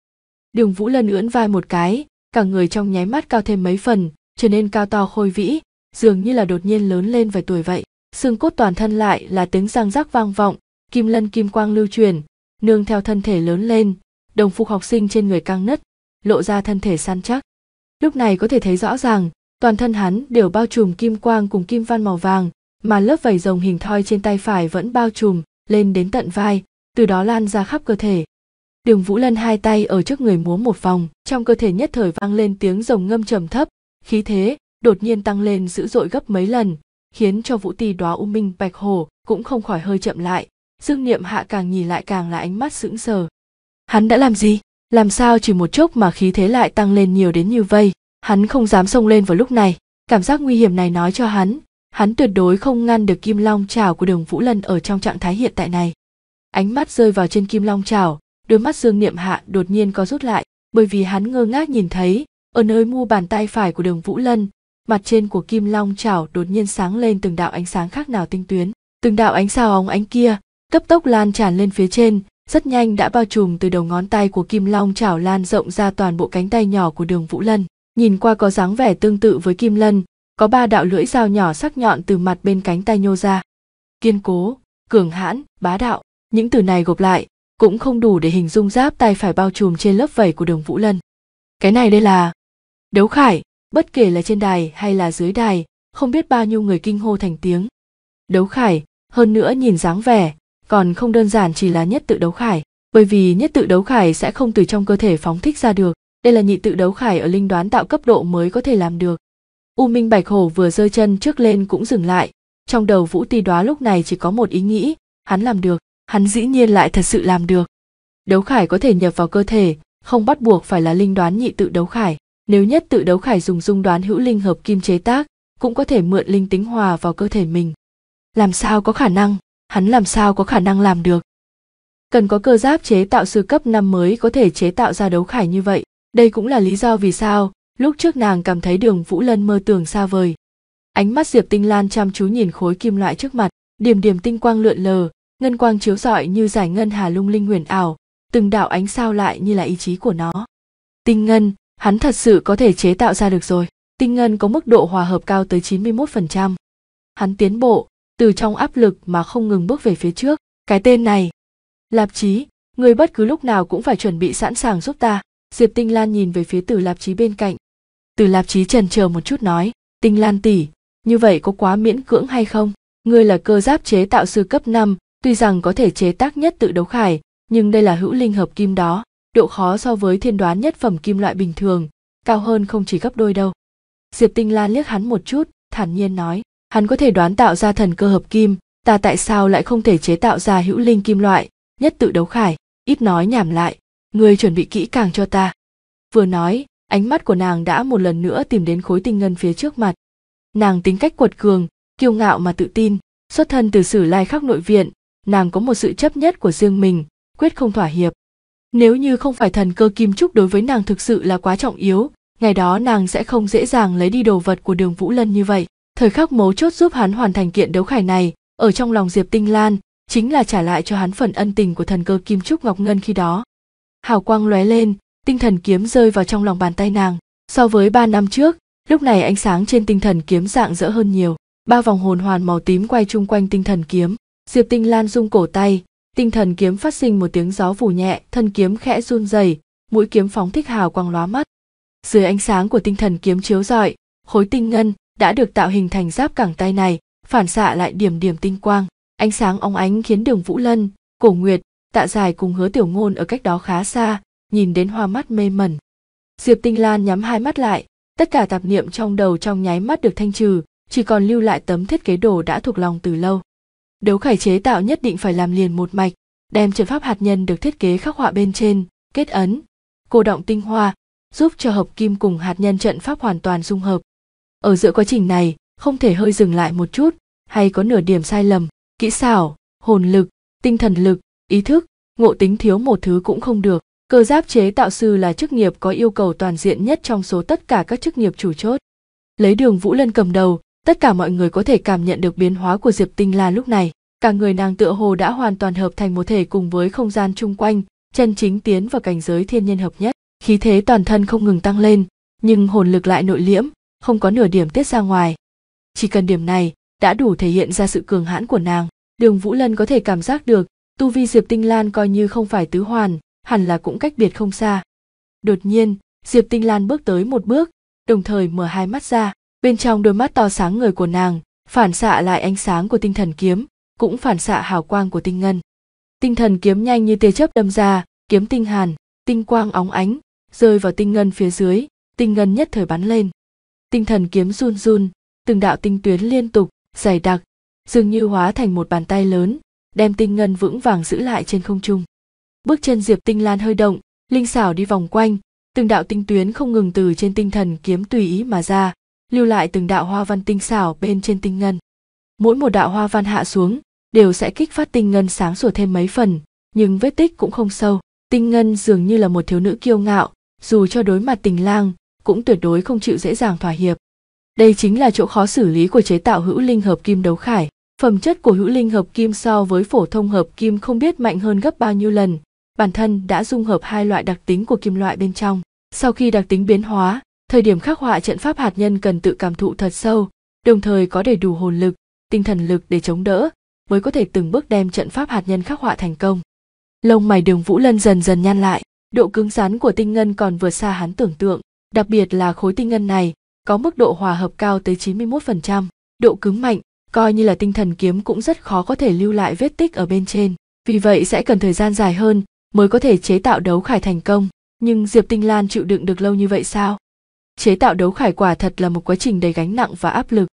đường vũ lân ưỡn vai một cái cả người trong nháy mắt cao thêm mấy phần trở nên cao to khôi vĩ dường như là đột nhiên lớn lên vài tuổi vậy xương cốt toàn thân lại là tiếng răng rắc vang vọng kim lân kim quang lưu truyền nương theo thân thể lớn lên đồng phục học sinh trên người căng nứt lộ ra thân thể săn chắc lúc này có thể thấy rõ ràng toàn thân hắn đều bao trùm kim quang cùng kim văn màu vàng mà lớp vảy rồng hình thoi trên tay phải vẫn bao trùm lên đến tận vai từ đó lan ra khắp cơ thể đường vũ lân hai tay ở trước người múa một vòng trong cơ thể nhất thời vang lên tiếng rồng ngâm trầm thấp khí thế đột nhiên tăng lên dữ dội gấp mấy lần khiến cho vũ ti đoá u minh bạch hồ cũng không khỏi hơi chậm lại dương niệm hạ càng nhìn lại càng là ánh mắt sững sờ hắn đã làm gì làm sao chỉ một chốc mà khí thế lại tăng lên nhiều đến như vây? hắn không dám xông lên vào lúc này cảm giác nguy hiểm này nói cho hắn hắn tuyệt đối không ngăn được kim long chảo của đường vũ lân ở trong trạng thái hiện tại này ánh mắt rơi vào trên kim long chảo đôi mắt dương niệm hạ đột nhiên có rút lại bởi vì hắn ngơ ngác nhìn thấy ở nơi mu bàn tay phải của đường vũ lân mặt trên của kim long chảo đột nhiên sáng lên từng đạo ánh sáng khác nào tinh tuyến từng đạo ánh sao óng ánh kia cấp tốc lan tràn lên phía trên rất nhanh đã bao trùm từ đầu ngón tay của kim long chảo lan rộng ra toàn bộ cánh tay nhỏ của đường vũ lân nhìn qua có dáng vẻ tương tự với kim lân có ba đạo lưỡi dao nhỏ sắc nhọn từ mặt bên cánh tay nhô ra kiên cố cường hãn bá đạo những từ này gộp lại cũng không đủ để hình dung giáp tay phải bao trùm trên lớp vẩy của đường vũ lân cái này đây là đấu khải bất kể là trên đài hay là dưới đài không biết bao nhiêu người kinh hô thành tiếng đấu khải hơn nữa nhìn dáng vẻ còn không đơn giản chỉ là nhất tự đấu khải bởi vì nhất tự đấu khải sẽ không từ trong cơ thể phóng thích ra được đây là nhị tự đấu khải ở linh đoán tạo cấp độ mới có thể làm được u minh bạch hổ vừa rơi chân trước lên cũng dừng lại trong đầu vũ ti đoá lúc này chỉ có một ý nghĩ hắn làm được hắn dĩ nhiên lại thật sự làm được đấu khải có thể nhập vào cơ thể không bắt buộc phải là linh đoán nhị tự đấu khải nếu nhất tự đấu khải dùng dung đoán hữu linh hợp kim chế tác cũng có thể mượn linh tính hòa vào cơ thể mình làm sao có khả năng hắn làm sao có khả năng làm được. Cần có cơ giáp chế tạo sư cấp năm mới có thể chế tạo ra đấu khải như vậy. Đây cũng là lý do vì sao lúc trước nàng cảm thấy đường Vũ Lân mơ tưởng xa vời. Ánh mắt Diệp Tinh Lan chăm chú nhìn khối kim loại trước mặt, điểm điểm tinh quang lượn lờ, ngân quang chiếu rọi như giải ngân hà lung linh huyền ảo, từng đạo ánh sao lại như là ý chí của nó. Tinh ngân, hắn thật sự có thể chế tạo ra được rồi. Tinh ngân có mức độ hòa hợp cao tới 91%. Hắn tiến bộ, từ trong áp lực mà không ngừng bước về phía trước cái tên này lạp chí người bất cứ lúc nào cũng phải chuẩn bị sẵn sàng giúp ta diệp tinh lan nhìn về phía từ lạp chí bên cạnh từ lạp chí trần chờ một chút nói tinh lan tỉ như vậy có quá miễn cưỡng hay không ngươi là cơ giáp chế tạo sư cấp năm tuy rằng có thể chế tác nhất tự đấu khải nhưng đây là hữu linh hợp kim đó độ khó so với thiên đoán nhất phẩm kim loại bình thường cao hơn không chỉ gấp đôi đâu diệp tinh lan liếc hắn một chút thản nhiên nói hắn có thể đoán tạo ra thần cơ hợp kim ta tại sao lại không thể chế tạo ra hữu linh kim loại nhất tự đấu khải ít nói nhảm lại người chuẩn bị kỹ càng cho ta vừa nói ánh mắt của nàng đã một lần nữa tìm đến khối tinh ngân phía trước mặt nàng tính cách quật cường kiêu ngạo mà tự tin xuất thân từ sử lai khắc nội viện nàng có một sự chấp nhất của riêng mình quyết không thỏa hiệp nếu như không phải thần cơ kim trúc đối với nàng thực sự là quá trọng yếu ngày đó nàng sẽ không dễ dàng lấy đi đồ vật của đường vũ lân như vậy thời khắc mấu chốt giúp hắn hoàn thành kiện đấu khải này ở trong lòng diệp tinh lan chính là trả lại cho hắn phần ân tình của thần cơ kim trúc ngọc ngân khi đó hào quang lóe lên tinh thần kiếm rơi vào trong lòng bàn tay nàng so với ba năm trước lúc này ánh sáng trên tinh thần kiếm dạng dỡ hơn nhiều ba vòng hồn hoàn màu tím quay chung quanh tinh thần kiếm diệp tinh lan rung cổ tay tinh thần kiếm phát sinh một tiếng gió vù nhẹ thân kiếm khẽ run rẩy mũi kiếm phóng thích hào quang lóa mắt dưới ánh sáng của tinh thần kiếm chiếu rọi khối tinh ngân đã được tạo hình thành giáp cẳng tay này phản xạ lại điểm điểm tinh quang ánh sáng óng ánh khiến đường vũ lân cổ nguyệt tạ dài cùng hứa tiểu ngôn ở cách đó khá xa nhìn đến hoa mắt mê mẩn diệp tinh lan nhắm hai mắt lại tất cả tạp niệm trong đầu trong nháy mắt được thanh trừ chỉ còn lưu lại tấm thiết kế đồ đã thuộc lòng từ lâu đấu khải chế tạo nhất định phải làm liền một mạch đem trận pháp hạt nhân được thiết kế khắc họa bên trên kết ấn cô động tinh hoa giúp cho hợp kim cùng hạt nhân trận pháp hoàn toàn dung hợp ở giữa quá trình này không thể hơi dừng lại một chút hay có nửa điểm sai lầm kỹ xảo hồn lực tinh thần lực ý thức ngộ tính thiếu một thứ cũng không được cơ giáp chế tạo sư là chức nghiệp có yêu cầu toàn diện nhất trong số tất cả các chức nghiệp chủ chốt lấy đường vũ lân cầm đầu tất cả mọi người có thể cảm nhận được biến hóa của diệp tinh la lúc này cả người nàng tựa hồ đã hoàn toàn hợp thành một thể cùng với không gian chung quanh chân chính tiến vào cảnh giới thiên nhân hợp nhất khí thế toàn thân không ngừng tăng lên nhưng hồn lực lại nội liễm không có nửa điểm tiết ra ngoài chỉ cần điểm này đã đủ thể hiện ra sự cường hãn của nàng đường vũ lân có thể cảm giác được tu vi diệp tinh lan coi như không phải tứ hoàn hẳn là cũng cách biệt không xa đột nhiên diệp tinh lan bước tới một bước đồng thời mở hai mắt ra bên trong đôi mắt to sáng người của nàng phản xạ lại ánh sáng của tinh thần kiếm cũng phản xạ hào quang của tinh ngân tinh thần kiếm nhanh như tia chớp đâm ra kiếm tinh hàn tinh quang óng ánh rơi vào tinh ngân phía dưới tinh ngân nhất thời bắn lên tinh thần kiếm run run từng đạo tinh tuyến liên tục dày đặc dường như hóa thành một bàn tay lớn đem tinh ngân vững vàng giữ lại trên không trung bước chân diệp tinh lan hơi động linh xảo đi vòng quanh từng đạo tinh tuyến không ngừng từ trên tinh thần kiếm tùy ý mà ra lưu lại từng đạo hoa văn tinh xảo bên trên tinh ngân mỗi một đạo hoa văn hạ xuống đều sẽ kích phát tinh ngân sáng sủa thêm mấy phần nhưng vết tích cũng không sâu tinh ngân dường như là một thiếu nữ kiêu ngạo dù cho đối mặt tình lang cũng tuyệt đối không chịu dễ dàng thỏa hiệp. Đây chính là chỗ khó xử lý của chế tạo hữu linh hợp kim đấu khải. Phẩm chất của hữu linh hợp kim so với phổ thông hợp kim không biết mạnh hơn gấp bao nhiêu lần. Bản thân đã dung hợp hai loại đặc tính của kim loại bên trong. Sau khi đặc tính biến hóa, thời điểm khắc họa trận pháp hạt nhân cần tự cảm thụ thật sâu, đồng thời có đầy đủ hồn lực, tinh thần lực để chống đỡ, mới có thể từng bước đem trận pháp hạt nhân khắc họa thành công. Lông mày đường Vũ Lân dần dần nhăn lại, độ cứng rắn của tinh ngân còn vượt xa hắn tưởng tượng, Đặc biệt là khối tinh ngân này có mức độ hòa hợp cao tới 91%, độ cứng mạnh, coi như là tinh thần kiếm cũng rất khó có thể lưu lại vết tích ở bên trên. Vì vậy sẽ cần thời gian dài hơn mới có thể chế tạo đấu khải thành công. Nhưng Diệp Tinh Lan chịu đựng được lâu như vậy sao? Chế tạo đấu khải quả thật là một quá trình đầy gánh nặng và áp lực.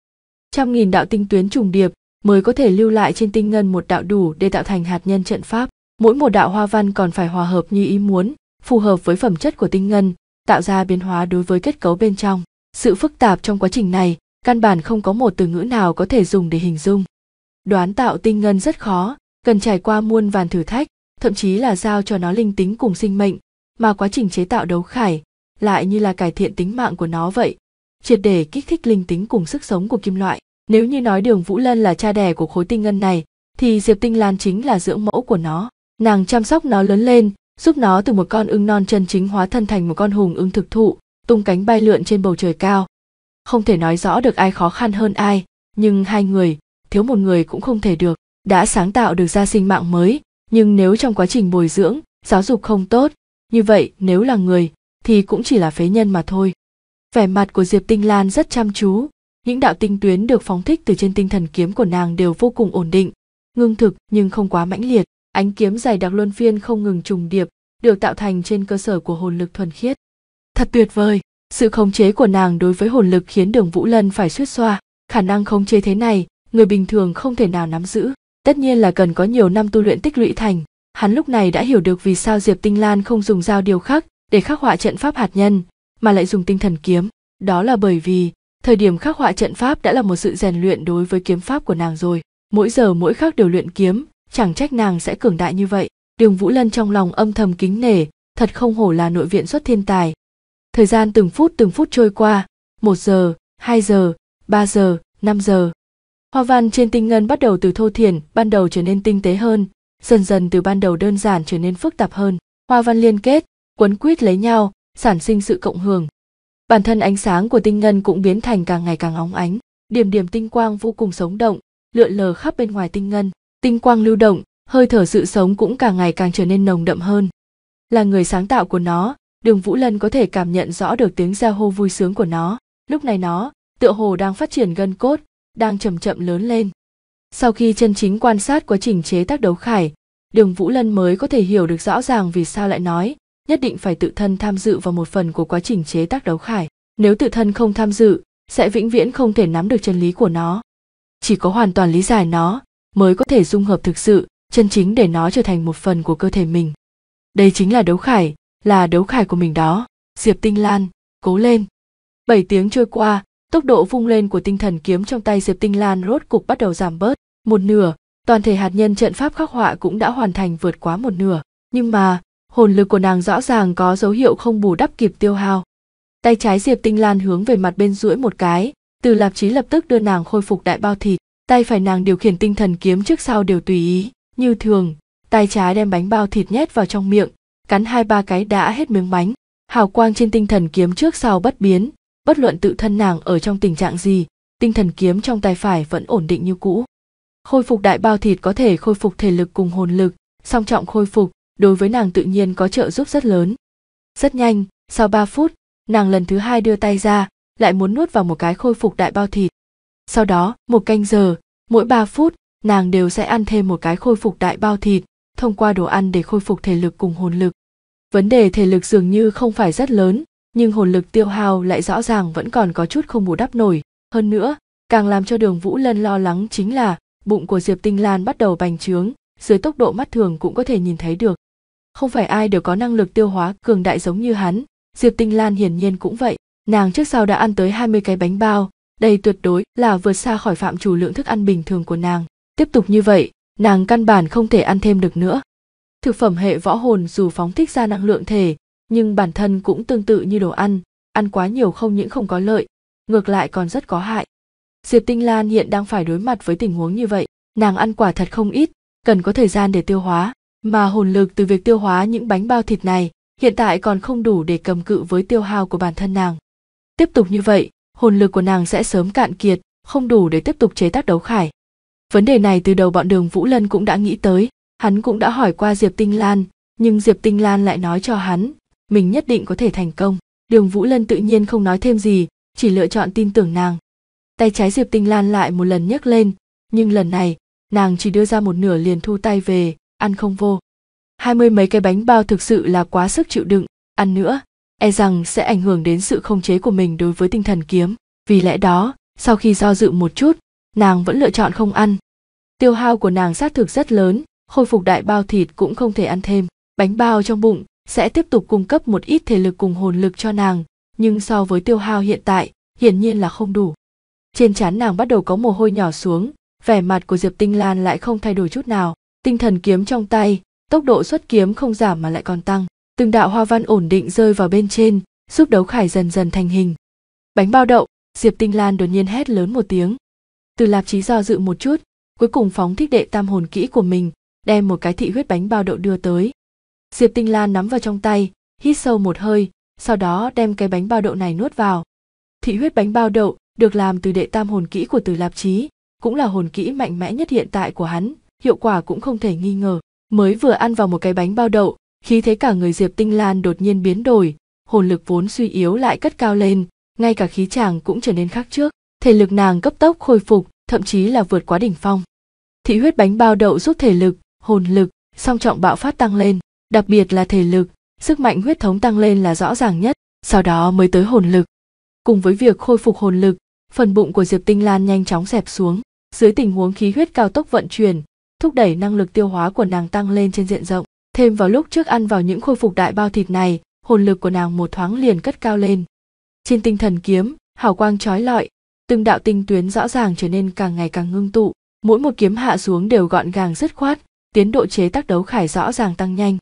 Trăm nghìn đạo tinh tuyến trùng điệp mới có thể lưu lại trên tinh ngân một đạo đủ để tạo thành hạt nhân trận pháp. Mỗi một đạo hoa văn còn phải hòa hợp như ý muốn, phù hợp với phẩm chất của tinh ngân, tạo ra biến hóa đối với kết cấu bên trong sự phức tạp trong quá trình này căn bản không có một từ ngữ nào có thể dùng để hình dung đoán tạo tinh ngân rất khó cần trải qua muôn vàn thử thách thậm chí là giao cho nó linh tính cùng sinh mệnh mà quá trình chế tạo đấu khải lại như là cải thiện tính mạng của nó vậy triệt để kích thích linh tính cùng sức sống của kim loại nếu như nói đường vũ lân là cha đẻ của khối tinh ngân này thì diệp tinh lan chính là dưỡng mẫu của nó nàng chăm sóc nó lớn lên giúp nó từ một con ưng non chân chính hóa thân thành một con hùng ưng thực thụ tung cánh bay lượn trên bầu trời cao không thể nói rõ được ai khó khăn hơn ai nhưng hai người thiếu một người cũng không thể được đã sáng tạo được ra sinh mạng mới nhưng nếu trong quá trình bồi dưỡng giáo dục không tốt như vậy nếu là người thì cũng chỉ là phế nhân mà thôi vẻ mặt của diệp tinh lan rất chăm chú những đạo tinh tuyến được phóng thích từ trên tinh thần kiếm của nàng đều vô cùng ổn định ngưng thực nhưng không quá mãnh liệt ánh kiếm dày đặc luân phiên không ngừng trùng điệp được tạo thành trên cơ sở của hồn lực thuần khiết thật tuyệt vời sự khống chế của nàng đối với hồn lực khiến đường vũ lân phải suýt xoa khả năng khống chế thế này người bình thường không thể nào nắm giữ tất nhiên là cần có nhiều năm tu luyện tích lũy thành hắn lúc này đã hiểu được vì sao diệp tinh lan không dùng dao điều khắc để khắc họa trận pháp hạt nhân mà lại dùng tinh thần kiếm đó là bởi vì thời điểm khắc họa trận pháp đã là một sự rèn luyện đối với kiếm pháp của nàng rồi mỗi giờ mỗi khắc đều luyện kiếm chẳng trách nàng sẽ cường đại như vậy đường vũ lân trong lòng âm thầm kính nể thật không hổ là nội viện xuất thiên tài thời gian từng phút từng phút trôi qua một giờ hai giờ ba giờ năm giờ hoa văn trên tinh ngân bắt đầu từ thô thiển ban đầu trở nên tinh tế hơn dần dần từ ban đầu đơn giản trở nên phức tạp hơn hoa văn liên kết quấn quýt lấy nhau sản sinh sự cộng hưởng bản thân ánh sáng của tinh ngân cũng biến thành càng ngày càng óng ánh điểm điểm tinh quang vô cùng sống động lượn lờ khắp bên ngoài tinh ngân tinh quang lưu động, hơi thở sự sống cũng càng ngày càng trở nên nồng đậm hơn. Là người sáng tạo của nó, Đường Vũ Lân có thể cảm nhận rõ được tiếng reo hô vui sướng của nó, lúc này nó, tựa hồ đang phát triển gân cốt, đang chậm chậm lớn lên. Sau khi chân chính quan sát quá trình chế tác đấu khải, Đường Vũ Lân mới có thể hiểu được rõ ràng vì sao lại nói, nhất định phải tự thân tham dự vào một phần của quá trình chế tác đấu khải. Nếu tự thân không tham dự, sẽ vĩnh viễn không thể nắm được chân lý của nó. Chỉ có hoàn toàn lý giải nó, mới có thể dung hợp thực sự chân chính để nó trở thành một phần của cơ thể mình đây chính là đấu khải là đấu khải của mình đó diệp tinh lan cố lên bảy tiếng trôi qua tốc độ vung lên của tinh thần kiếm trong tay diệp tinh lan rốt cục bắt đầu giảm bớt một nửa toàn thể hạt nhân trận pháp khắc họa cũng đã hoàn thành vượt quá một nửa nhưng mà hồn lực của nàng rõ ràng có dấu hiệu không bù đắp kịp tiêu hao tay trái diệp tinh lan hướng về mặt bên duỗi một cái từ lạp chí lập tức đưa nàng khôi phục đại bao thịt tay phải nàng điều khiển tinh thần kiếm trước sau đều tùy ý như thường tay trái đem bánh bao thịt nhét vào trong miệng cắn hai ba cái đã hết miếng bánh hào quang trên tinh thần kiếm trước sau bất biến bất luận tự thân nàng ở trong tình trạng gì tinh thần kiếm trong tay phải vẫn ổn định như cũ khôi phục đại bao thịt có thể khôi phục thể lực cùng hồn lực song trọng khôi phục đối với nàng tự nhiên có trợ giúp rất lớn rất nhanh sau ba phút nàng lần thứ hai đưa tay ra lại muốn nuốt vào một cái khôi phục đại bao thịt sau đó một canh giờ mỗi ba phút nàng đều sẽ ăn thêm một cái khôi phục đại bao thịt thông qua đồ ăn để khôi phục thể lực cùng hồn lực vấn đề thể lực dường như không phải rất lớn nhưng hồn lực tiêu hao lại rõ ràng vẫn còn có chút không bù đắp nổi hơn nữa càng làm cho đường vũ lân lo lắng chính là bụng của diệp tinh lan bắt đầu bành trướng dưới tốc độ mắt thường cũng có thể nhìn thấy được không phải ai đều có năng lực tiêu hóa cường đại giống như hắn diệp tinh lan hiển nhiên cũng vậy nàng trước sau đã ăn tới 20 cái bánh bao đây tuyệt đối là vượt xa khỏi phạm chủ lượng thức ăn bình thường của nàng tiếp tục như vậy nàng căn bản không thể ăn thêm được nữa thực phẩm hệ võ hồn dù phóng thích ra năng lượng thể nhưng bản thân cũng tương tự như đồ ăn ăn quá nhiều không những không có lợi ngược lại còn rất có hại diệp tinh lan hiện đang phải đối mặt với tình huống như vậy nàng ăn quả thật không ít cần có thời gian để tiêu hóa mà hồn lực từ việc tiêu hóa những bánh bao thịt này hiện tại còn không đủ để cầm cự với tiêu hao của bản thân nàng tiếp tục như vậy hồn lực của nàng sẽ sớm cạn kiệt không đủ để tiếp tục chế tác đấu khải vấn đề này từ đầu bọn đường vũ lân cũng đã nghĩ tới hắn cũng đã hỏi qua diệp tinh lan nhưng diệp tinh lan lại nói cho hắn mình nhất định có thể thành công đường vũ lân tự nhiên không nói thêm gì chỉ lựa chọn tin tưởng nàng tay trái diệp tinh lan lại một lần nhấc lên nhưng lần này nàng chỉ đưa ra một nửa liền thu tay về ăn không vô hai mươi mấy cái bánh bao thực sự là quá sức chịu đựng ăn nữa e rằng sẽ ảnh hưởng đến sự khống chế của mình đối với tinh thần kiếm vì lẽ đó sau khi do dự một chút nàng vẫn lựa chọn không ăn tiêu hao của nàng xác thực rất lớn khôi phục đại bao thịt cũng không thể ăn thêm bánh bao trong bụng sẽ tiếp tục cung cấp một ít thể lực cùng hồn lực cho nàng nhưng so với tiêu hao hiện tại hiển nhiên là không đủ trên trán nàng bắt đầu có mồ hôi nhỏ xuống vẻ mặt của diệp tinh lan lại không thay đổi chút nào tinh thần kiếm trong tay tốc độ xuất kiếm không giảm mà lại còn tăng từng đạo hoa văn ổn định rơi vào bên trên giúp đấu khải dần dần thành hình bánh bao đậu diệp tinh lan đột nhiên hét lớn một tiếng từ lạp chí do dự một chút cuối cùng phóng thích đệ tam hồn kỹ của mình đem một cái thị huyết bánh bao đậu đưa tới diệp tinh lan nắm vào trong tay hít sâu một hơi sau đó đem cái bánh bao đậu này nuốt vào thị huyết bánh bao đậu được làm từ đệ tam hồn kỹ của từ lạp chí cũng là hồn kỹ mạnh mẽ nhất hiện tại của hắn hiệu quả cũng không thể nghi ngờ mới vừa ăn vào một cái bánh bao đậu khí thế cả người diệp tinh lan đột nhiên biến đổi hồn lực vốn suy yếu lại cất cao lên ngay cả khí chàng cũng trở nên khác trước thể lực nàng cấp tốc khôi phục thậm chí là vượt quá đỉnh phong thị huyết bánh bao đậu giúp thể lực hồn lực song trọng bạo phát tăng lên đặc biệt là thể lực sức mạnh huyết thống tăng lên là rõ ràng nhất sau đó mới tới hồn lực cùng với việc khôi phục hồn lực phần bụng của diệp tinh lan nhanh chóng dẹp xuống dưới tình huống khí huyết cao tốc vận chuyển thúc đẩy năng lực tiêu hóa của nàng tăng lên trên diện rộng thêm vào lúc trước ăn vào những khôi phục đại bao thịt này hồn lực của nàng một thoáng liền cất cao lên trên tinh thần kiếm hào quang trói lọi từng đạo tinh tuyến rõ ràng trở nên càng ngày càng ngưng tụ mỗi một kiếm hạ xuống đều gọn gàng dứt khoát tiến độ chế tác đấu khải rõ ràng tăng nhanh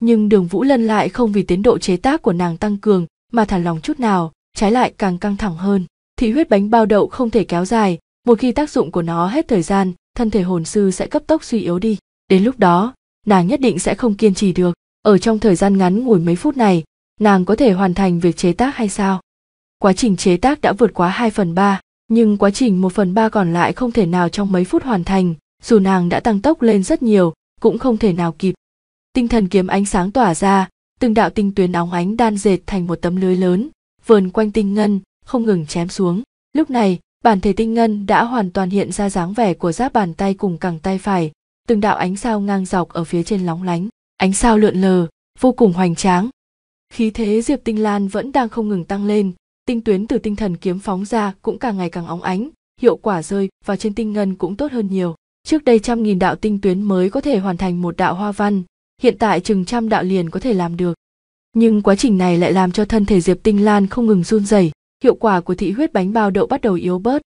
nhưng đường vũ lân lại không vì tiến độ chế tác của nàng tăng cường mà thả lòng chút nào trái lại càng căng thẳng hơn thị huyết bánh bao đậu không thể kéo dài một khi tác dụng của nó hết thời gian thân thể hồn sư sẽ cấp tốc suy yếu đi đến lúc đó nàng nhất định sẽ không kiên trì được ở trong thời gian ngắn ngủi mấy phút này nàng có thể hoàn thành việc chế tác hay sao quá trình chế tác đã vượt quá hai phần ba, nhưng quá trình một phần ba còn lại không thể nào trong mấy phút hoàn thành, dù nàng đã tăng tốc lên rất nhiều, cũng không thể nào kịp. Tinh thần kiếm ánh sáng tỏa ra, từng đạo tinh tuyến óng ánh đan dệt thành một tấm lưới lớn, vờn quanh tinh ngân, không ngừng chém xuống. Lúc này, bản thể tinh ngân đã hoàn toàn hiện ra dáng vẻ của giáp bàn tay cùng cẳng tay phải, từng đạo ánh sao ngang dọc ở phía trên lóng lánh ánh sao lượn lờ vô cùng hoành tráng khí thế diệp tinh lan vẫn đang không ngừng tăng lên tinh tuyến từ tinh thần kiếm phóng ra cũng càng ngày càng óng ánh hiệu quả rơi vào trên tinh ngân cũng tốt hơn nhiều trước đây trăm nghìn đạo tinh tuyến mới có thể hoàn thành một đạo hoa văn hiện tại chừng trăm đạo liền có thể làm được nhưng quá trình này lại làm cho thân thể diệp tinh lan không ngừng run rẩy hiệu quả của thị huyết bánh bao đậu bắt đầu yếu bớt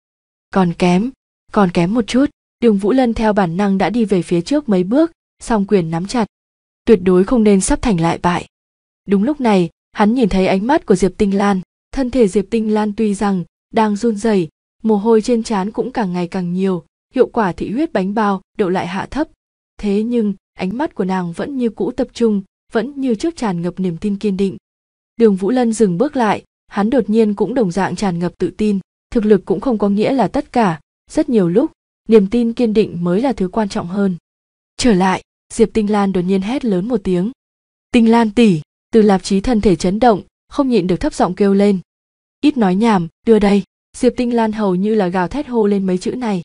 còn kém còn kém một chút đường vũ lân theo bản năng đã đi về phía trước mấy bước song quyền nắm chặt tuyệt đối không nên sắp thành lại bại đúng lúc này hắn nhìn thấy ánh mắt của diệp tinh lan thân thể diệp tinh lan tuy rằng đang run rẩy mồ hôi trên trán cũng càng ngày càng nhiều hiệu quả thị huyết bánh bao đậu lại hạ thấp thế nhưng ánh mắt của nàng vẫn như cũ tập trung vẫn như trước tràn ngập niềm tin kiên định đường vũ lân dừng bước lại hắn đột nhiên cũng đồng dạng tràn ngập tự tin thực lực cũng không có nghĩa là tất cả rất nhiều lúc niềm tin kiên định mới là thứ quan trọng hơn trở lại diệp tinh lan đột nhiên hét lớn một tiếng tinh lan tỷ, từ lạp chí thân thể chấn động không nhịn được thấp giọng kêu lên ít nói nhảm đưa đây diệp tinh lan hầu như là gào thét hô lên mấy chữ này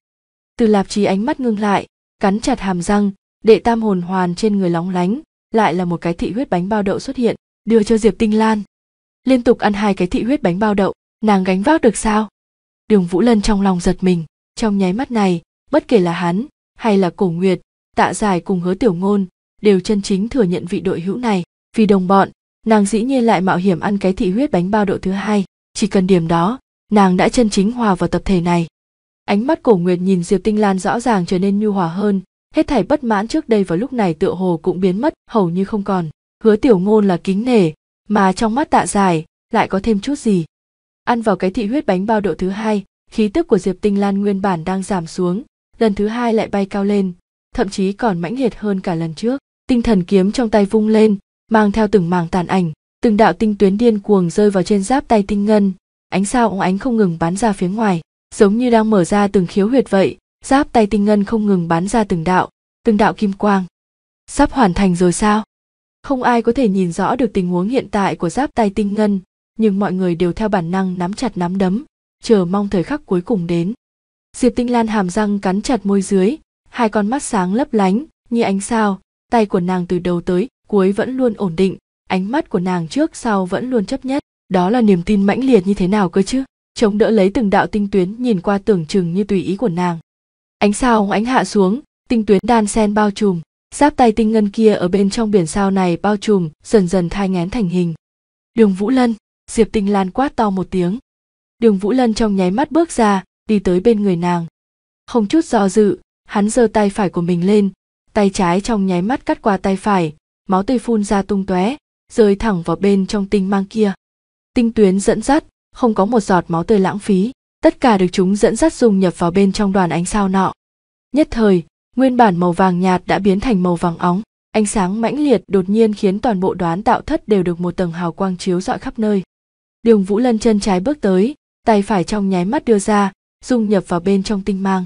từ lạp chí ánh mắt ngưng lại cắn chặt hàm răng đệ tam hồn hoàn trên người lóng lánh lại là một cái thị huyết bánh bao đậu xuất hiện đưa cho diệp tinh lan liên tục ăn hai cái thị huyết bánh bao đậu nàng gánh vác được sao đường vũ lân trong lòng giật mình trong nháy mắt này bất kể là hắn hay là cổ nguyệt tạ giải cùng hứa tiểu ngôn đều chân chính thừa nhận vị đội hữu này vì đồng bọn nàng dĩ nhiên lại mạo hiểm ăn cái thị huyết bánh bao độ thứ hai chỉ cần điểm đó nàng đã chân chính hòa vào tập thể này ánh mắt cổ nguyệt nhìn diệp tinh lan rõ ràng trở nên nhu hòa hơn hết thảy bất mãn trước đây vào lúc này tựa hồ cũng biến mất hầu như không còn hứa tiểu ngôn là kính nể mà trong mắt tạ dài lại có thêm chút gì ăn vào cái thị huyết bánh bao độ thứ hai khí tức của diệp tinh lan nguyên bản đang giảm xuống lần thứ hai lại bay cao lên thậm chí còn mãnh liệt hơn cả lần trước tinh thần kiếm trong tay vung lên mang theo từng mảng tàn ảnh từng đạo tinh tuyến điên cuồng rơi vào trên giáp tay tinh ngân ánh sao óng ánh không ngừng bắn ra phía ngoài giống như đang mở ra từng khiếu huyệt vậy giáp tay tinh ngân không ngừng bắn ra từng đạo từng đạo kim quang sắp hoàn thành rồi sao không ai có thể nhìn rõ được tình huống hiện tại của giáp tay tinh ngân nhưng mọi người đều theo bản năng nắm chặt nắm đấm chờ mong thời khắc cuối cùng đến diệp tinh lan hàm răng cắn chặt môi dưới hai con mắt sáng lấp lánh như ánh sao tay của nàng từ đầu tới cuối vẫn luôn ổn định ánh mắt của nàng trước sau vẫn luôn chấp nhất đó là niềm tin mãnh liệt như thế nào cơ chứ chống đỡ lấy từng đạo tinh tuyến nhìn qua tưởng chừng như tùy ý của nàng ánh sao ánh hạ xuống tinh tuyến đan sen bao trùm giáp tay tinh ngân kia ở bên trong biển sao này bao trùm dần dần thai ngén thành hình đường vũ lân diệp tinh lan quát to một tiếng đường vũ lân trong nháy mắt bước ra đi tới bên người nàng không chút do dự hắn giơ tay phải của mình lên tay trái trong nháy mắt cắt qua tay phải máu tươi phun ra tung tóe rơi thẳng vào bên trong tinh mang kia tinh tuyến dẫn dắt không có một giọt máu tươi lãng phí tất cả được chúng dẫn dắt dung nhập vào bên trong đoàn ánh sao nọ nhất thời nguyên bản màu vàng nhạt đã biến thành màu vàng óng ánh sáng mãnh liệt đột nhiên khiến toàn bộ đoán tạo thất đều được một tầng hào quang chiếu rọi khắp nơi đường vũ lân chân trái bước tới tay phải trong nháy mắt đưa ra dung nhập vào bên trong tinh mang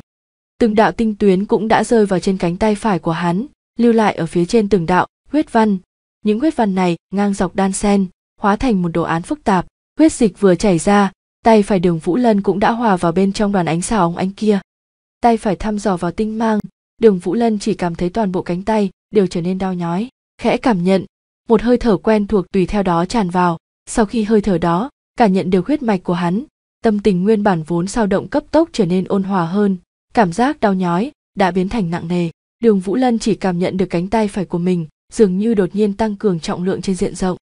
từng đạo tinh tuyến cũng đã rơi vào trên cánh tay phải của hắn lưu lại ở phía trên từng đạo huyết văn những huyết văn này ngang dọc đan sen hóa thành một đồ án phức tạp huyết dịch vừa chảy ra tay phải đường vũ lân cũng đã hòa vào bên trong đoàn ánh xào óng ánh kia tay phải thăm dò vào tinh mang đường vũ lân chỉ cảm thấy toàn bộ cánh tay đều trở nên đau nhói khẽ cảm nhận một hơi thở quen thuộc tùy theo đó tràn vào sau khi hơi thở đó cảm nhận được huyết mạch của hắn tâm tình nguyên bản vốn sao động cấp tốc trở nên ôn hòa hơn cảm giác đau nhói đã biến thành nặng nề đường vũ lân chỉ cảm nhận được cánh tay phải của mình dường như đột nhiên tăng cường trọng lượng trên diện rộng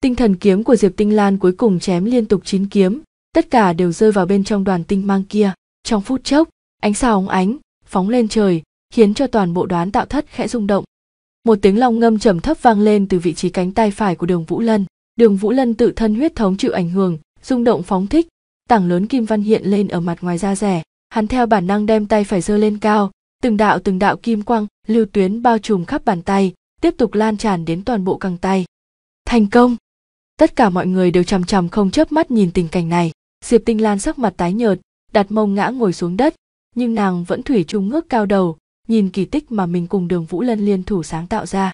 tinh thần kiếm của diệp tinh lan cuối cùng chém liên tục chín kiếm tất cả đều rơi vào bên trong đoàn tinh mang kia trong phút chốc ánh sao óng ánh phóng lên trời khiến cho toàn bộ đoán tạo thất khẽ rung động một tiếng long ngâm trầm thấp vang lên từ vị trí cánh tay phải của đường vũ lân đường vũ lân tự thân huyết thống chịu ảnh hưởng rung động phóng thích tảng lớn kim văn hiện lên ở mặt ngoài da rẻ hắn theo bản năng đem tay phải giơ lên cao từng đạo từng đạo kim quang lưu tuyến bao trùm khắp bàn tay tiếp tục lan tràn đến toàn bộ cẳng tay thành công tất cả mọi người đều chằm chằm không chớp mắt nhìn tình cảnh này diệp tinh lan sắc mặt tái nhợt đặt mông ngã ngồi xuống đất nhưng nàng vẫn thủy chung ngước cao đầu nhìn kỳ tích mà mình cùng đường vũ lân liên thủ sáng tạo ra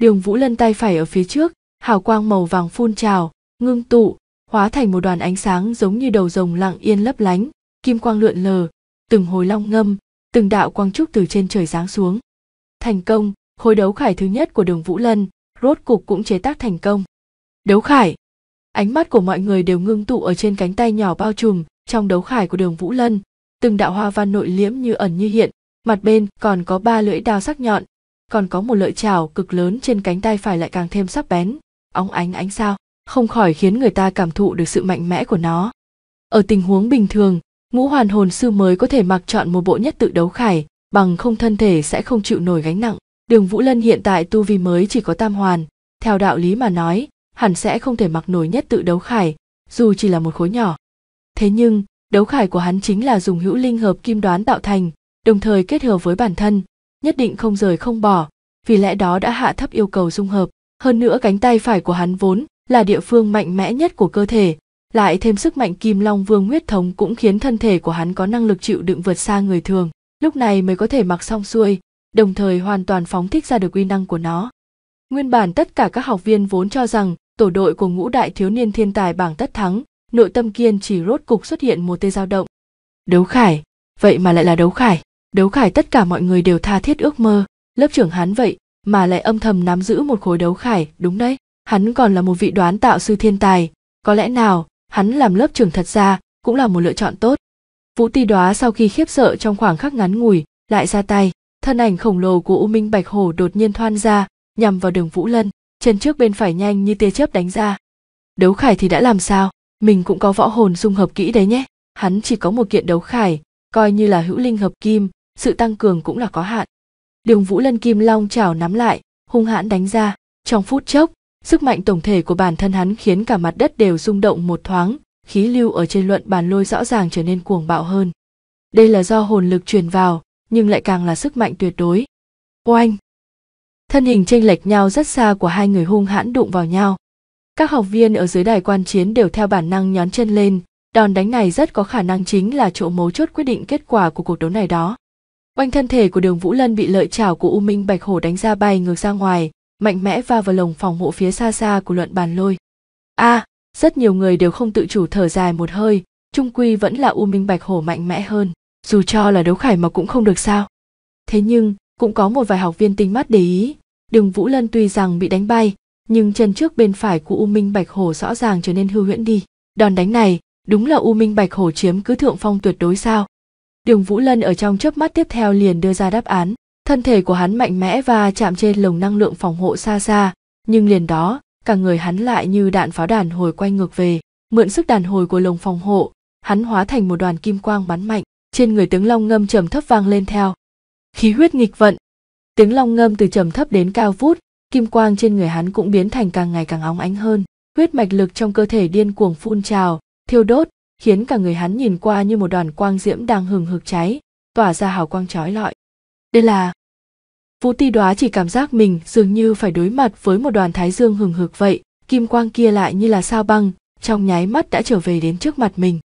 đường vũ lân tay phải ở phía trước hào quang màu vàng phun trào ngưng tụ hóa thành một đoàn ánh sáng giống như đầu rồng lặng yên lấp lánh kim quang lượn lờ từng hồi long ngâm từng đạo quang trúc từ trên trời giáng xuống thành công khối đấu khải thứ nhất của đường vũ lân rốt cục cũng chế tác thành công đấu khải ánh mắt của mọi người đều ngưng tụ ở trên cánh tay nhỏ bao trùm trong đấu khải của đường vũ lân từng đạo hoa văn nội liễm như ẩn như hiện mặt bên còn có ba lưỡi đao sắc nhọn còn có một lợi chảo cực lớn trên cánh tay phải lại càng thêm sắc bén óng ánh ánh sao không khỏi khiến người ta cảm thụ được sự mạnh mẽ của nó ở tình huống bình thường ngũ hoàn hồn sư mới có thể mặc chọn một bộ nhất tự đấu khải bằng không thân thể sẽ không chịu nổi gánh nặng đường vũ lân hiện tại tu vi mới chỉ có tam hoàn theo đạo lý mà nói hẳn sẽ không thể mặc nổi nhất tự đấu khải dù chỉ là một khối nhỏ thế nhưng đấu khải của hắn chính là dùng hữu linh hợp kim đoán tạo thành đồng thời kết hợp với bản thân nhất định không rời không bỏ vì lẽ đó đã hạ thấp yêu cầu dung hợp hơn nữa cánh tay phải của hắn vốn là địa phương mạnh mẽ nhất của cơ thể lại thêm sức mạnh kim long vương huyết thống cũng khiến thân thể của hắn có năng lực chịu đựng vượt xa người thường lúc này mới có thể mặc xong xuôi đồng thời hoàn toàn phóng thích ra được uy năng của nó nguyên bản tất cả các học viên vốn cho rằng tổ đội của ngũ đại thiếu niên thiên tài bảng tất thắng nội tâm kiên chỉ rốt cục xuất hiện một tê dao động đấu khải vậy mà lại là đấu khải đấu khải tất cả mọi người đều tha thiết ước mơ lớp trưởng hắn vậy mà lại âm thầm nắm giữ một khối đấu khải đúng đấy hắn còn là một vị đoán tạo sư thiên tài có lẽ nào hắn làm lớp trưởng thật ra cũng là một lựa chọn tốt vũ ti đoá sau khi khiếp sợ trong khoảng khắc ngắn ngủi lại ra tay thân ảnh khổng lồ của u minh bạch hổ đột nhiên thoan ra nhằm vào đường vũ lân chân trước bên phải nhanh như tia chớp đánh ra đấu khải thì đã làm sao mình cũng có võ hồn dung hợp kỹ đấy nhé hắn chỉ có một kiện đấu khải coi như là hữu linh hợp kim sự tăng cường cũng là có hạn đường vũ lân kim long chảo nắm lại hung hãn đánh ra trong phút chốc Sức mạnh tổng thể của bản thân hắn khiến cả mặt đất đều rung động một thoáng, khí lưu ở trên luận bàn lôi rõ ràng trở nên cuồng bạo hơn. Đây là do hồn lực truyền vào, nhưng lại càng là sức mạnh tuyệt đối. Oanh! Thân hình chênh lệch nhau rất xa của hai người hung hãn đụng vào nhau. Các học viên ở dưới đài quan chiến đều theo bản năng nhón chân lên, đòn đánh này rất có khả năng chính là chỗ mấu chốt quyết định kết quả của cuộc đấu này đó. Oanh thân thể của đường Vũ Lân bị lợi chảo của U Minh Bạch Hổ đánh ra bay ngược ra ngoài, mạnh mẽ va vào lồng phòng hộ phía xa xa của luận bàn lôi a à, rất nhiều người đều không tự chủ thở dài một hơi trung quy vẫn là u minh bạch hổ mạnh mẽ hơn dù cho là đấu khải mà cũng không được sao thế nhưng cũng có một vài học viên tinh mắt để ý đường vũ lân tuy rằng bị đánh bay nhưng chân trước bên phải của u minh bạch hổ rõ ràng trở nên hư huyễn đi đòn đánh này đúng là u minh bạch hổ chiếm cứ thượng phong tuyệt đối sao đường vũ lân ở trong chớp mắt tiếp theo liền đưa ra đáp án thân thể của hắn mạnh mẽ và chạm trên lồng năng lượng phòng hộ xa xa nhưng liền đó cả người hắn lại như đạn pháo đàn hồi quay ngược về mượn sức đàn hồi của lồng phòng hộ hắn hóa thành một đoàn kim quang bắn mạnh trên người tướng long ngâm trầm thấp vang lên theo khí huyết nghịch vận tiếng long ngâm từ trầm thấp đến cao vút kim quang trên người hắn cũng biến thành càng ngày càng óng ánh hơn huyết mạch lực trong cơ thể điên cuồng phun trào thiêu đốt khiến cả người hắn nhìn qua như một đoàn quang diễm đang hừng hực cháy tỏa ra hào quang trói lọi đây là Vũ ti Đóa chỉ cảm giác mình dường như phải đối mặt với một đoàn thái dương hừng hực vậy, kim quang kia lại như là sao băng, trong nháy mắt đã trở về đến trước mặt mình.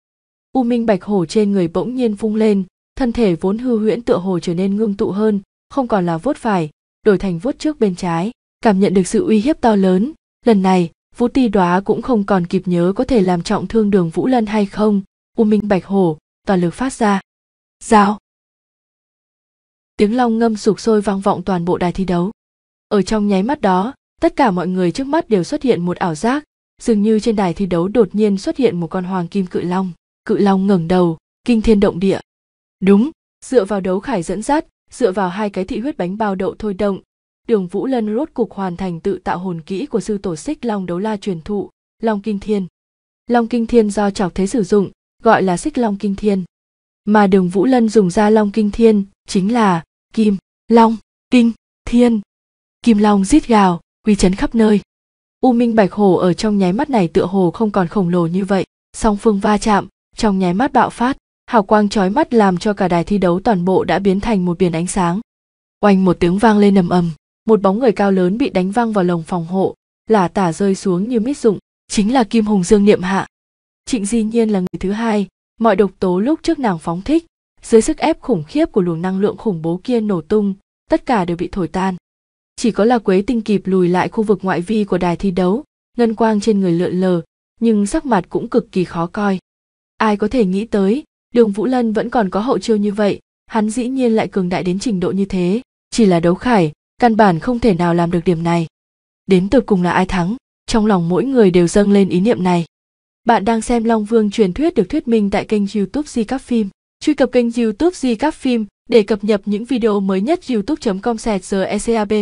U minh bạch hổ trên người bỗng nhiên phung lên, thân thể vốn hư huyễn tựa hồ trở nên ngưng tụ hơn, không còn là vuốt phải, đổi thành vuốt trước bên trái, cảm nhận được sự uy hiếp to lớn. Lần này, Vũ Ti Đóa cũng không còn kịp nhớ có thể làm trọng thương đường Vũ Lân hay không, U Minh Bạch Hổ, toàn lực phát ra. Giao! tiếng long ngâm sục sôi vang vọng toàn bộ đài thi đấu ở trong nháy mắt đó tất cả mọi người trước mắt đều xuất hiện một ảo giác dường như trên đài thi đấu đột nhiên xuất hiện một con hoàng kim cự long cự long ngẩng đầu kinh thiên động địa đúng dựa vào đấu khải dẫn dắt dựa vào hai cái thị huyết bánh bao đậu thôi động đường vũ lân rốt cục hoàn thành tự tạo hồn kỹ của sư tổ xích long đấu la truyền thụ long kinh thiên long kinh thiên do chọc thế sử dụng gọi là xích long kinh thiên mà đường Vũ Lân dùng ra Long Kinh Thiên chính là Kim, Long, Kinh, Thiên. Kim Long rít gào, uy chấn khắp nơi. U Minh Bạch Hổ ở trong nháy mắt này tựa hồ không còn khổng lồ như vậy, song phương va chạm, trong nháy mắt bạo phát, hào quang trói mắt làm cho cả đài thi đấu toàn bộ đã biến thành một biển ánh sáng. Oanh một tiếng vang lên ầm ầm, một bóng người cao lớn bị đánh văng vào lồng phòng hộ, là tả rơi xuống như mít dụng, chính là Kim Hùng Dương Niệm Hạ. Trịnh Di Nhiên là người thứ hai, mọi độc tố lúc trước nàng phóng thích dưới sức ép khủng khiếp của luồng năng lượng khủng bố kia nổ tung tất cả đều bị thổi tan chỉ có là quế tinh kịp lùi lại khu vực ngoại vi của đài thi đấu ngân quang trên người lượn lờ nhưng sắc mặt cũng cực kỳ khó coi ai có thể nghĩ tới đường vũ lân vẫn còn có hậu chiêu như vậy hắn dĩ nhiên lại cường đại đến trình độ như thế chỉ là đấu khải căn bản không thể nào làm được điểm này đến từ cùng là ai thắng trong lòng mỗi người đều dâng lên ý niệm này bạn đang xem Long Vương truyền thuyết được thuyết minh tại kênh YouTube Di Các Phim. Truy cập kênh YouTube Di Các Phim để cập nhật những video mới nhất youtube.com sẹt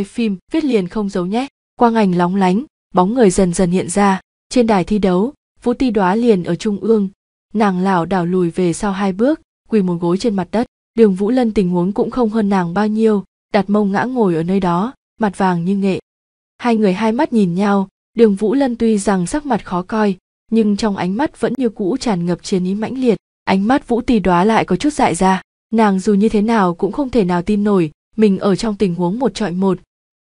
phim viết liền không giấu nhé. Quang ảnh lóng lánh, bóng người dần dần hiện ra. Trên đài thi đấu, Vũ Ti đoá liền ở trung ương. Nàng lảo đảo lùi về sau hai bước, quỳ một gối trên mặt đất. Đường Vũ Lân tình huống cũng không hơn nàng bao nhiêu, đặt mông ngã ngồi ở nơi đó, mặt vàng như nghệ. Hai người hai mắt nhìn nhau, đường Vũ Lân tuy rằng sắc mặt khó coi, nhưng trong ánh mắt vẫn như cũ tràn ngập chiến ý mãnh liệt ánh mắt vũ tì đoá lại có chút dại ra nàng dù như thế nào cũng không thể nào tin nổi mình ở trong tình huống một trọi một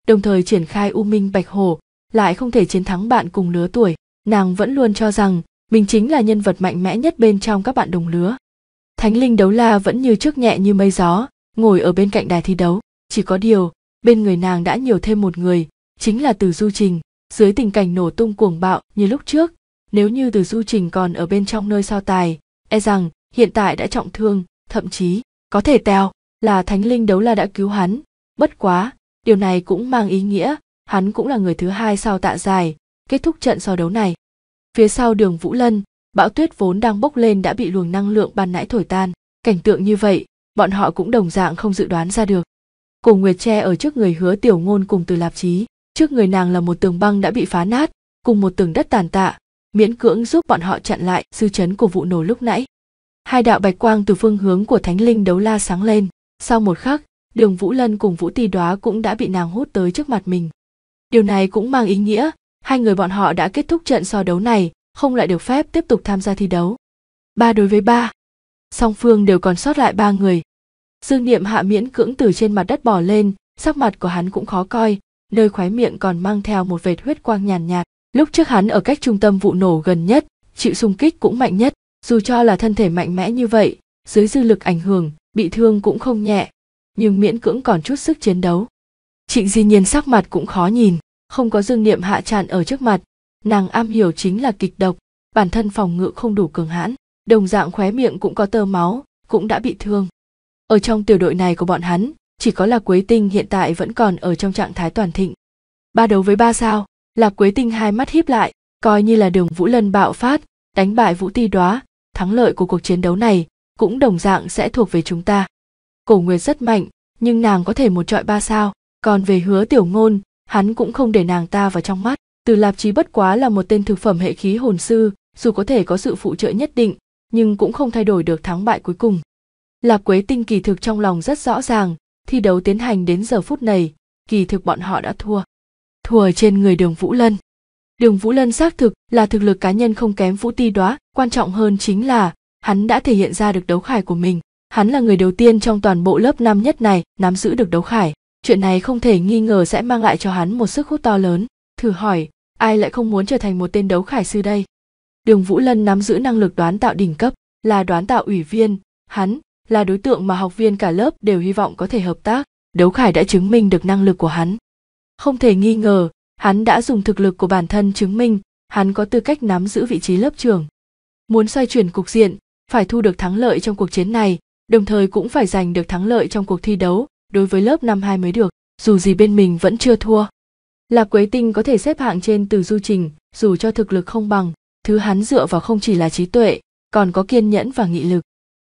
đồng thời triển khai u minh bạch hồ lại không thể chiến thắng bạn cùng lứa tuổi nàng vẫn luôn cho rằng mình chính là nhân vật mạnh mẽ nhất bên trong các bạn đồng lứa thánh linh đấu la vẫn như trước nhẹ như mây gió ngồi ở bên cạnh đài thi đấu chỉ có điều bên người nàng đã nhiều thêm một người chính là từ du trình dưới tình cảnh nổ tung cuồng bạo như lúc trước nếu như từ du trình còn ở bên trong nơi sao tài e rằng hiện tại đã trọng thương thậm chí có thể tèo là thánh linh đấu la đã cứu hắn bất quá điều này cũng mang ý nghĩa hắn cũng là người thứ hai sau tạ dài kết thúc trận so đấu này phía sau đường vũ lân bão tuyết vốn đang bốc lên đã bị luồng năng lượng ban nãy thổi tan cảnh tượng như vậy bọn họ cũng đồng dạng không dự đoán ra được cổ nguyệt tre ở trước người hứa tiểu ngôn cùng từ lạp chí trước người nàng là một tường băng đã bị phá nát cùng một tường đất tàn tạ miễn cưỡng giúp bọn họ chặn lại dư chấn của vụ nổ lúc nãy hai đạo bạch quang từ phương hướng của thánh linh đấu la sáng lên sau một khắc đường vũ lân cùng vũ tì Đóa cũng đã bị nàng hút tới trước mặt mình điều này cũng mang ý nghĩa hai người bọn họ đã kết thúc trận so đấu này không lại được phép tiếp tục tham gia thi đấu ba đối với ba song phương đều còn sót lại ba người dương niệm hạ miễn cưỡng từ trên mặt đất bỏ lên sắc mặt của hắn cũng khó coi nơi khóe miệng còn mang theo một vệt huyết quang nhàn nhạt, nhạt Lúc trước hắn ở cách trung tâm vụ nổ gần nhất, chịu xung kích cũng mạnh nhất, dù cho là thân thể mạnh mẽ như vậy, dưới dư lực ảnh hưởng, bị thương cũng không nhẹ, nhưng miễn cưỡng còn chút sức chiến đấu. Trịnh Di Nhiên sắc mặt cũng khó nhìn, không có dương niệm hạ tràn ở trước mặt, nàng am hiểu chính là kịch độc, bản thân phòng ngự không đủ cường hãn, đồng dạng khóe miệng cũng có tơ máu, cũng đã bị thương. Ở trong tiểu đội này của bọn hắn, chỉ có là Quế Tinh hiện tại vẫn còn ở trong trạng thái toàn thịnh. Ba đấu với ba sao? Lạp Quế Tinh hai mắt hiếp lại, coi như là đường Vũ Lân bạo phát, đánh bại Vũ Ti Đóa, thắng lợi của cuộc chiến đấu này cũng đồng dạng sẽ thuộc về chúng ta. Cổ Nguyệt rất mạnh, nhưng nàng có thể một trọi ba sao, còn về hứa tiểu ngôn, hắn cũng không để nàng ta vào trong mắt. Từ Lạp Chí bất quá là một tên thực phẩm hệ khí hồn sư, dù có thể có sự phụ trợ nhất định, nhưng cũng không thay đổi được thắng bại cuối cùng. Lạp Quế Tinh kỳ thực trong lòng rất rõ ràng, thi đấu tiến hành đến giờ phút này, kỳ thực bọn họ đã thua thua trên người đường Vũ Lân. Đường Vũ Lân xác thực là thực lực cá nhân không kém Vũ Ti Đóa, quan trọng hơn chính là hắn đã thể hiện ra được đấu khải của mình. Hắn là người đầu tiên trong toàn bộ lớp năm nhất này nắm giữ được đấu khải. Chuyện này không thể nghi ngờ sẽ mang lại cho hắn một sức hút to lớn. Thử hỏi, ai lại không muốn trở thành một tên đấu khải sư đây? Đường Vũ Lân nắm giữ năng lực đoán tạo đỉnh cấp, là đoán tạo ủy viên, hắn là đối tượng mà học viên cả lớp đều hy vọng có thể hợp tác. Đấu khải đã chứng minh được năng lực của hắn. Không thể nghi ngờ, hắn đã dùng thực lực của bản thân chứng minh hắn có tư cách nắm giữ vị trí lớp trưởng. Muốn xoay chuyển cục diện, phải thu được thắng lợi trong cuộc chiến này, đồng thời cũng phải giành được thắng lợi trong cuộc thi đấu đối với lớp năm hai mới được, dù gì bên mình vẫn chưa thua. Lạc Quế Tinh có thể xếp hạng trên từ du trình, dù cho thực lực không bằng, thứ hắn dựa vào không chỉ là trí tuệ, còn có kiên nhẫn và nghị lực.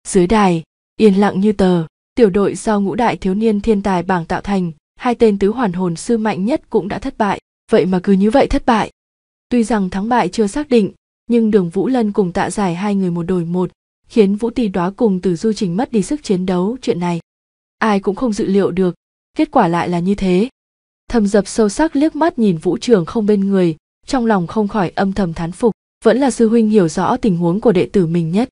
Dưới đài, yên lặng như tờ, tiểu đội do ngũ đại thiếu niên thiên tài bảng tạo thành, hai tên tứ hoàn hồn sư mạnh nhất cũng đã thất bại vậy mà cứ như vậy thất bại tuy rằng thắng bại chưa xác định nhưng đường vũ lân cùng tạ giải hai người một đổi một khiến vũ tì đoá cùng từ du trình mất đi sức chiến đấu chuyện này ai cũng không dự liệu được kết quả lại là như thế thầm dập sâu sắc liếc mắt nhìn vũ trường không bên người trong lòng không khỏi âm thầm thán phục vẫn là sư huynh hiểu rõ tình huống của đệ tử mình nhất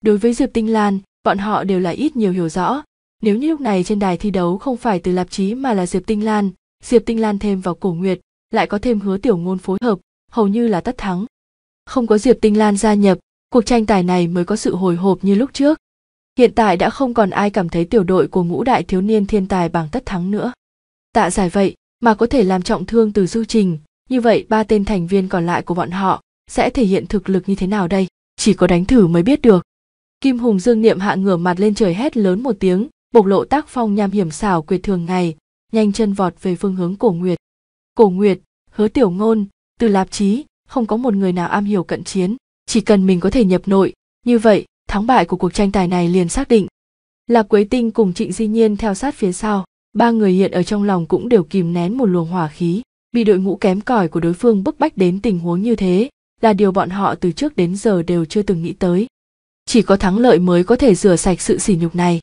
đối với diệp tinh lan bọn họ đều là ít nhiều hiểu rõ nếu như lúc này trên đài thi đấu không phải từ lạp chí mà là Diệp Tinh Lan, Diệp Tinh Lan thêm vào cổ nguyệt, lại có thêm hứa tiểu ngôn phối hợp, hầu như là tất thắng. Không có Diệp Tinh Lan gia nhập, cuộc tranh tài này mới có sự hồi hộp như lúc trước. Hiện tại đã không còn ai cảm thấy tiểu đội của ngũ đại thiếu niên thiên tài bằng tất thắng nữa. Tạ giải vậy mà có thể làm trọng thương từ du trình, như vậy ba tên thành viên còn lại của bọn họ sẽ thể hiện thực lực như thế nào đây? Chỉ có đánh thử mới biết được. Kim Hùng Dương Niệm hạ ngửa mặt lên trời hét lớn một tiếng, bộc lộ tác phong nham hiểm xảo quyệt thường ngày nhanh chân vọt về phương hướng cổ nguyệt cổ nguyệt hứa tiểu ngôn từ lạp chí không có một người nào am hiểu cận chiến chỉ cần mình có thể nhập nội như vậy thắng bại của cuộc tranh tài này liền xác định lạc quế tinh cùng trịnh di nhiên theo sát phía sau ba người hiện ở trong lòng cũng đều kìm nén một luồng hỏa khí bị đội ngũ kém cỏi của đối phương bức bách đến tình huống như thế là điều bọn họ từ trước đến giờ đều chưa từng nghĩ tới chỉ có thắng lợi mới có thể rửa sạch sự sỉ nhục này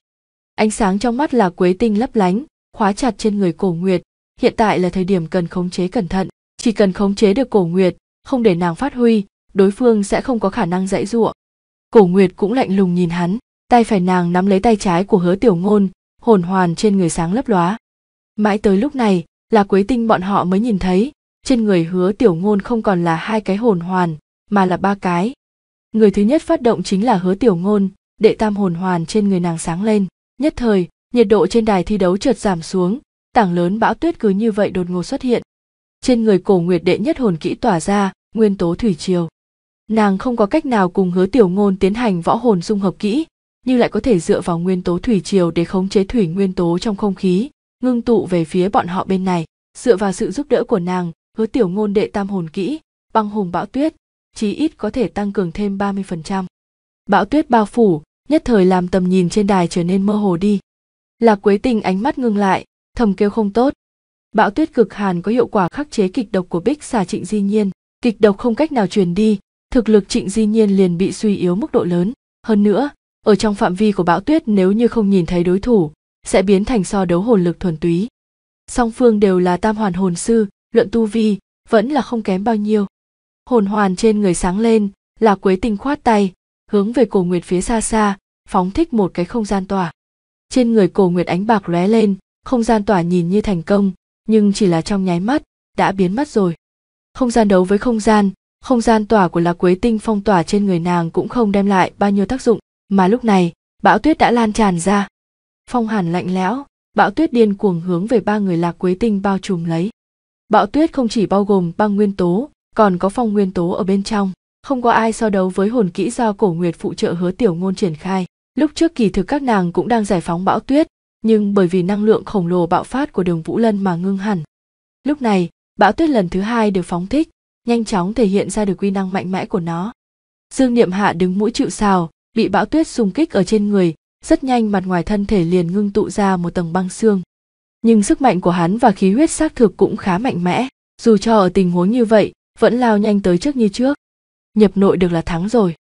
ánh sáng trong mắt là quế tinh lấp lánh khóa chặt trên người cổ nguyệt hiện tại là thời điểm cần khống chế cẩn thận chỉ cần khống chế được cổ nguyệt không để nàng phát huy đối phương sẽ không có khả năng dãy giụa cổ nguyệt cũng lạnh lùng nhìn hắn tay phải nàng nắm lấy tay trái của hứa tiểu ngôn hồn hoàn trên người sáng lấp lóa mãi tới lúc này là quế tinh bọn họ mới nhìn thấy trên người hứa tiểu ngôn không còn là hai cái hồn hoàn mà là ba cái người thứ nhất phát động chính là hứa tiểu ngôn đệ tam hồn hoàn trên người nàng sáng lên Nhất thời, nhiệt độ trên đài thi đấu trượt giảm xuống, tảng lớn bão tuyết cứ như vậy đột ngột xuất hiện. Trên người cổ nguyệt đệ nhất hồn kỹ tỏa ra, nguyên tố thủy triều. Nàng không có cách nào cùng hứa tiểu ngôn tiến hành võ hồn dung hợp kỹ, nhưng lại có thể dựa vào nguyên tố thủy triều để khống chế thủy nguyên tố trong không khí, ngưng tụ về phía bọn họ bên này. Dựa vào sự giúp đỡ của nàng, hứa tiểu ngôn đệ tam hồn kỹ, băng hùng bão tuyết, chí ít có thể tăng cường thêm 30%. Bão tuyết bao phủ, nhất thời làm tầm nhìn trên đài trở nên mơ hồ đi lạc quế tình ánh mắt ngưng lại thầm kêu không tốt bão tuyết cực hàn có hiệu quả khắc chế kịch độc của bích xà trịnh di nhiên kịch độc không cách nào truyền đi thực lực trịnh di nhiên liền bị suy yếu mức độ lớn hơn nữa ở trong phạm vi của bão tuyết nếu như không nhìn thấy đối thủ sẽ biến thành so đấu hồn lực thuần túy song phương đều là tam hoàn hồn sư luận tu vi vẫn là không kém bao nhiêu hồn hoàn trên người sáng lên là quế tinh khoát tay hướng về cổ nguyệt phía xa xa phóng thích một cái không gian tỏa trên người cổ nguyệt ánh bạc lóe lên không gian tỏa nhìn như thành công nhưng chỉ là trong nháy mắt đã biến mất rồi không gian đấu với không gian không gian tỏa của lạc quế tinh phong tỏa trên người nàng cũng không đem lại bao nhiêu tác dụng mà lúc này bão tuyết đã lan tràn ra phong hàn lạnh lẽo bão tuyết điên cuồng hướng về ba người lạc quế tinh bao trùm lấy bão tuyết không chỉ bao gồm băng nguyên tố còn có phong nguyên tố ở bên trong không có ai so đấu với hồn kỹ do cổ nguyệt phụ trợ hứa tiểu ngôn triển khai lúc trước kỳ thực các nàng cũng đang giải phóng bão tuyết nhưng bởi vì năng lượng khổng lồ bạo phát của đường vũ lân mà ngưng hẳn lúc này bão tuyết lần thứ hai được phóng thích nhanh chóng thể hiện ra được quy năng mạnh mẽ của nó dương niệm hạ đứng mũi chịu xào bị bão tuyết xung kích ở trên người rất nhanh mặt ngoài thân thể liền ngưng tụ ra một tầng băng xương nhưng sức mạnh của hắn và khí huyết xác thực cũng khá mạnh mẽ dù cho ở tình huống như vậy vẫn lao nhanh tới trước như trước nhập nội được là thắng rồi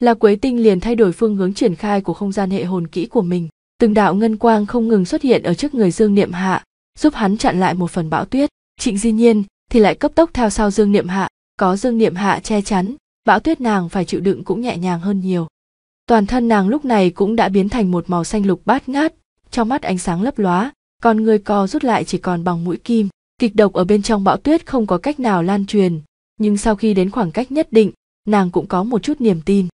là quế tinh liền thay đổi phương hướng triển khai của không gian hệ hồn kỹ của mình từng đạo ngân quang không ngừng xuất hiện ở trước người dương niệm hạ giúp hắn chặn lại một phần bão tuyết trịnh di nhiên thì lại cấp tốc theo sau dương niệm hạ có dương niệm hạ che chắn bão tuyết nàng phải chịu đựng cũng nhẹ nhàng hơn nhiều toàn thân nàng lúc này cũng đã biến thành một màu xanh lục bát ngát trong mắt ánh sáng lấp lóa còn người co rút lại chỉ còn bằng mũi kim kịch độc ở bên trong bão tuyết không có cách nào lan truyền nhưng sau khi đến khoảng cách nhất định nàng cũng có một chút niềm tin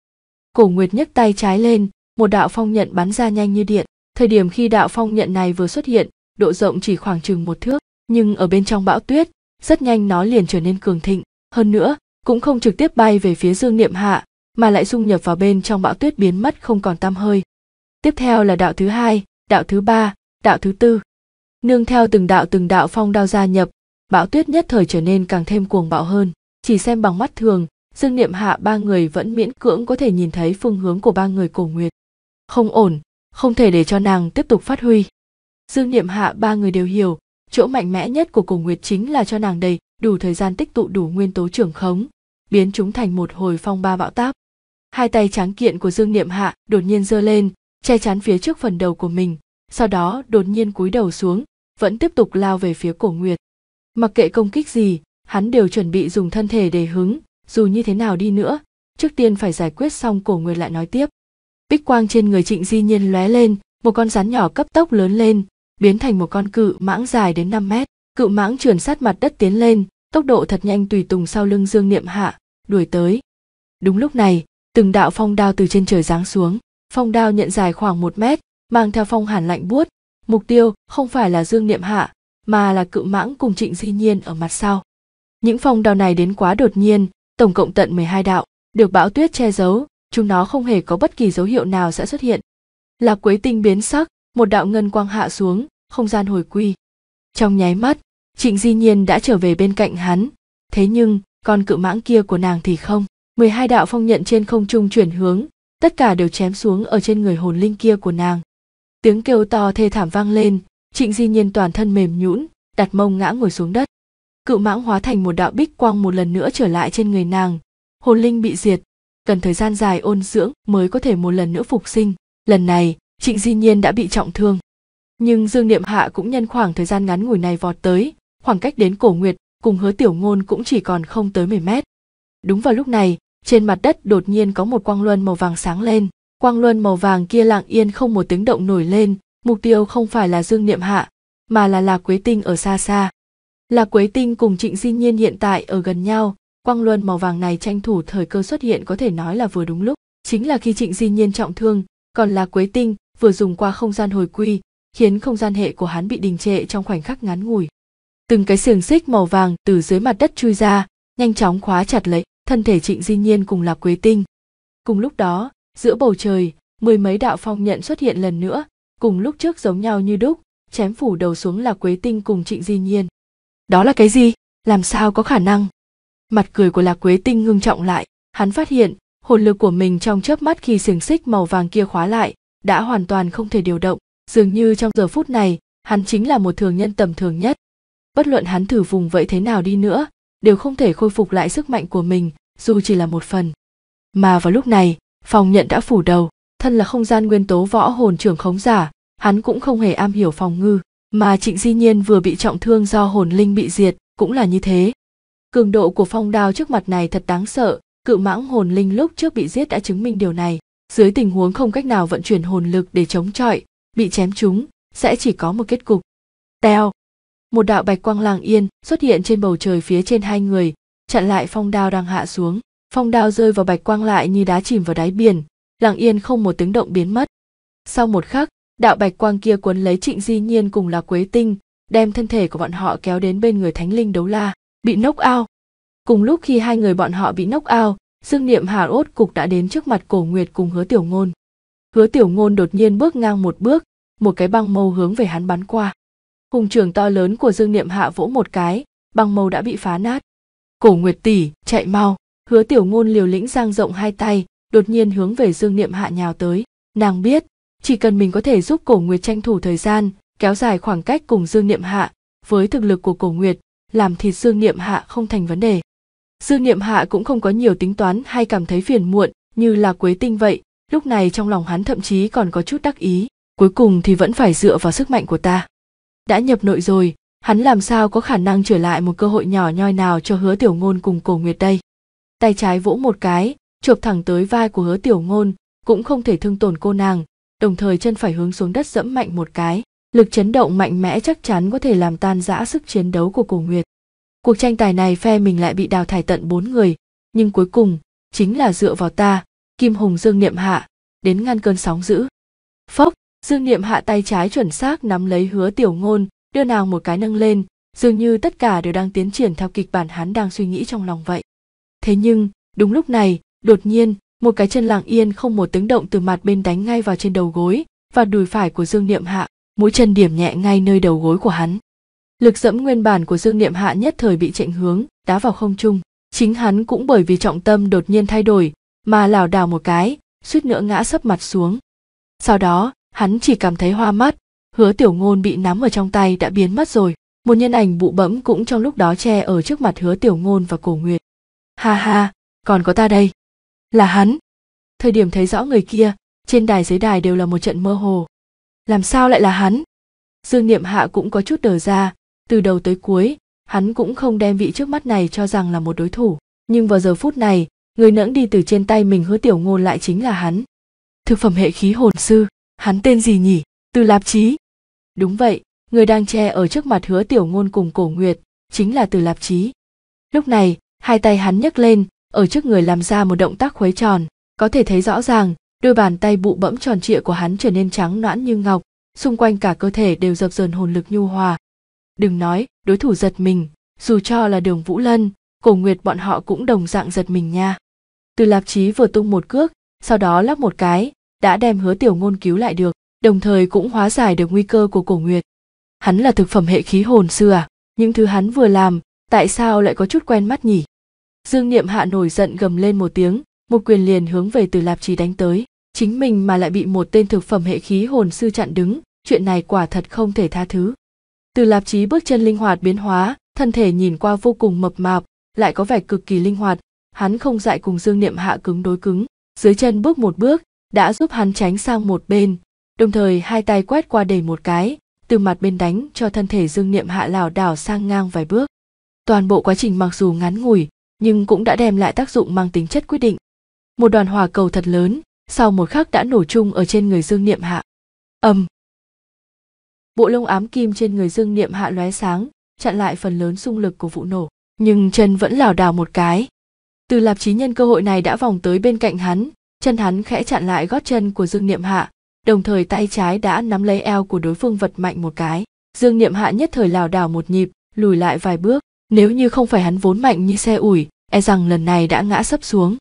cổ nguyệt nhấc tay trái lên một đạo phong nhận bắn ra nhanh như điện thời điểm khi đạo phong nhận này vừa xuất hiện độ rộng chỉ khoảng chừng một thước nhưng ở bên trong bão tuyết rất nhanh nó liền trở nên cường thịnh hơn nữa cũng không trực tiếp bay về phía dương niệm hạ mà lại dung nhập vào bên trong bão tuyết biến mất không còn tam hơi tiếp theo là đạo thứ hai đạo thứ ba đạo thứ tư nương theo từng đạo từng đạo phong đao gia nhập bão tuyết nhất thời trở nên càng thêm cuồng bạo hơn chỉ xem bằng mắt thường dương niệm hạ ba người vẫn miễn cưỡng có thể nhìn thấy phương hướng của ba người cổ nguyệt không ổn không thể để cho nàng tiếp tục phát huy dương niệm hạ ba người đều hiểu chỗ mạnh mẽ nhất của cổ nguyệt chính là cho nàng đầy đủ thời gian tích tụ đủ nguyên tố trưởng khống biến chúng thành một hồi phong ba bão táp hai tay tráng kiện của dương niệm hạ đột nhiên giơ lên che chắn phía trước phần đầu của mình sau đó đột nhiên cúi đầu xuống vẫn tiếp tục lao về phía cổ nguyệt mặc kệ công kích gì hắn đều chuẩn bị dùng thân thể để hứng dù như thế nào đi nữa trước tiên phải giải quyết xong cổ nguyệt lại nói tiếp bích quang trên người trịnh di nhiên lóe lên một con rắn nhỏ cấp tốc lớn lên biến thành một con cự mãng dài đến 5 mét cự mãng trườn sát mặt đất tiến lên tốc độ thật nhanh tùy tùng sau lưng dương niệm hạ đuổi tới đúng lúc này từng đạo phong đao từ trên trời giáng xuống phong đao nhận dài khoảng một mét mang theo phong hàn lạnh buốt mục tiêu không phải là dương niệm hạ mà là cự mãng cùng trịnh di nhiên ở mặt sau những phong đao này đến quá đột nhiên tổng cộng tận 12 đạo, được bão tuyết che giấu, chúng nó không hề có bất kỳ dấu hiệu nào sẽ xuất hiện. Lạc Quế Tinh biến sắc, một đạo ngân quang hạ xuống, không gian hồi quy. Trong nháy mắt, Trịnh Di Nhiên đã trở về bên cạnh hắn, thế nhưng, con cự mãng kia của nàng thì không. 12 đạo phong nhận trên không trung chuyển hướng, tất cả đều chém xuống ở trên người hồn linh kia của nàng. Tiếng kêu to thê thảm vang lên, Trịnh Di Nhiên toàn thân mềm nhũn, đặt mông ngã ngồi xuống đất cự mãng hóa thành một đạo bích quang một lần nữa trở lại trên người nàng hồn linh bị diệt cần thời gian dài ôn dưỡng mới có thể một lần nữa phục sinh lần này trịnh di nhiên đã bị trọng thương nhưng dương niệm hạ cũng nhân khoảng thời gian ngắn ngủi này vọt tới khoảng cách đến cổ nguyệt cùng hứa tiểu ngôn cũng chỉ còn không tới 10 mét đúng vào lúc này trên mặt đất đột nhiên có một quang luân màu vàng sáng lên quang luân màu vàng kia lặng yên không một tiếng động nổi lên mục tiêu không phải là dương niệm hạ mà là lạc quế tinh ở xa xa Lạc Quế Tinh cùng Trịnh Di Nhiên hiện tại ở gần nhau, quang luân màu vàng này tranh thủ thời cơ xuất hiện có thể nói là vừa đúng lúc, chính là khi Trịnh Di Nhiên trọng thương, còn Lạc Quế Tinh vừa dùng qua không gian hồi quy, khiến không gian hệ của hắn bị đình trệ trong khoảnh khắc ngắn ngủi. Từng cái xiềng xích màu vàng từ dưới mặt đất chui ra, nhanh chóng khóa chặt lấy thân thể Trịnh Di Nhiên cùng Lạc Quế Tinh. Cùng lúc đó, giữa bầu trời, mười mấy đạo phong nhận xuất hiện lần nữa, cùng lúc trước giống nhau như đúc, chém phủ đầu xuống Lạc Quế Tinh cùng Trịnh Di Nhiên đó là cái gì làm sao có khả năng mặt cười của lạc quế tinh ngưng trọng lại hắn phát hiện hồn lực của mình trong chớp mắt khi xiềng xích màu vàng kia khóa lại đã hoàn toàn không thể điều động dường như trong giờ phút này hắn chính là một thường nhân tầm thường nhất bất luận hắn thử vùng vẫy thế nào đi nữa đều không thể khôi phục lại sức mạnh của mình dù chỉ là một phần mà vào lúc này phòng nhận đã phủ đầu thân là không gian nguyên tố võ hồn trưởng khống giả hắn cũng không hề am hiểu phòng ngư mà trịnh di nhiên vừa bị trọng thương do hồn linh bị diệt cũng là như thế cường độ của phong đao trước mặt này thật đáng sợ cự mãng hồn linh lúc trước bị giết đã chứng minh điều này dưới tình huống không cách nào vận chuyển hồn lực để chống chọi bị chém chúng sẽ chỉ có một kết cục teo một đạo bạch quang làng yên xuất hiện trên bầu trời phía trên hai người chặn lại phong đao đang hạ xuống phong đao rơi vào bạch quang lại như đá chìm vào đáy biển làng yên không một tiếng động biến mất sau một khắc đạo bạch quang kia cuốn lấy trịnh di nhiên cùng là quế tinh đem thân thể của bọn họ kéo đến bên người thánh linh đấu la bị nốc ao cùng lúc khi hai người bọn họ bị nốc ao dương niệm hà ốt cục đã đến trước mặt cổ nguyệt cùng hứa tiểu ngôn hứa tiểu ngôn đột nhiên bước ngang một bước một cái băng mâu hướng về hắn bắn qua hùng trường to lớn của dương niệm hạ vỗ một cái băng mâu đã bị phá nát cổ nguyệt tỷ chạy mau hứa tiểu ngôn liều lĩnh giang rộng hai tay đột nhiên hướng về dương niệm hạ nhào tới nàng biết chỉ cần mình có thể giúp cổ nguyệt tranh thủ thời gian kéo dài khoảng cách cùng dương niệm hạ với thực lực của cổ nguyệt làm thịt dương niệm hạ không thành vấn đề dương niệm hạ cũng không có nhiều tính toán hay cảm thấy phiền muộn như là quế tinh vậy lúc này trong lòng hắn thậm chí còn có chút đắc ý cuối cùng thì vẫn phải dựa vào sức mạnh của ta đã nhập nội rồi hắn làm sao có khả năng trở lại một cơ hội nhỏ nhoi nào cho hứa tiểu ngôn cùng cổ nguyệt đây tay trái vỗ một cái chộp thẳng tới vai của hứa tiểu ngôn cũng không thể thương tổn cô nàng đồng thời chân phải hướng xuống đất dẫm mạnh một cái lực chấn động mạnh mẽ chắc chắn có thể làm tan rã sức chiến đấu của cổ nguyệt cuộc tranh tài này phe mình lại bị đào thải tận bốn người nhưng cuối cùng chính là dựa vào ta kim hùng dương niệm hạ đến ngăn cơn sóng dữ phốc dương niệm hạ tay trái chuẩn xác nắm lấy hứa tiểu ngôn đưa nàng một cái nâng lên dường như tất cả đều đang tiến triển theo kịch bản hắn đang suy nghĩ trong lòng vậy thế nhưng đúng lúc này đột nhiên một cái chân lặng yên không một tiếng động từ mặt bên đánh ngay vào trên đầu gối và đùi phải của dương niệm hạ mũi chân điểm nhẹ ngay nơi đầu gối của hắn lực dẫm nguyên bản của dương niệm hạ nhất thời bị chệnh hướng đá vào không trung chính hắn cũng bởi vì trọng tâm đột nhiên thay đổi mà lảo đảo một cái suýt nữa ngã sấp mặt xuống sau đó hắn chỉ cảm thấy hoa mắt hứa tiểu ngôn bị nắm ở trong tay đã biến mất rồi một nhân ảnh bụ bẫm cũng trong lúc đó che ở trước mặt hứa tiểu ngôn và cổ nguyệt ha ha còn có ta đây là hắn thời điểm thấy rõ người kia trên đài dưới đài đều là một trận mơ hồ làm sao lại là hắn dương niệm hạ cũng có chút đờ ra từ đầu tới cuối hắn cũng không đem vị trước mắt này cho rằng là một đối thủ nhưng vào giờ phút này người nẫng đi từ trên tay mình hứa tiểu ngôn lại chính là hắn thực phẩm hệ khí hồn sư hắn tên gì nhỉ từ lạp chí đúng vậy người đang che ở trước mặt hứa tiểu ngôn cùng cổ nguyệt chính là từ lạp chí lúc này hai tay hắn nhấc lên ở trước người làm ra một động tác khuấy tròn có thể thấy rõ ràng đôi bàn tay bụ bẫm tròn trịa của hắn trở nên trắng noãn như ngọc xung quanh cả cơ thể đều dập dờn hồn lực nhu hòa đừng nói đối thủ giật mình dù cho là đường vũ lân cổ nguyệt bọn họ cũng đồng dạng giật mình nha từ lạp chí vừa tung một cước sau đó lắp một cái đã đem hứa tiểu ngôn cứu lại được đồng thời cũng hóa giải được nguy cơ của cổ nguyệt hắn là thực phẩm hệ khí hồn xưa à những thứ hắn vừa làm tại sao lại có chút quen mắt nhỉ dương niệm hạ nổi giận gầm lên một tiếng một quyền liền hướng về từ lạp chí đánh tới chính mình mà lại bị một tên thực phẩm hệ khí hồn sư chặn đứng chuyện này quả thật không thể tha thứ từ lạp chí bước chân linh hoạt biến hóa thân thể nhìn qua vô cùng mập mạp lại có vẻ cực kỳ linh hoạt hắn không dại cùng dương niệm hạ cứng đối cứng dưới chân bước một bước đã giúp hắn tránh sang một bên đồng thời hai tay quét qua đẩy một cái từ mặt bên đánh cho thân thể dương niệm hạ lảo đảo sang ngang vài bước toàn bộ quá trình mặc dù ngắn ngủi nhưng cũng đã đem lại tác dụng mang tính chất quyết định. Một đoàn hỏa cầu thật lớn, sau một khắc đã nổ chung ở trên người Dương Niệm Hạ. Ầm. Bộ lông ám kim trên người Dương Niệm Hạ lóe sáng, chặn lại phần lớn xung lực của vụ nổ, nhưng chân vẫn lảo đảo một cái. Từ Lạp Chí nhân cơ hội này đã vòng tới bên cạnh hắn, chân hắn khẽ chặn lại gót chân của Dương Niệm Hạ, đồng thời tay trái đã nắm lấy eo của đối phương vật mạnh một cái. Dương Niệm Hạ nhất thời lảo đảo một nhịp, lùi lại vài bước, nếu như không phải hắn vốn mạnh như xe ủi, e rằng lần này đã ngã sấp xuống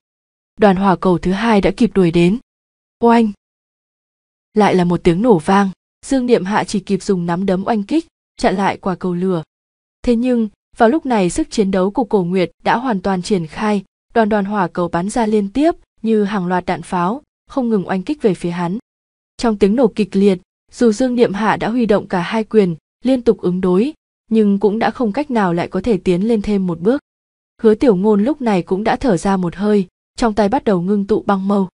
đoàn hỏa cầu thứ hai đã kịp đuổi đến oanh lại là một tiếng nổ vang dương niệm hạ chỉ kịp dùng nắm đấm oanh kích chặn lại quả cầu lửa thế nhưng vào lúc này sức chiến đấu của cổ nguyệt đã hoàn toàn triển khai đoàn đoàn hỏa cầu bắn ra liên tiếp như hàng loạt đạn pháo không ngừng oanh kích về phía hắn trong tiếng nổ kịch liệt dù dương niệm hạ đã huy động cả hai quyền liên tục ứng đối nhưng cũng đã không cách nào lại có thể tiến lên thêm một bước hứa tiểu ngôn lúc này cũng đã thở ra một hơi trong tay bắt đầu ngưng tụ băng mâu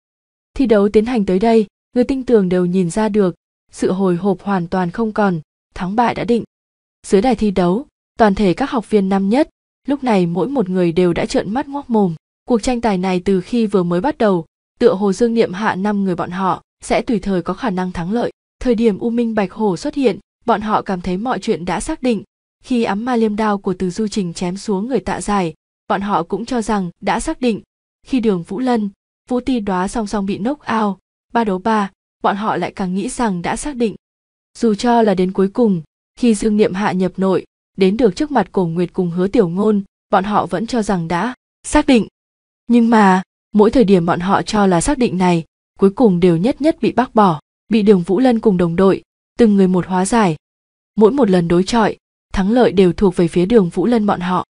thi đấu tiến hành tới đây người tinh tường đều nhìn ra được sự hồi hộp hoàn toàn không còn thắng bại đã định dưới đài thi đấu toàn thể các học viên năm nhất lúc này mỗi một người đều đã trợn mắt ngoác mồm cuộc tranh tài này từ khi vừa mới bắt đầu tựa hồ dương niệm hạ năm người bọn họ sẽ tùy thời có khả năng thắng lợi thời điểm u minh bạch hồ xuất hiện bọn họ cảm thấy mọi chuyện đã xác định khi ám ma liêm đao của từ du trình chém xuống người tạ giải bọn họ cũng cho rằng đã xác định khi đường vũ lân vũ ti đoá song song bị nốc ao ba đấu ba bọn họ lại càng nghĩ rằng đã xác định dù cho là đến cuối cùng khi dương niệm hạ nhập nội đến được trước mặt cổ nguyệt cùng hứa tiểu ngôn bọn họ vẫn cho rằng đã xác định nhưng mà mỗi thời điểm bọn họ cho là xác định này cuối cùng đều nhất nhất bị bác bỏ bị đường vũ lân cùng đồng đội từng người một hóa giải mỗi một lần đối chọi thắng lợi đều thuộc về phía đường vũ lân bọn họ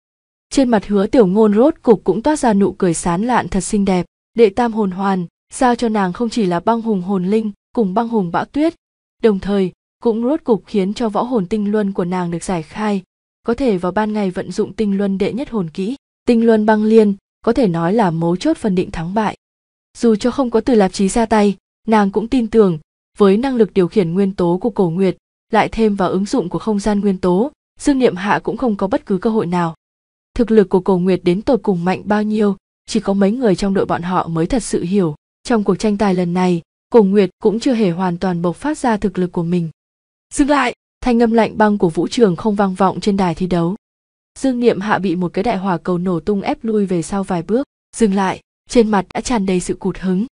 trên mặt hứa tiểu ngôn rốt cục cũng toát ra nụ cười sán lạn thật xinh đẹp đệ tam hồn hoàn giao cho nàng không chỉ là băng hùng hồn linh cùng băng hùng bão tuyết đồng thời cũng rốt cục khiến cho võ hồn tinh luân của nàng được giải khai có thể vào ban ngày vận dụng tinh luân đệ nhất hồn kỹ tinh luân băng liên có thể nói là mấu chốt phân định thắng bại dù cho không có từ lạp chí ra tay nàng cũng tin tưởng với năng lực điều khiển nguyên tố của cổ nguyệt lại thêm vào ứng dụng của không gian nguyên tố dương niệm hạ cũng không có bất cứ cơ hội nào thực lực của cổ nguyệt đến tột cùng mạnh bao nhiêu chỉ có mấy người trong đội bọn họ mới thật sự hiểu trong cuộc tranh tài lần này cổ nguyệt cũng chưa hề hoàn toàn bộc phát ra thực lực của mình dừng lại thanh âm lạnh băng của vũ trường không vang vọng trên đài thi đấu dương niệm hạ bị một cái đại hỏa cầu nổ tung ép lui về sau vài bước dừng lại trên mặt đã tràn đầy sự cụt hứng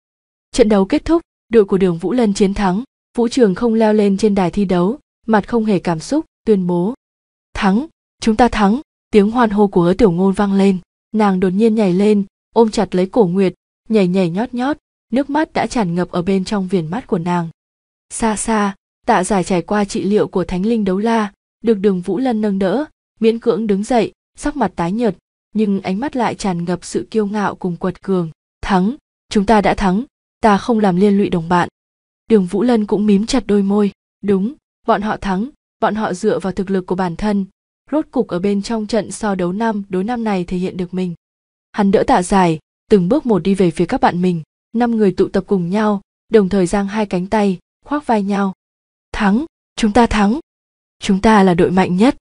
trận đấu kết thúc đội của đường vũ lân chiến thắng vũ trường không leo lên trên đài thi đấu mặt không hề cảm xúc tuyên bố thắng chúng ta thắng tiếng hoan hô của hứa tiểu ngôn vang lên nàng đột nhiên nhảy lên ôm chặt lấy cổ nguyệt nhảy nhảy nhót nhót nước mắt đã tràn ngập ở bên trong viền mắt của nàng xa xa tạ giải trải qua trị liệu của thánh linh đấu la được đường vũ lân nâng đỡ miễn cưỡng đứng dậy sắc mặt tái nhợt nhưng ánh mắt lại tràn ngập sự kiêu ngạo cùng quật cường thắng chúng ta đã thắng ta không làm liên lụy đồng bạn đường vũ lân cũng mím chặt đôi môi đúng bọn họ thắng bọn họ dựa vào thực lực của bản thân rốt cục ở bên trong trận so đấu năm đối năm này thể hiện được mình. Hắn đỡ tạ dài từng bước một đi về phía các bạn mình, năm người tụ tập cùng nhau, đồng thời giang hai cánh tay, khoác vai nhau. Thắng, chúng ta thắng. Chúng ta là đội mạnh nhất.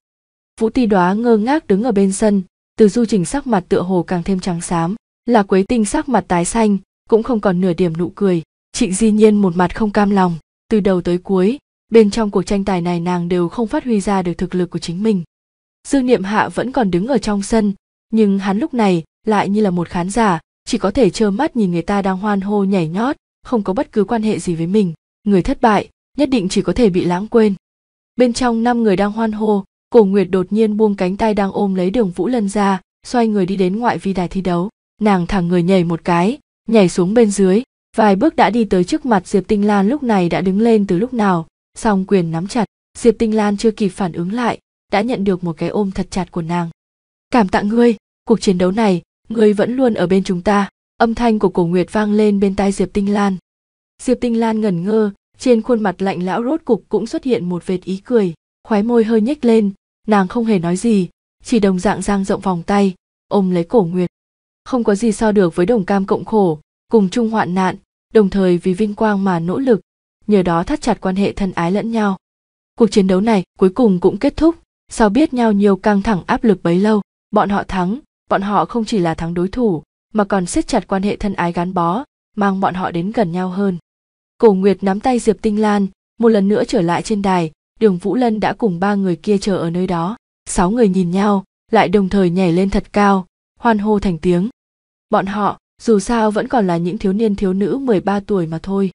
Vũ Ti Đóa ngơ ngác đứng ở bên sân, Từ Du Trình sắc mặt tựa hồ càng thêm trắng xám, là Quế Tinh sắc mặt tái xanh, cũng không còn nửa điểm nụ cười. Trịnh Di Nhiên một mặt không cam lòng, từ đầu tới cuối, bên trong cuộc tranh tài này nàng đều không phát huy ra được thực lực của chính mình dương niệm hạ vẫn còn đứng ở trong sân nhưng hắn lúc này lại như là một khán giả chỉ có thể trơ mắt nhìn người ta đang hoan hô nhảy nhót không có bất cứ quan hệ gì với mình người thất bại nhất định chỉ có thể bị lãng quên bên trong năm người đang hoan hô cổ nguyệt đột nhiên buông cánh tay đang ôm lấy đường vũ lân ra xoay người đi đến ngoại vi đài thi đấu nàng thẳng người nhảy một cái nhảy xuống bên dưới vài bước đã đi tới trước mặt diệp tinh lan lúc này đã đứng lên từ lúc nào song quyền nắm chặt diệp tinh lan chưa kịp phản ứng lại đã nhận được một cái ôm thật chặt của nàng cảm tạ ngươi cuộc chiến đấu này ngươi vẫn luôn ở bên chúng ta âm thanh của cổ nguyệt vang lên bên tai diệp tinh lan diệp tinh lan ngẩn ngơ trên khuôn mặt lạnh lão rốt cục cũng xuất hiện một vệt ý cười khóe môi hơi nhếch lên nàng không hề nói gì chỉ đồng dạng giang rộng vòng tay ôm lấy cổ nguyệt không có gì so được với đồng cam cộng khổ cùng chung hoạn nạn đồng thời vì vinh quang mà nỗ lực nhờ đó thắt chặt quan hệ thân ái lẫn nhau cuộc chiến đấu này cuối cùng cũng kết thúc sao biết nhau nhiều căng thẳng áp lực bấy lâu bọn họ thắng bọn họ không chỉ là thắng đối thủ mà còn siết chặt quan hệ thân ái gắn bó mang bọn họ đến gần nhau hơn cổ nguyệt nắm tay diệp tinh lan một lần nữa trở lại trên đài đường vũ lân đã cùng ba người kia chờ ở nơi đó sáu người nhìn nhau lại đồng thời nhảy lên thật cao hoan hô thành tiếng bọn họ dù sao vẫn còn là những thiếu niên thiếu nữ 13 tuổi mà thôi.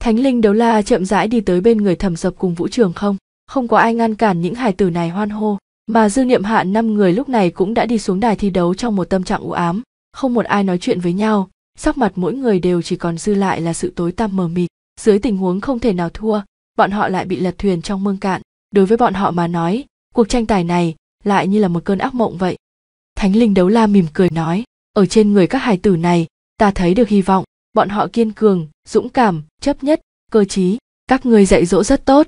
Thánh linh đấu la chậm rãi đi tới bên người thẩm dập cùng vũ trường không? không có ai ngăn cản những hài tử này hoan hô mà dư niệm hạn năm người lúc này cũng đã đi xuống đài thi đấu trong một tâm trạng u ám không một ai nói chuyện với nhau sắc mặt mỗi người đều chỉ còn dư lại là sự tối tăm mờ mịt dưới tình huống không thể nào thua bọn họ lại bị lật thuyền trong mương cạn đối với bọn họ mà nói cuộc tranh tài này lại như là một cơn ác mộng vậy thánh linh đấu la mỉm cười nói ở trên người các hài tử này ta thấy được hy vọng bọn họ kiên cường dũng cảm chấp nhất cơ trí các người dạy dỗ rất tốt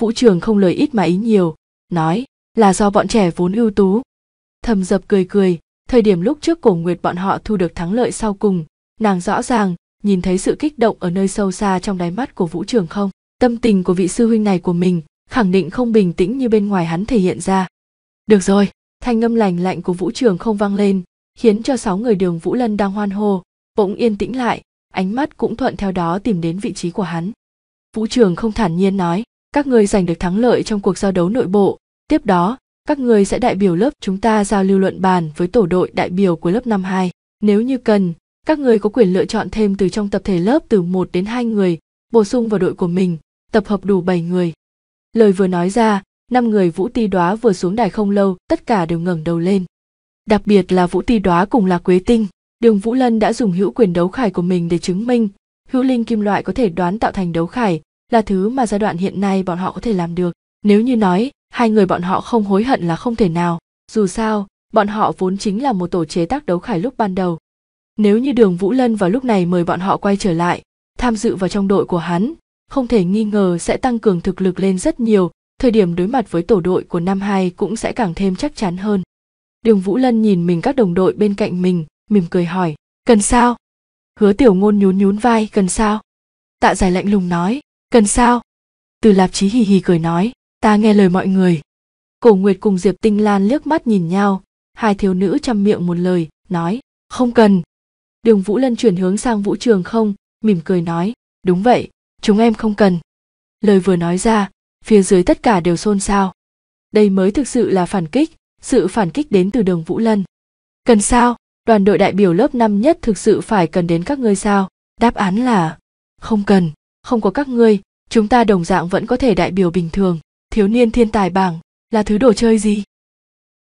vũ trường không lời ít mà ý nhiều nói là do bọn trẻ vốn ưu tú thầm dập cười cười thời điểm lúc trước cổ nguyệt bọn họ thu được thắng lợi sau cùng nàng rõ ràng nhìn thấy sự kích động ở nơi sâu xa trong đáy mắt của vũ trường không tâm tình của vị sư huynh này của mình khẳng định không bình tĩnh như bên ngoài hắn thể hiện ra được rồi thanh âm lành lạnh của vũ trường không vang lên khiến cho sáu người đường vũ lân đang hoan hô bỗng yên tĩnh lại ánh mắt cũng thuận theo đó tìm đến vị trí của hắn vũ trường không thản nhiên nói các ngươi giành được thắng lợi trong cuộc giao đấu nội bộ tiếp đó các ngươi sẽ đại biểu lớp chúng ta giao lưu luận bàn với tổ đội đại biểu của lớp năm hai nếu như cần các ngươi có quyền lựa chọn thêm từ trong tập thể lớp từ một đến hai người, bổ sung vào đội của mình, tập hợp đủ bảy người. Lời vừa nói ra, năm người Vũ Ti Đóa vừa xuống đài không lâu, tất cả đều ngẩng đầu lên. Đặc biệt là Vũ Ti Đóa cùng là Quế Tinh, Đường Vũ Lân đã dùng hữu quyền đấu khải của mình để chứng minh, hữu linh kim loại có thể đoán tạo thành đấu khải, là thứ mà giai đoạn hiện nay bọn họ có thể làm được nếu như nói hai người bọn họ không hối hận là không thể nào dù sao bọn họ vốn chính là một tổ chế tác đấu khải lúc ban đầu nếu như đường vũ lân vào lúc này mời bọn họ quay trở lại tham dự vào trong đội của hắn không thể nghi ngờ sẽ tăng cường thực lực lên rất nhiều thời điểm đối mặt với tổ đội của năm hai cũng sẽ càng thêm chắc chắn hơn đường vũ lân nhìn mình các đồng đội bên cạnh mình mỉm cười hỏi cần sao hứa tiểu ngôn nhún nhún vai cần sao tạ giải lạnh lùng nói cần sao từ lạp chí hì hì cười nói ta nghe lời mọi người cổ nguyệt cùng diệp tinh lan liếc mắt nhìn nhau hai thiếu nữ chăm miệng một lời nói không cần đường vũ lân chuyển hướng sang vũ trường không mỉm cười nói đúng vậy chúng em không cần lời vừa nói ra phía dưới tất cả đều xôn xao đây mới thực sự là phản kích sự phản kích đến từ đường vũ lân cần sao đoàn đội đại biểu lớp năm nhất thực sự phải cần đến các ngươi sao đáp án là không cần không có các ngươi chúng ta đồng dạng vẫn có thể đại biểu bình thường thiếu niên thiên tài bảng là thứ đồ chơi gì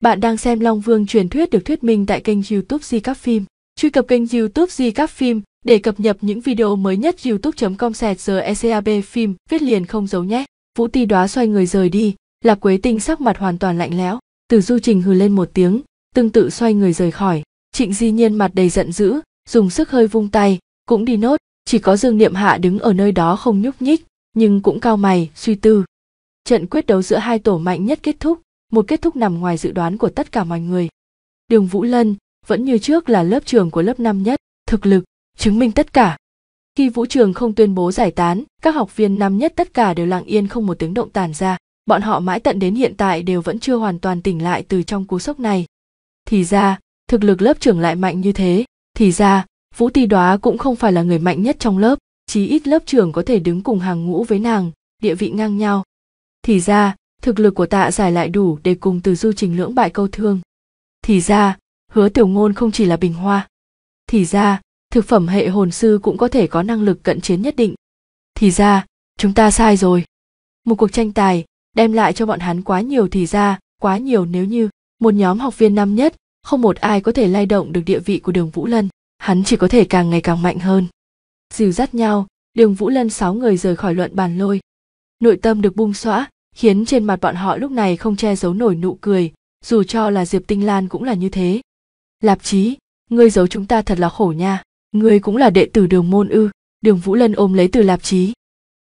bạn đang xem long vương truyền thuyết được thuyết minh tại kênh youtube di các phim truy cập kênh youtube di các phim để cập nhật những video mới nhất youtube com sẹt giờ ecab phim viết liền không giấu nhé vũ ti đoá xoay người rời đi lạc quế tinh sắc mặt hoàn toàn lạnh lẽo từ du trình hừ lên một tiếng tương tự xoay người rời khỏi trịnh di nhiên mặt đầy giận dữ dùng sức hơi vung tay cũng đi nốt chỉ có dương niệm hạ đứng ở nơi đó không nhúc nhích nhưng cũng cao mày suy tư trận quyết đấu giữa hai tổ mạnh nhất kết thúc một kết thúc nằm ngoài dự đoán của tất cả mọi người đường vũ lân vẫn như trước là lớp trường của lớp năm nhất thực lực chứng minh tất cả khi vũ trường không tuyên bố giải tán các học viên năm nhất tất cả đều lặng yên không một tiếng động tàn ra bọn họ mãi tận đến hiện tại đều vẫn chưa hoàn toàn tỉnh lại từ trong cú sốc này thì ra thực lực lớp trưởng lại mạnh như thế thì ra vũ ti đoá cũng không phải là người mạnh nhất trong lớp chí ít lớp trưởng có thể đứng cùng hàng ngũ với nàng địa vị ngang nhau thì ra thực lực của tạ giải lại đủ để cùng từ du trình lưỡng bại câu thương thì ra hứa tiểu ngôn không chỉ là bình hoa thì ra thực phẩm hệ hồn sư cũng có thể có năng lực cận chiến nhất định thì ra chúng ta sai rồi một cuộc tranh tài đem lại cho bọn hắn quá nhiều thì ra quá nhiều nếu như một nhóm học viên năm nhất không một ai có thể lay động được địa vị của đường vũ lân hắn chỉ có thể càng ngày càng mạnh hơn dìu dắt nhau đường vũ lân sáu người rời khỏi luận bàn lôi nội tâm được bung xóa khiến trên mặt bọn họ lúc này không che giấu nổi nụ cười dù cho là diệp tinh lan cũng là như thế lạp chí ngươi giấu chúng ta thật là khổ nha ngươi cũng là đệ tử đường môn ư đường vũ lân ôm lấy từ lạp chí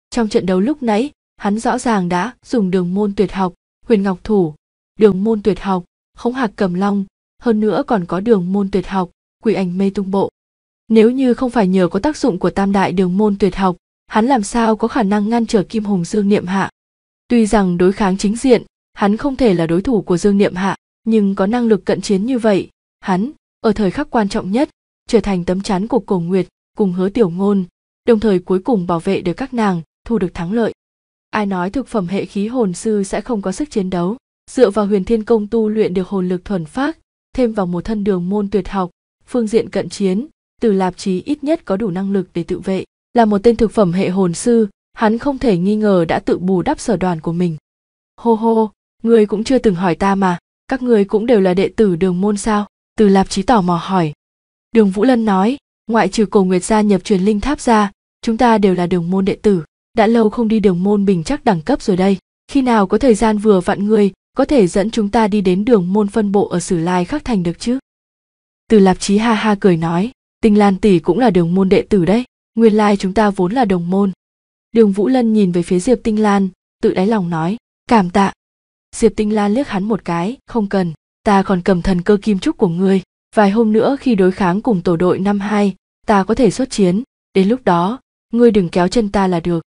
trong trận đấu lúc nãy hắn rõ ràng đã dùng đường môn tuyệt học huyền ngọc thủ đường môn tuyệt học không hạc cầm long hơn nữa còn có đường môn tuyệt học quỷ ảnh mê tung bộ. Nếu như không phải nhờ có tác dụng của tam đại đường môn tuyệt học, hắn làm sao có khả năng ngăn trở Kim Hùng Dương Niệm Hạ. Tuy rằng đối kháng chính diện, hắn không thể là đối thủ của Dương Niệm Hạ, nhưng có năng lực cận chiến như vậy, hắn, ở thời khắc quan trọng nhất, trở thành tấm chắn của Cổ Nguyệt cùng hứa tiểu ngôn, đồng thời cuối cùng bảo vệ được các nàng, thu được thắng lợi. Ai nói thực phẩm hệ khí hồn sư sẽ không có sức chiến đấu, dựa vào huyền thiên công tu luyện được hồn lực thuần phát, thêm vào một thân đường môn tuyệt học, phương diện cận chiến từ lạp chí ít nhất có đủ năng lực để tự vệ là một tên thực phẩm hệ hồn sư hắn không thể nghi ngờ đã tự bù đắp sở đoàn của mình hô hô người cũng chưa từng hỏi ta mà các người cũng đều là đệ tử đường môn sao từ lạp chí tò mò hỏi đường vũ lân nói ngoại trừ cổ nguyệt gia nhập truyền linh tháp ra chúng ta đều là đường môn đệ tử đã lâu không đi đường môn bình chắc đẳng cấp rồi đây khi nào có thời gian vừa vặn người có thể dẫn chúng ta đi đến đường môn phân bộ ở sử lai khắc thành được chứ từ lạp chí ha ha cười nói tinh lan tỷ cũng là đường môn đệ tử đấy nguyên lai chúng ta vốn là đồng môn đường vũ lân nhìn về phía diệp tinh lan tự đáy lòng nói cảm tạ diệp tinh lan liếc hắn một cái không cần ta còn cầm thần cơ kim trúc của ngươi vài hôm nữa khi đối kháng cùng tổ đội năm hai ta có thể xuất chiến đến lúc đó ngươi đừng kéo chân ta là được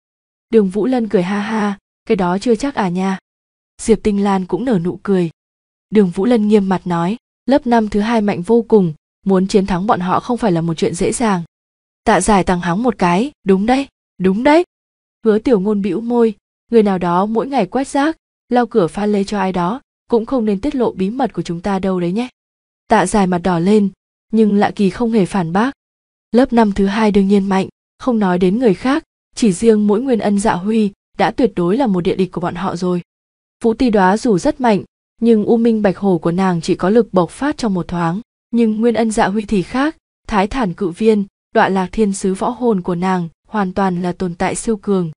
đường vũ lân cười ha ha cái đó chưa chắc à nha diệp tinh lan cũng nở nụ cười đường vũ lân nghiêm mặt nói lớp năm thứ hai mạnh vô cùng muốn chiến thắng bọn họ không phải là một chuyện dễ dàng tạ giải tằng hắng một cái đúng đấy đúng đấy hứa tiểu ngôn bĩu môi người nào đó mỗi ngày quét rác lau cửa pha lê cho ai đó cũng không nên tiết lộ bí mật của chúng ta đâu đấy nhé tạ giải mặt đỏ lên nhưng lạ kỳ không hề phản bác lớp năm thứ hai đương nhiên mạnh không nói đến người khác chỉ riêng mỗi nguyên ân dạ huy đã tuyệt đối là một địa địch của bọn họ rồi Vũ ti đoá dù rất mạnh nhưng u minh bạch hồ của nàng chỉ có lực bộc phát trong một thoáng nhưng nguyên ân dạ huy thì khác thái thản cự viên đọa lạc thiên sứ võ hồn của nàng hoàn toàn là tồn tại siêu cường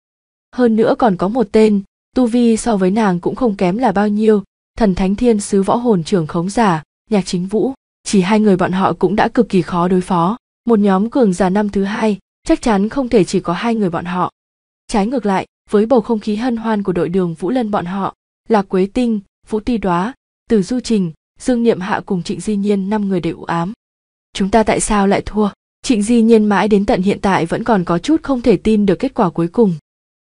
hơn nữa còn có một tên tu vi so với nàng cũng không kém là bao nhiêu thần thánh thiên sứ võ hồn trưởng khống giả nhạc chính vũ chỉ hai người bọn họ cũng đã cực kỳ khó đối phó một nhóm cường giả năm thứ hai chắc chắn không thể chỉ có hai người bọn họ trái ngược lại với bầu không khí hân hoan của đội đường vũ lân bọn họ là quế tinh vũ ti đoá từ du trình dương niệm hạ cùng trịnh di nhiên năm người đều ám chúng ta tại sao lại thua trịnh di nhiên mãi đến tận hiện tại vẫn còn có chút không thể tin được kết quả cuối cùng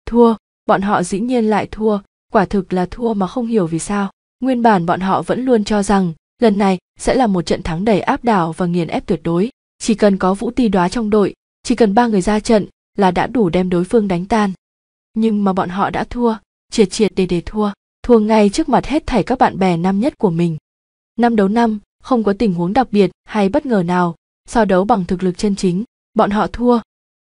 thua bọn họ dĩ nhiên lại thua quả thực là thua mà không hiểu vì sao nguyên bản bọn họ vẫn luôn cho rằng lần này sẽ là một trận thắng đầy áp đảo và nghiền ép tuyệt đối chỉ cần có vũ ti đoá trong đội chỉ cần ba người ra trận là đã đủ đem đối phương đánh tan nhưng mà bọn họ đã thua triệt triệt để để thua thua ngay trước mặt hết thảy các bạn bè năm nhất của mình. Năm đấu năm, không có tình huống đặc biệt hay bất ngờ nào, so đấu bằng thực lực chân chính, bọn họ thua.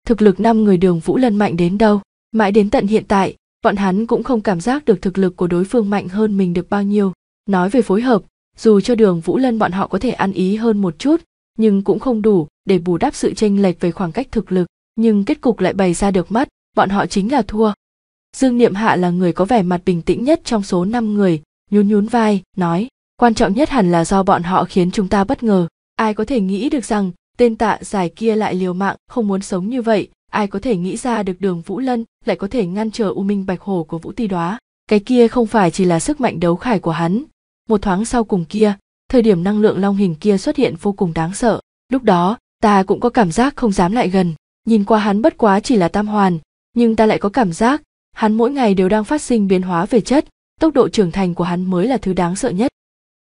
Thực lực năm người đường Vũ Lân mạnh đến đâu, mãi đến tận hiện tại, bọn hắn cũng không cảm giác được thực lực của đối phương mạnh hơn mình được bao nhiêu. Nói về phối hợp, dù cho đường Vũ Lân bọn họ có thể ăn ý hơn một chút, nhưng cũng không đủ để bù đắp sự chênh lệch về khoảng cách thực lực, nhưng kết cục lại bày ra được mắt, bọn họ chính là thua dương niệm hạ là người có vẻ mặt bình tĩnh nhất trong số năm người nhún nhún vai nói quan trọng nhất hẳn là do bọn họ khiến chúng ta bất ngờ ai có thể nghĩ được rằng tên tạ giải kia lại liều mạng không muốn sống như vậy ai có thể nghĩ ra được đường vũ lân lại có thể ngăn trở u minh bạch hổ của vũ ti Đóa? cái kia không phải chỉ là sức mạnh đấu khải của hắn một thoáng sau cùng kia thời điểm năng lượng long hình kia xuất hiện vô cùng đáng sợ lúc đó ta cũng có cảm giác không dám lại gần nhìn qua hắn bất quá chỉ là tam hoàn nhưng ta lại có cảm giác hắn mỗi ngày đều đang phát sinh biến hóa về chất tốc độ trưởng thành của hắn mới là thứ đáng sợ nhất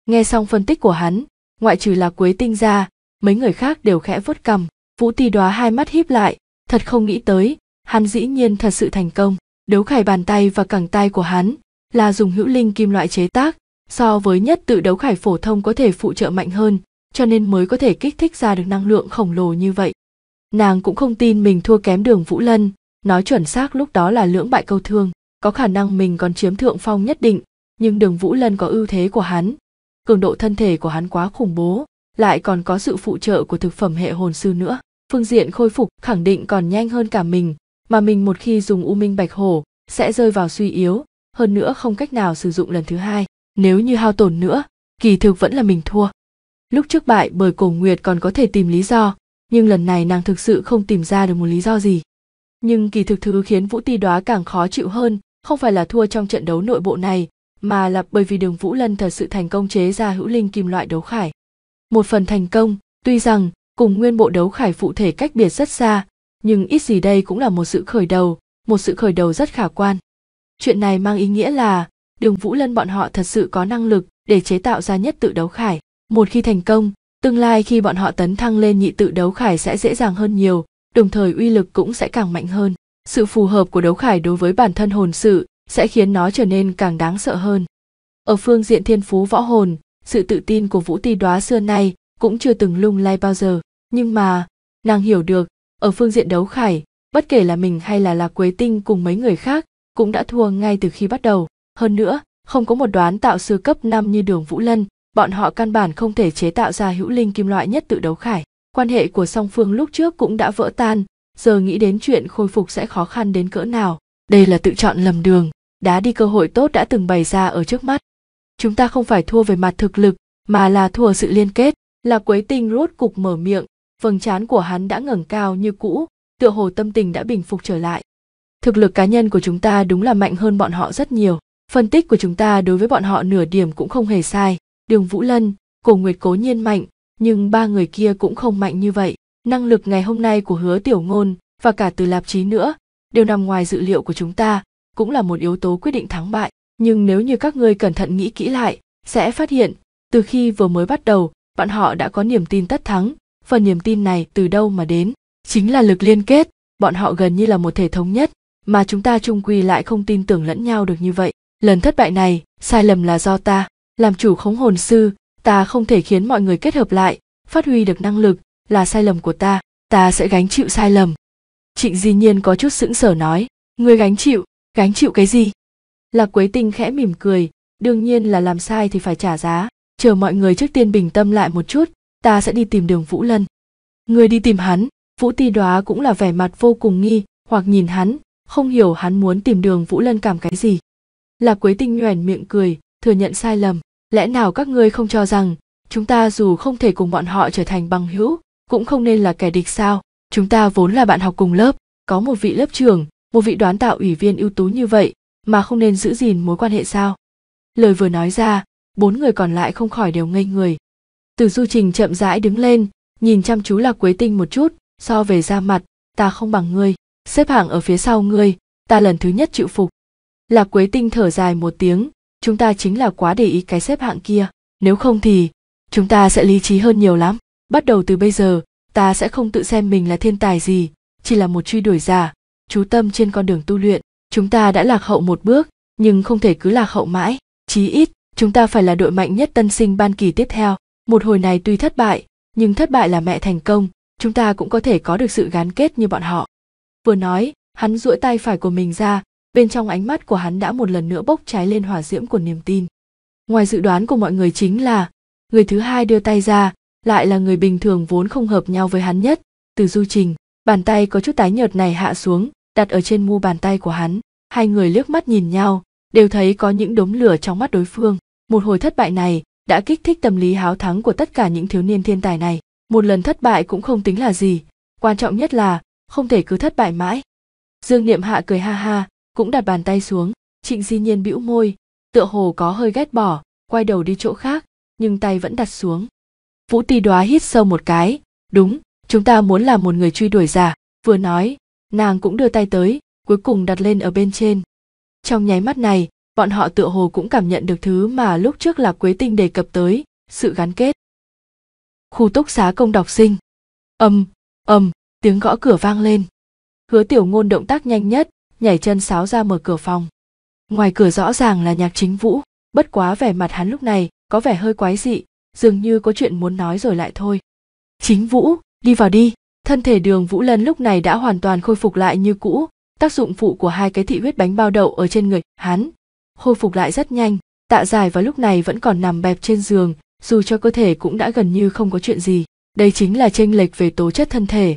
nghe xong phân tích của hắn ngoại trừ là quế tinh ra mấy người khác đều khẽ vớt cằm vũ ti đoá hai mắt híp lại thật không nghĩ tới hắn dĩ nhiên thật sự thành công đấu khải bàn tay và cẳng tay của hắn là dùng hữu linh kim loại chế tác so với nhất tự đấu khải phổ thông có thể phụ trợ mạnh hơn cho nên mới có thể kích thích ra được năng lượng khổng lồ như vậy nàng cũng không tin mình thua kém đường vũ lân nói chuẩn xác lúc đó là lưỡng bại câu thương có khả năng mình còn chiếm thượng phong nhất định nhưng đường vũ lân có ưu thế của hắn cường độ thân thể của hắn quá khủng bố lại còn có sự phụ trợ của thực phẩm hệ hồn sư nữa phương diện khôi phục khẳng định còn nhanh hơn cả mình mà mình một khi dùng u minh bạch hổ sẽ rơi vào suy yếu hơn nữa không cách nào sử dụng lần thứ hai nếu như hao tổn nữa kỳ thực vẫn là mình thua lúc trước bại bởi cổ nguyệt còn có thể tìm lý do nhưng lần này nàng thực sự không tìm ra được một lý do gì nhưng kỳ thực thứ khiến vũ ti đoá càng khó chịu hơn không phải là thua trong trận đấu nội bộ này mà là bởi vì đường vũ lân thật sự thành công chế ra hữu linh kim loại đấu khải một phần thành công tuy rằng cùng nguyên bộ đấu khải phụ thể cách biệt rất xa nhưng ít gì đây cũng là một sự khởi đầu một sự khởi đầu rất khả quan chuyện này mang ý nghĩa là đường vũ lân bọn họ thật sự có năng lực để chế tạo ra nhất tự đấu khải một khi thành công tương lai khi bọn họ tấn thăng lên nhị tự đấu khải sẽ dễ dàng hơn nhiều đồng thời uy lực cũng sẽ càng mạnh hơn sự phù hợp của đấu khải đối với bản thân hồn sự sẽ khiến nó trở nên càng đáng sợ hơn ở phương diện thiên phú võ hồn sự tự tin của vũ ti đoá xưa nay cũng chưa từng lung lay bao giờ nhưng mà nàng hiểu được ở phương diện đấu khải bất kể là mình hay là lạc quế tinh cùng mấy người khác cũng đã thua ngay từ khi bắt đầu hơn nữa không có một đoán tạo sư cấp năm như đường vũ lân bọn họ căn bản không thể chế tạo ra hữu linh kim loại nhất tự đấu khải quan hệ của song phương lúc trước cũng đã vỡ tan giờ nghĩ đến chuyện khôi phục sẽ khó khăn đến cỡ nào đây là tự chọn lầm đường đã đi cơ hội tốt đã từng bày ra ở trước mắt chúng ta không phải thua về mặt thực lực mà là thua sự liên kết là quấy tinh rốt cục mở miệng vầng trán của hắn đã ngẩng cao như cũ tựa hồ tâm tình đã bình phục trở lại thực lực cá nhân của chúng ta đúng là mạnh hơn bọn họ rất nhiều phân tích của chúng ta đối với bọn họ nửa điểm cũng không hề sai đường vũ lân cổ nguyệt cố nhiên mạnh nhưng ba người kia cũng không mạnh như vậy năng lực ngày hôm nay của hứa tiểu ngôn và cả từ lạp chí nữa đều nằm ngoài dự liệu của chúng ta cũng là một yếu tố quyết định thắng bại nhưng nếu như các ngươi cẩn thận nghĩ kỹ lại sẽ phát hiện từ khi vừa mới bắt đầu bọn họ đã có niềm tin tất thắng phần niềm tin này từ đâu mà đến chính là lực liên kết bọn họ gần như là một thể thống nhất mà chúng ta trung quy lại không tin tưởng lẫn nhau được như vậy lần thất bại này sai lầm là do ta làm chủ khống hồn sư ta không thể khiến mọi người kết hợp lại phát huy được năng lực là sai lầm của ta ta sẽ gánh chịu sai lầm trịnh di nhiên có chút sững sờ nói người gánh chịu gánh chịu cái gì lạc quế tinh khẽ mỉm cười đương nhiên là làm sai thì phải trả giá chờ mọi người trước tiên bình tâm lại một chút ta sẽ đi tìm đường vũ lân người đi tìm hắn vũ ti đoá cũng là vẻ mặt vô cùng nghi hoặc nhìn hắn không hiểu hắn muốn tìm đường vũ lân cảm cái gì lạc quế tinh nhoẻn miệng cười thừa nhận sai lầm lẽ nào các ngươi không cho rằng chúng ta dù không thể cùng bọn họ trở thành bằng hữu cũng không nên là kẻ địch sao chúng ta vốn là bạn học cùng lớp có một vị lớp trưởng một vị đoán tạo ủy viên ưu tú như vậy mà không nên giữ gìn mối quan hệ sao lời vừa nói ra bốn người còn lại không khỏi đều ngây người từ du trình chậm rãi đứng lên nhìn chăm chú là quế tinh một chút so về da mặt ta không bằng ngươi xếp hạng ở phía sau ngươi ta lần thứ nhất chịu phục lạc quế tinh thở dài một tiếng chúng ta chính là quá để ý cái xếp hạng kia nếu không thì chúng ta sẽ lý trí hơn nhiều lắm bắt đầu từ bây giờ ta sẽ không tự xem mình là thiên tài gì chỉ là một truy đuổi giả chú tâm trên con đường tu luyện chúng ta đã lạc hậu một bước nhưng không thể cứ lạc hậu mãi chí ít chúng ta phải là đội mạnh nhất tân sinh ban kỳ tiếp theo một hồi này tuy thất bại nhưng thất bại là mẹ thành công chúng ta cũng có thể có được sự gán kết như bọn họ vừa nói hắn duỗi tay phải của mình ra bên trong ánh mắt của hắn đã một lần nữa bốc cháy lên hỏa diễm của niềm tin ngoài dự đoán của mọi người chính là người thứ hai đưa tay ra lại là người bình thường vốn không hợp nhau với hắn nhất từ du trình bàn tay có chút tái nhợt này hạ xuống đặt ở trên mu bàn tay của hắn hai người liếc mắt nhìn nhau đều thấy có những đốm lửa trong mắt đối phương một hồi thất bại này đã kích thích tâm lý háo thắng của tất cả những thiếu niên thiên tài này một lần thất bại cũng không tính là gì quan trọng nhất là không thể cứ thất bại mãi dương niệm hạ cười ha ha cũng đặt bàn tay xuống trịnh di nhiên bĩu môi tựa hồ có hơi ghét bỏ quay đầu đi chỗ khác nhưng tay vẫn đặt xuống vũ ti đoá hít sâu một cái đúng chúng ta muốn làm một người truy đuổi giả vừa nói nàng cũng đưa tay tới cuối cùng đặt lên ở bên trên trong nháy mắt này bọn họ tựa hồ cũng cảm nhận được thứ mà lúc trước là quế tinh đề cập tới sự gắn kết khu túc xá công đọc sinh ầm ầm tiếng gõ cửa vang lên hứa tiểu ngôn động tác nhanh nhất nhảy chân sáo ra mở cửa phòng ngoài cửa rõ ràng là nhạc chính vũ bất quá vẻ mặt hắn lúc này có vẻ hơi quái dị dường như có chuyện muốn nói rồi lại thôi chính vũ đi vào đi thân thể đường vũ lân lúc này đã hoàn toàn khôi phục lại như cũ tác dụng phụ của hai cái thị huyết bánh bao đậu ở trên người hắn khôi phục lại rất nhanh tạ dài vào lúc này vẫn còn nằm bẹp trên giường dù cho cơ thể cũng đã gần như không có chuyện gì đây chính là chênh lệch về tố chất thân thể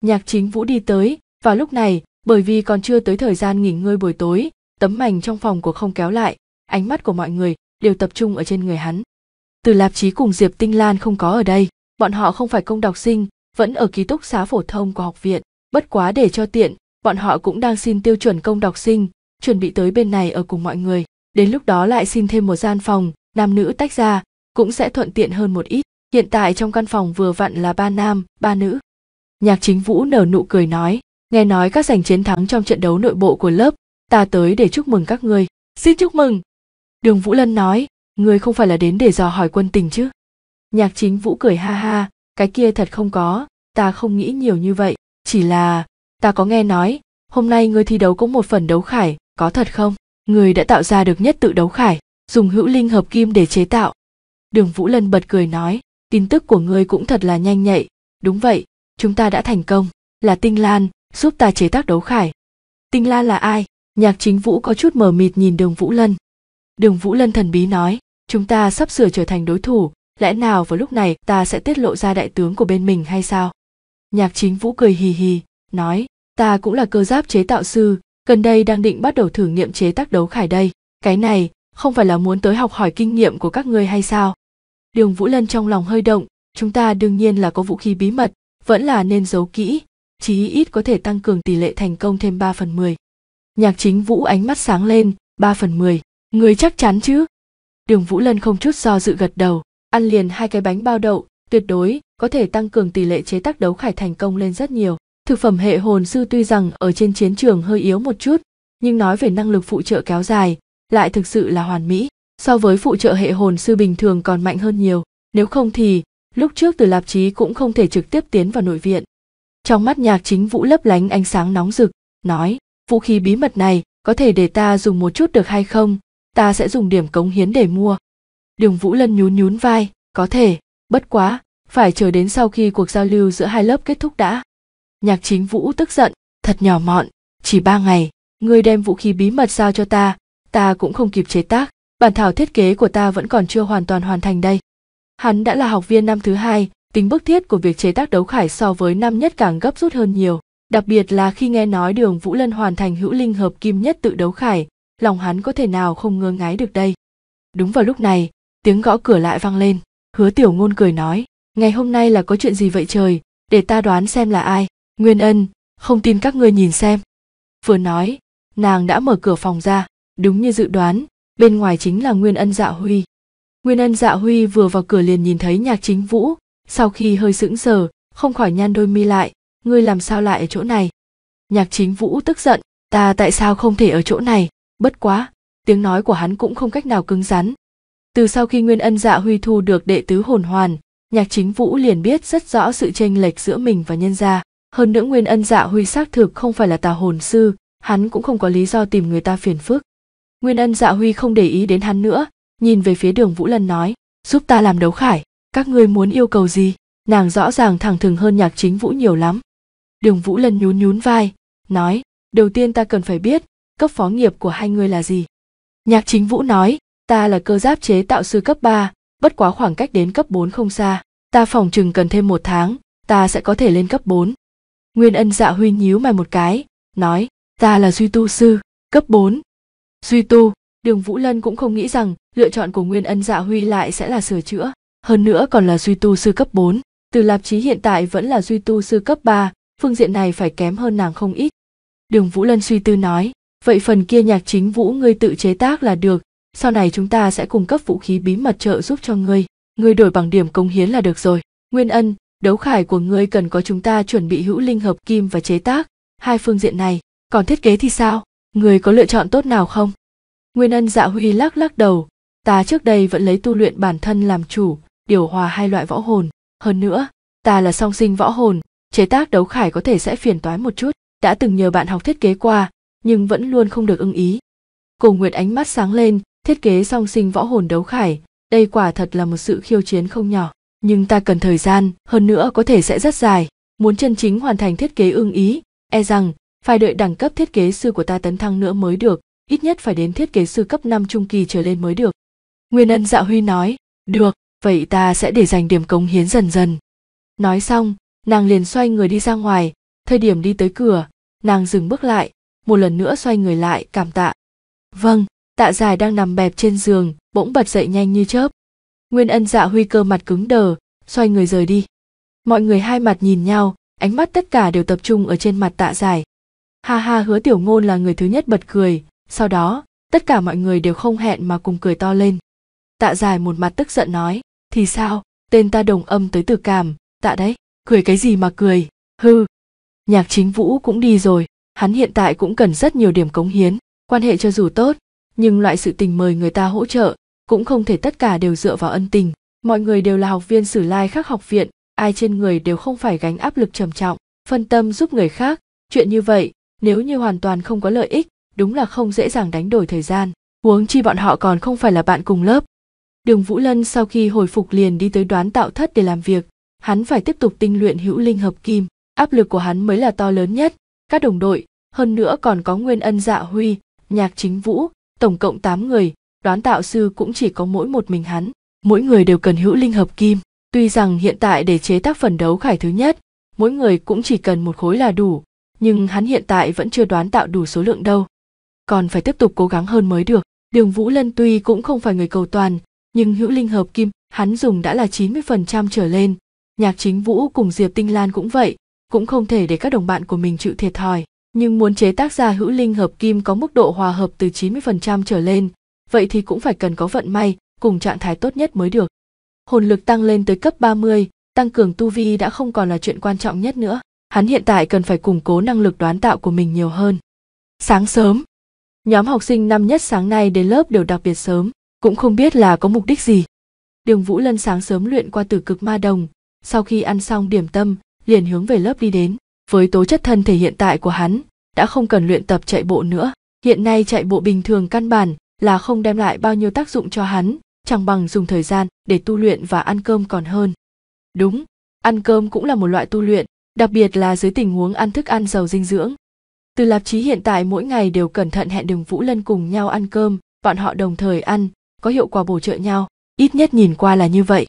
nhạc chính vũ đi tới vào lúc này bởi vì còn chưa tới thời gian nghỉ ngơi buổi tối tấm mảnh trong phòng của không kéo lại ánh mắt của mọi người đều tập trung ở trên người hắn từ lạp chí cùng diệp tinh lan không có ở đây bọn họ không phải công đọc sinh vẫn ở ký túc xá phổ thông của học viện bất quá để cho tiện bọn họ cũng đang xin tiêu chuẩn công đọc sinh chuẩn bị tới bên này ở cùng mọi người đến lúc đó lại xin thêm một gian phòng nam nữ tách ra cũng sẽ thuận tiện hơn một ít hiện tại trong căn phòng vừa vặn là ba nam ba nữ nhạc chính vũ nở nụ cười nói nghe nói các giành chiến thắng trong trận đấu nội bộ của lớp, ta tới để chúc mừng các ngươi. Xin chúc mừng! Đường Vũ Lân nói, ngươi không phải là đến để dò hỏi quân tình chứ? Nhạc chính Vũ cười ha ha, cái kia thật không có, ta không nghĩ nhiều như vậy, chỉ là, ta có nghe nói, hôm nay ngươi thi đấu cũng một phần đấu khải, có thật không? Ngươi đã tạo ra được nhất tự đấu khải, dùng hữu linh hợp kim để chế tạo. Đường Vũ Lân bật cười nói, tin tức của ngươi cũng thật là nhanh nhạy, đúng vậy, chúng ta đã thành công, là Tinh Lan, giúp ta chế tác đấu khải tinh la là ai nhạc chính vũ có chút mờ mịt nhìn đường vũ lân đường vũ lân thần bí nói chúng ta sắp sửa trở thành đối thủ lẽ nào vào lúc này ta sẽ tiết lộ ra đại tướng của bên mình hay sao nhạc chính vũ cười hì hì nói ta cũng là cơ giáp chế tạo sư gần đây đang định bắt đầu thử nghiệm chế tác đấu khải đây cái này không phải là muốn tới học hỏi kinh nghiệm của các ngươi hay sao đường vũ lân trong lòng hơi động chúng ta đương nhiên là có vũ khí bí mật vẫn là nên giấu kỹ chí ít có thể tăng cường tỷ lệ thành công thêm 3 phần 10. Nhạc chính Vũ ánh mắt sáng lên, 3 phần 10. Người chắc chắn chứ? Đường Vũ Lân không chút do dự gật đầu, ăn liền hai cái bánh bao đậu, tuyệt đối có thể tăng cường tỷ lệ chế tác đấu khải thành công lên rất nhiều. Thực phẩm hệ hồn sư tuy rằng ở trên chiến trường hơi yếu một chút, nhưng nói về năng lực phụ trợ kéo dài, lại thực sự là hoàn mỹ, so với phụ trợ hệ hồn sư bình thường còn mạnh hơn nhiều, nếu không thì lúc trước từ lạp chí cũng không thể trực tiếp tiến vào nội viện trong mắt nhạc chính vũ lấp lánh ánh sáng nóng rực nói vũ khí bí mật này có thể để ta dùng một chút được hay không ta sẽ dùng điểm cống hiến để mua đường vũ lân nhún nhún vai có thể bất quá phải chờ đến sau khi cuộc giao lưu giữa hai lớp kết thúc đã nhạc chính vũ tức giận thật nhỏ mọn chỉ ba ngày ngươi đem vũ khí bí mật giao cho ta ta cũng không kịp chế tác bản thảo thiết kế của ta vẫn còn chưa hoàn toàn hoàn thành đây hắn đã là học viên năm thứ hai Tính bức thiết của việc chế tác đấu khải so với năm nhất càng gấp rút hơn nhiều, đặc biệt là khi nghe nói đường Vũ Lân hoàn thành hữu linh hợp kim nhất tự đấu khải, lòng hắn có thể nào không ngơ ngái được đây. Đúng vào lúc này, tiếng gõ cửa lại vang lên, hứa tiểu ngôn cười nói, ngày hôm nay là có chuyện gì vậy trời, để ta đoán xem là ai, Nguyên Ân, không tin các ngươi nhìn xem. Vừa nói, nàng đã mở cửa phòng ra, đúng như dự đoán, bên ngoài chính là Nguyên Ân Dạ Huy. Nguyên Ân Dạ Huy vừa vào cửa liền nhìn thấy Nhạc Chính Vũ, sau khi hơi sững sờ không khỏi nhăn đôi mi lại ngươi làm sao lại ở chỗ này nhạc chính vũ tức giận ta tại sao không thể ở chỗ này bất quá tiếng nói của hắn cũng không cách nào cứng rắn từ sau khi nguyên ân dạ huy thu được đệ tứ hồn hoàn nhạc chính vũ liền biết rất rõ sự chênh lệch giữa mình và nhân gia hơn nữa nguyên ân dạ huy xác thực không phải là tà hồn sư hắn cũng không có lý do tìm người ta phiền phức nguyên ân dạ huy không để ý đến hắn nữa nhìn về phía đường vũ lân nói giúp ta làm đấu khải các ngươi muốn yêu cầu gì nàng rõ ràng thẳng thừng hơn nhạc chính vũ nhiều lắm đường vũ lân nhún nhún vai nói đầu tiên ta cần phải biết cấp phó nghiệp của hai người là gì nhạc chính vũ nói ta là cơ giáp chế tạo sư cấp ba bất quá khoảng cách đến cấp bốn không xa ta phòng chừng cần thêm một tháng ta sẽ có thể lên cấp bốn nguyên ân dạ huy nhíu mày một cái nói ta là duy tu sư cấp bốn duy tu đường vũ lân cũng không nghĩ rằng lựa chọn của nguyên ân dạ huy lại sẽ là sửa chữa hơn nữa còn là duy tu sư cấp 4. Từ Lạp Chí hiện tại vẫn là duy tu sư cấp 3, phương diện này phải kém hơn nàng không ít. Đường Vũ Lân suy tư nói, vậy phần kia nhạc chính Vũ ngươi tự chế tác là được, sau này chúng ta sẽ cung cấp vũ khí bí mật trợ giúp cho ngươi, ngươi đổi bằng điểm công hiến là được rồi. Nguyên ân, đấu khải của ngươi cần có chúng ta chuẩn bị hữu linh hợp kim và chế tác, hai phương diện này, còn thiết kế thì sao, ngươi có lựa chọn tốt nào không? Nguyên ân dạ huy lắc lắc đầu, ta trước đây vẫn lấy tu luyện bản thân làm chủ, điều hòa hai loại võ hồn hơn nữa ta là song sinh võ hồn chế tác đấu khải có thể sẽ phiền toái một chút đã từng nhờ bạn học thiết kế qua nhưng vẫn luôn không được ưng ý cổ nguyệt ánh mắt sáng lên thiết kế song sinh võ hồn đấu khải đây quả thật là một sự khiêu chiến không nhỏ nhưng ta cần thời gian hơn nữa có thể sẽ rất dài muốn chân chính hoàn thành thiết kế ưng ý e rằng phải đợi đẳng cấp thiết kế sư của ta tấn thăng nữa mới được ít nhất phải đến thiết kế sư cấp năm trung kỳ trở lên mới được nguyên ân dạ huy nói được vậy ta sẽ để dành điểm cống hiến dần dần nói xong nàng liền xoay người đi ra ngoài thời điểm đi tới cửa nàng dừng bước lại một lần nữa xoay người lại cảm tạ vâng tạ dài đang nằm bẹp trên giường bỗng bật dậy nhanh như chớp nguyên ân dạ huy cơ mặt cứng đờ xoay người rời đi mọi người hai mặt nhìn nhau ánh mắt tất cả đều tập trung ở trên mặt tạ dài ha ha hứa tiểu ngôn là người thứ nhất bật cười sau đó tất cả mọi người đều không hẹn mà cùng cười to lên tạ dài một mặt tức giận nói thì sao tên ta đồng âm tới từ cảm tạ đấy cười cái gì mà cười hư nhạc chính vũ cũng đi rồi hắn hiện tại cũng cần rất nhiều điểm cống hiến quan hệ cho dù tốt nhưng loại sự tình mời người ta hỗ trợ cũng không thể tất cả đều dựa vào ân tình mọi người đều là học viên sử lai khác học viện ai trên người đều không phải gánh áp lực trầm trọng phân tâm giúp người khác chuyện như vậy nếu như hoàn toàn không có lợi ích đúng là không dễ dàng đánh đổi thời gian huống chi bọn họ còn không phải là bạn cùng lớp Đường Vũ Lân sau khi hồi phục liền đi tới đoán tạo thất để làm việc, hắn phải tiếp tục tinh luyện hữu linh hợp kim, áp lực của hắn mới là to lớn nhất. Các đồng đội, hơn nữa còn có Nguyên Ân Dạ Huy, Nhạc Chính Vũ, tổng cộng 8 người, đoán tạo sư cũng chỉ có mỗi một mình hắn. Mỗi người đều cần hữu linh hợp kim, tuy rằng hiện tại để chế tác phần đấu khải thứ nhất, mỗi người cũng chỉ cần một khối là đủ, nhưng hắn hiện tại vẫn chưa đoán tạo đủ số lượng đâu. Còn phải tiếp tục cố gắng hơn mới được. Đường Vũ Lân tuy cũng không phải người cầu toàn, nhưng hữu linh hợp kim hắn dùng đã là 90% trở lên. Nhạc chính vũ cùng Diệp Tinh Lan cũng vậy, cũng không thể để các đồng bạn của mình chịu thiệt thòi. Nhưng muốn chế tác ra hữu linh hợp kim có mức độ hòa hợp từ 90% trở lên, vậy thì cũng phải cần có vận may, cùng trạng thái tốt nhất mới được. Hồn lực tăng lên tới cấp 30, tăng cường tu vi đã không còn là chuyện quan trọng nhất nữa. Hắn hiện tại cần phải củng cố năng lực đoán tạo của mình nhiều hơn. Sáng sớm, nhóm học sinh năm nhất sáng nay đến lớp đều đặc biệt sớm, cũng không biết là có mục đích gì đường vũ lân sáng sớm luyện qua tử cực ma đồng sau khi ăn xong điểm tâm liền hướng về lớp đi đến với tố chất thân thể hiện tại của hắn đã không cần luyện tập chạy bộ nữa hiện nay chạy bộ bình thường căn bản là không đem lại bao nhiêu tác dụng cho hắn chẳng bằng dùng thời gian để tu luyện và ăn cơm còn hơn đúng ăn cơm cũng là một loại tu luyện đặc biệt là dưới tình huống ăn thức ăn giàu dinh dưỡng từ lạp chí hiện tại mỗi ngày đều cẩn thận hẹn đường vũ lân cùng nhau ăn cơm bọn họ đồng thời ăn có hiệu quả bổ trợ nhau, ít nhất nhìn qua là như vậy.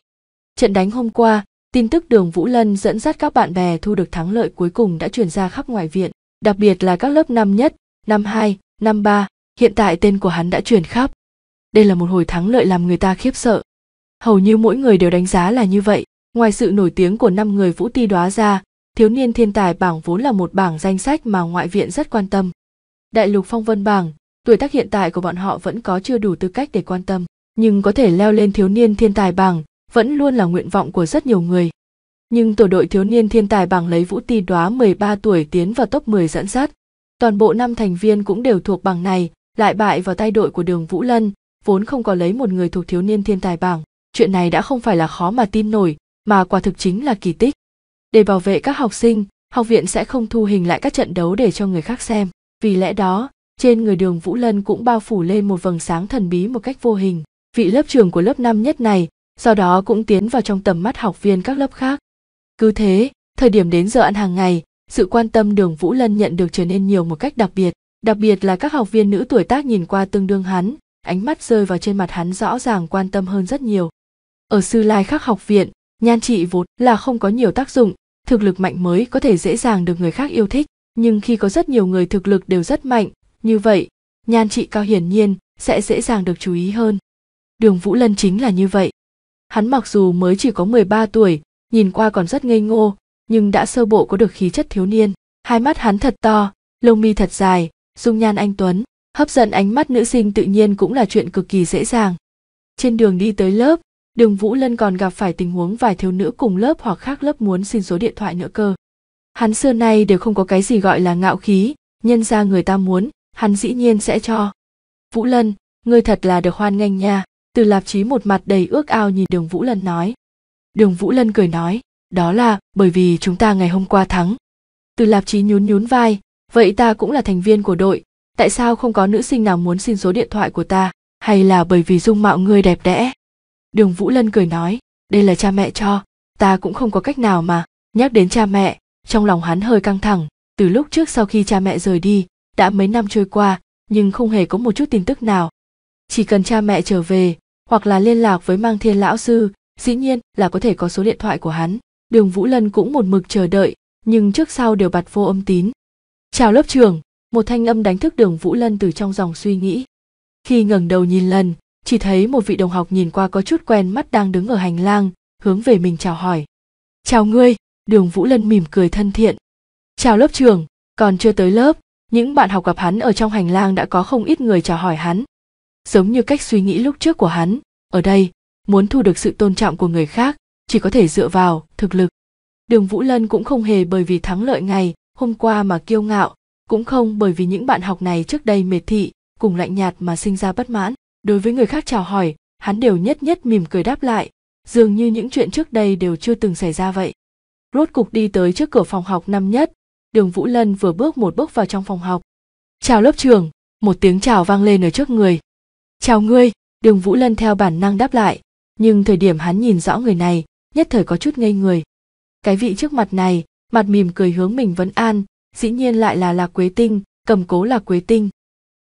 Trận đánh hôm qua, tin tức Đường Vũ Lân dẫn dắt các bạn bè thu được thắng lợi cuối cùng đã truyền ra khắp ngoại viện, đặc biệt là các lớp năm nhất, năm 2, năm 3, hiện tại tên của hắn đã truyền khắp. Đây là một hồi thắng lợi làm người ta khiếp sợ. Hầu như mỗi người đều đánh giá là như vậy, ngoài sự nổi tiếng của năm người Vũ Ti đóa ra, thiếu niên thiên tài bảng vốn là một bảng danh sách mà ngoại viện rất quan tâm. Đại lục phong vân bảng, tuổi tác hiện tại của bọn họ vẫn có chưa đủ tư cách để quan tâm nhưng có thể leo lên thiếu niên thiên tài bảng vẫn luôn là nguyện vọng của rất nhiều người nhưng tổ đội thiếu niên thiên tài bảng lấy Vũ Ti Đóa 13 tuổi tiến vào top 10 dẫn dắt. Toàn bộ năm thành viên cũng đều thuộc bảng này, lại bại vào tay đội của Đường Vũ Lân, vốn không có lấy một người thuộc thiếu niên thiên tài bảng. Chuyện này đã không phải là khó mà tin nổi, mà quả thực chính là kỳ tích. Để bảo vệ các học sinh, học viện sẽ không thu hình lại các trận đấu để cho người khác xem. Vì lẽ đó, trên người đường Vũ Lân cũng bao phủ lên một vầng sáng thần bí một cách vô hình. Vị lớp trưởng của lớp năm nhất này, sau đó cũng tiến vào trong tầm mắt học viên các lớp khác. Cứ thế, thời điểm đến giờ ăn hàng ngày, sự quan tâm đường Vũ Lân nhận được trở nên nhiều một cách đặc biệt, đặc biệt là các học viên nữ tuổi tác nhìn qua tương đương hắn, ánh mắt rơi vào trên mặt hắn rõ ràng quan tâm hơn rất nhiều. Ở sư lai khác học viện, nhan trị vốn là không có nhiều tác dụng, thực lực mạnh mới có thể dễ dàng được người khác yêu thích, nhưng khi có rất nhiều người thực lực đều rất mạnh, như vậy nhan trị cao hiển nhiên sẽ dễ dàng được chú ý hơn đường vũ lân chính là như vậy hắn mặc dù mới chỉ có 13 tuổi nhìn qua còn rất ngây ngô nhưng đã sơ bộ có được khí chất thiếu niên hai mắt hắn thật to lông mi thật dài dung nhan anh tuấn hấp dẫn ánh mắt nữ sinh tự nhiên cũng là chuyện cực kỳ dễ dàng trên đường đi tới lớp đường vũ lân còn gặp phải tình huống vài thiếu nữ cùng lớp hoặc khác lớp muốn xin số điện thoại nữa cơ hắn xưa nay đều không có cái gì gọi là ngạo khí nhân ra người ta muốn hắn dĩ nhiên sẽ cho vũ lân ngươi thật là được hoan nghênh nha từ lạp chí một mặt đầy ước ao nhìn đường vũ lân nói đường vũ lân cười nói đó là bởi vì chúng ta ngày hôm qua thắng từ lạp chí nhún nhún vai vậy ta cũng là thành viên của đội tại sao không có nữ sinh nào muốn xin số điện thoại của ta hay là bởi vì dung mạo ngươi đẹp đẽ đường vũ lân cười nói đây là cha mẹ cho ta cũng không có cách nào mà nhắc đến cha mẹ trong lòng hắn hơi căng thẳng từ lúc trước sau khi cha mẹ rời đi đã mấy năm trôi qua nhưng không hề có một chút tin tức nào chỉ cần cha mẹ trở về hoặc là liên lạc với mang thiên lão sư dĩ nhiên là có thể có số điện thoại của hắn đường vũ lân cũng một mực chờ đợi nhưng trước sau đều bật vô âm tín chào lớp trưởng một thanh âm đánh thức đường vũ lân từ trong dòng suy nghĩ khi ngẩng đầu nhìn lần chỉ thấy một vị đồng học nhìn qua có chút quen mắt đang đứng ở hành lang hướng về mình chào hỏi chào ngươi đường vũ lân mỉm cười thân thiện chào lớp trưởng còn chưa tới lớp những bạn học gặp hắn ở trong hành lang đã có không ít người chào hỏi hắn giống như cách suy nghĩ lúc trước của hắn ở đây muốn thu được sự tôn trọng của người khác chỉ có thể dựa vào thực lực đường vũ lân cũng không hề bởi vì thắng lợi ngày hôm qua mà kiêu ngạo cũng không bởi vì những bạn học này trước đây mệt thị cùng lạnh nhạt mà sinh ra bất mãn đối với người khác chào hỏi hắn đều nhất nhất mỉm cười đáp lại dường như những chuyện trước đây đều chưa từng xảy ra vậy rốt cục đi tới trước cửa phòng học năm nhất đường vũ lân vừa bước một bước vào trong phòng học chào lớp trưởng một tiếng chào vang lên ở trước người chào ngươi đường vũ lân theo bản năng đáp lại nhưng thời điểm hắn nhìn rõ người này nhất thời có chút ngây người cái vị trước mặt này mặt mỉm cười hướng mình vấn an dĩ nhiên lại là lạc quế tinh cầm cố lạc quế tinh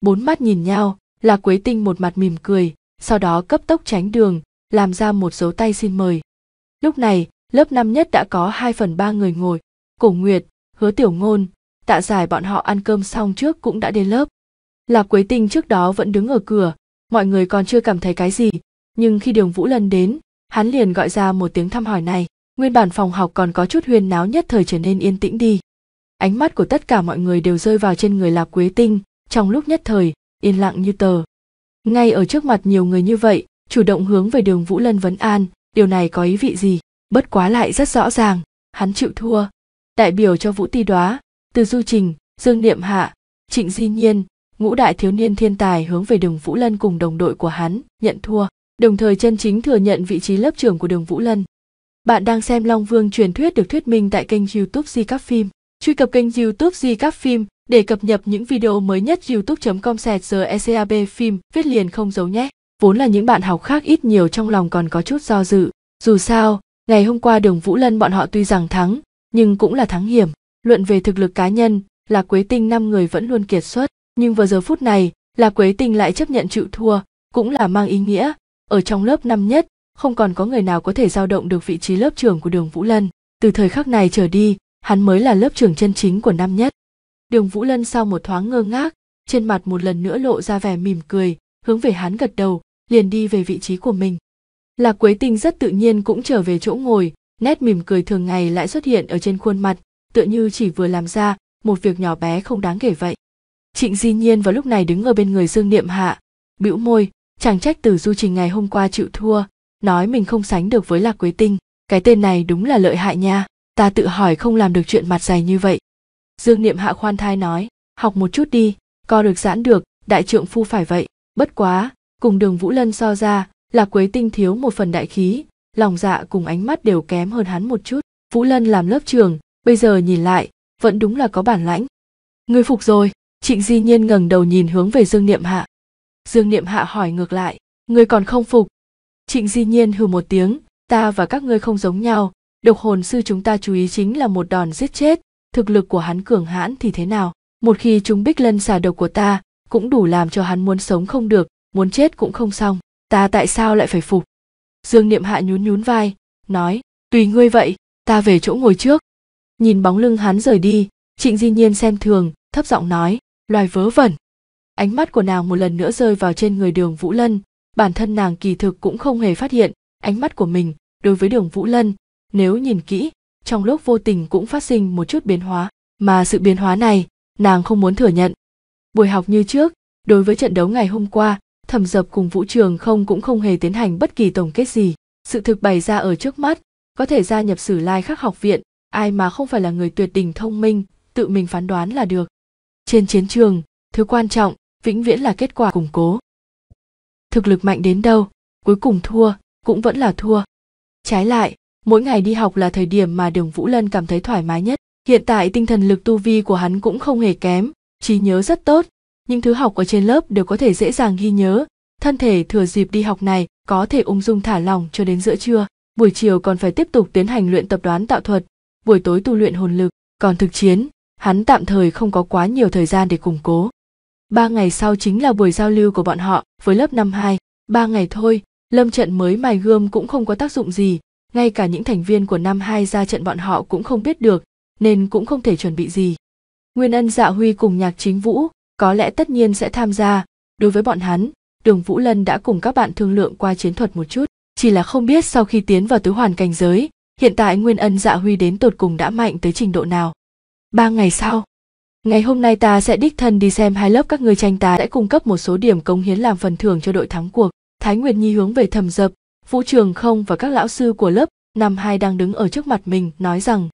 bốn mắt nhìn nhau lạc quế tinh một mặt mỉm cười sau đó cấp tốc tránh đường làm ra một dấu tay xin mời lúc này lớp năm nhất đã có hai phần ba người ngồi cổ nguyệt hứa tiểu ngôn tạ giải bọn họ ăn cơm xong trước cũng đã đến lớp lạc quế tinh trước đó vẫn đứng ở cửa mọi người còn chưa cảm thấy cái gì nhưng khi đường vũ lân đến hắn liền gọi ra một tiếng thăm hỏi này nguyên bản phòng học còn có chút huyên náo nhất thời trở nên yên tĩnh đi ánh mắt của tất cả mọi người đều rơi vào trên người lạc quế tinh trong lúc nhất thời yên lặng như tờ ngay ở trước mặt nhiều người như vậy chủ động hướng về đường vũ lân vấn an điều này có ý vị gì bất quá lại rất rõ ràng hắn chịu thua đại biểu cho Vũ Ti Đoá, Từ Du Trình, Dương Niệm Hạ, Trịnh Di Nhiên, ngũ đại thiếu niên thiên tài hướng về Đường Vũ Lân cùng đồng đội của hắn, nhận thua, đồng thời chân chính thừa nhận vị trí lớp trưởng của Đường Vũ Lân. Bạn đang xem Long Vương truyền thuyết được thuyết minh tại kênh YouTube Di Các Phim. Truy cập kênh YouTube Di Các Phim để cập nhật những video mới nhất youtube.com sẹt ECAB phim viết liền không giấu nhé. Vốn là những bạn học khác ít nhiều trong lòng còn có chút do dự. Dù sao, ngày hôm qua Đường Vũ Lân bọn họ tuy rằng thắng, nhưng cũng là thắng hiểm luận về thực lực cá nhân là quế tinh năm người vẫn luôn kiệt xuất nhưng vào giờ phút này là quế tinh lại chấp nhận chịu thua cũng là mang ý nghĩa ở trong lớp năm nhất không còn có người nào có thể giao động được vị trí lớp trưởng của đường vũ lân từ thời khắc này trở đi hắn mới là lớp trưởng chân chính của năm nhất đường vũ lân sau một thoáng ngơ ngác trên mặt một lần nữa lộ ra vẻ mỉm cười hướng về hắn gật đầu liền đi về vị trí của mình là quế tinh rất tự nhiên cũng trở về chỗ ngồi nét mỉm cười thường ngày lại xuất hiện ở trên khuôn mặt tựa như chỉ vừa làm ra một việc nhỏ bé không đáng kể vậy trịnh di nhiên vào lúc này đứng ở bên người dương niệm hạ bĩu môi chàng trách từ du trình ngày hôm qua chịu thua nói mình không sánh được với lạc quế tinh cái tên này đúng là lợi hại nha ta tự hỏi không làm được chuyện mặt dày như vậy dương niệm hạ khoan thai nói học một chút đi co được giãn được đại trượng phu phải vậy bất quá cùng đường vũ lân so ra lạc quế tinh thiếu một phần đại khí lòng dạ cùng ánh mắt đều kém hơn hắn một chút vũ lân làm lớp trường bây giờ nhìn lại vẫn đúng là có bản lãnh người phục rồi trịnh di nhiên ngẩng đầu nhìn hướng về dương niệm hạ dương niệm hạ hỏi ngược lại người còn không phục trịnh di nhiên hừ một tiếng ta và các ngươi không giống nhau độc hồn sư chúng ta chú ý chính là một đòn giết chết thực lực của hắn cường hãn thì thế nào một khi chúng bích lân xà độc của ta cũng đủ làm cho hắn muốn sống không được muốn chết cũng không xong ta tại sao lại phải phục dương niệm hạ nhún nhún vai nói tùy ngươi vậy ta về chỗ ngồi trước nhìn bóng lưng hắn rời đi trịnh di nhiên xem thường thấp giọng nói loài vớ vẩn ánh mắt của nàng một lần nữa rơi vào trên người đường vũ lân bản thân nàng kỳ thực cũng không hề phát hiện ánh mắt của mình đối với đường vũ lân nếu nhìn kỹ trong lúc vô tình cũng phát sinh một chút biến hóa mà sự biến hóa này nàng không muốn thừa nhận buổi học như trước đối với trận đấu ngày hôm qua thẩm dập cùng vũ trường không cũng không hề tiến hành bất kỳ tổng kết gì sự thực bày ra ở trước mắt có thể gia nhập sử lai khắc học viện ai mà không phải là người tuyệt đỉnh thông minh tự mình phán đoán là được trên chiến trường thứ quan trọng vĩnh viễn là kết quả củng cố thực lực mạnh đến đâu cuối cùng thua cũng vẫn là thua trái lại mỗi ngày đi học là thời điểm mà đường vũ lân cảm thấy thoải mái nhất hiện tại tinh thần lực tu vi của hắn cũng không hề kém trí nhớ rất tốt những thứ học ở trên lớp đều có thể dễ dàng ghi nhớ thân thể thừa dịp đi học này có thể ung dung thả lỏng cho đến giữa trưa buổi chiều còn phải tiếp tục tiến hành luyện tập đoán tạo thuật buổi tối tu luyện hồn lực còn thực chiến hắn tạm thời không có quá nhiều thời gian để củng cố ba ngày sau chính là buổi giao lưu của bọn họ với lớp năm hai ba ngày thôi lâm trận mới mài gươm cũng không có tác dụng gì ngay cả những thành viên của năm hai ra trận bọn họ cũng không biết được nên cũng không thể chuẩn bị gì nguyên ân dạ huy cùng nhạc chính vũ có lẽ tất nhiên sẽ tham gia đối với bọn hắn đường vũ lân đã cùng các bạn thương lượng qua chiến thuật một chút chỉ là không biết sau khi tiến vào tứ hoàn cảnh giới hiện tại nguyên ân dạ huy đến tột cùng đã mạnh tới trình độ nào ba ngày sau ngày hôm nay ta sẽ đích thân đi xem hai lớp các ngươi tranh ta sẽ cung cấp một số điểm cống hiến làm phần thưởng cho đội thắng cuộc thái nguyệt nhi hướng về thầm dập vũ trường không và các lão sư của lớp năm hai đang đứng ở trước mặt mình nói rằng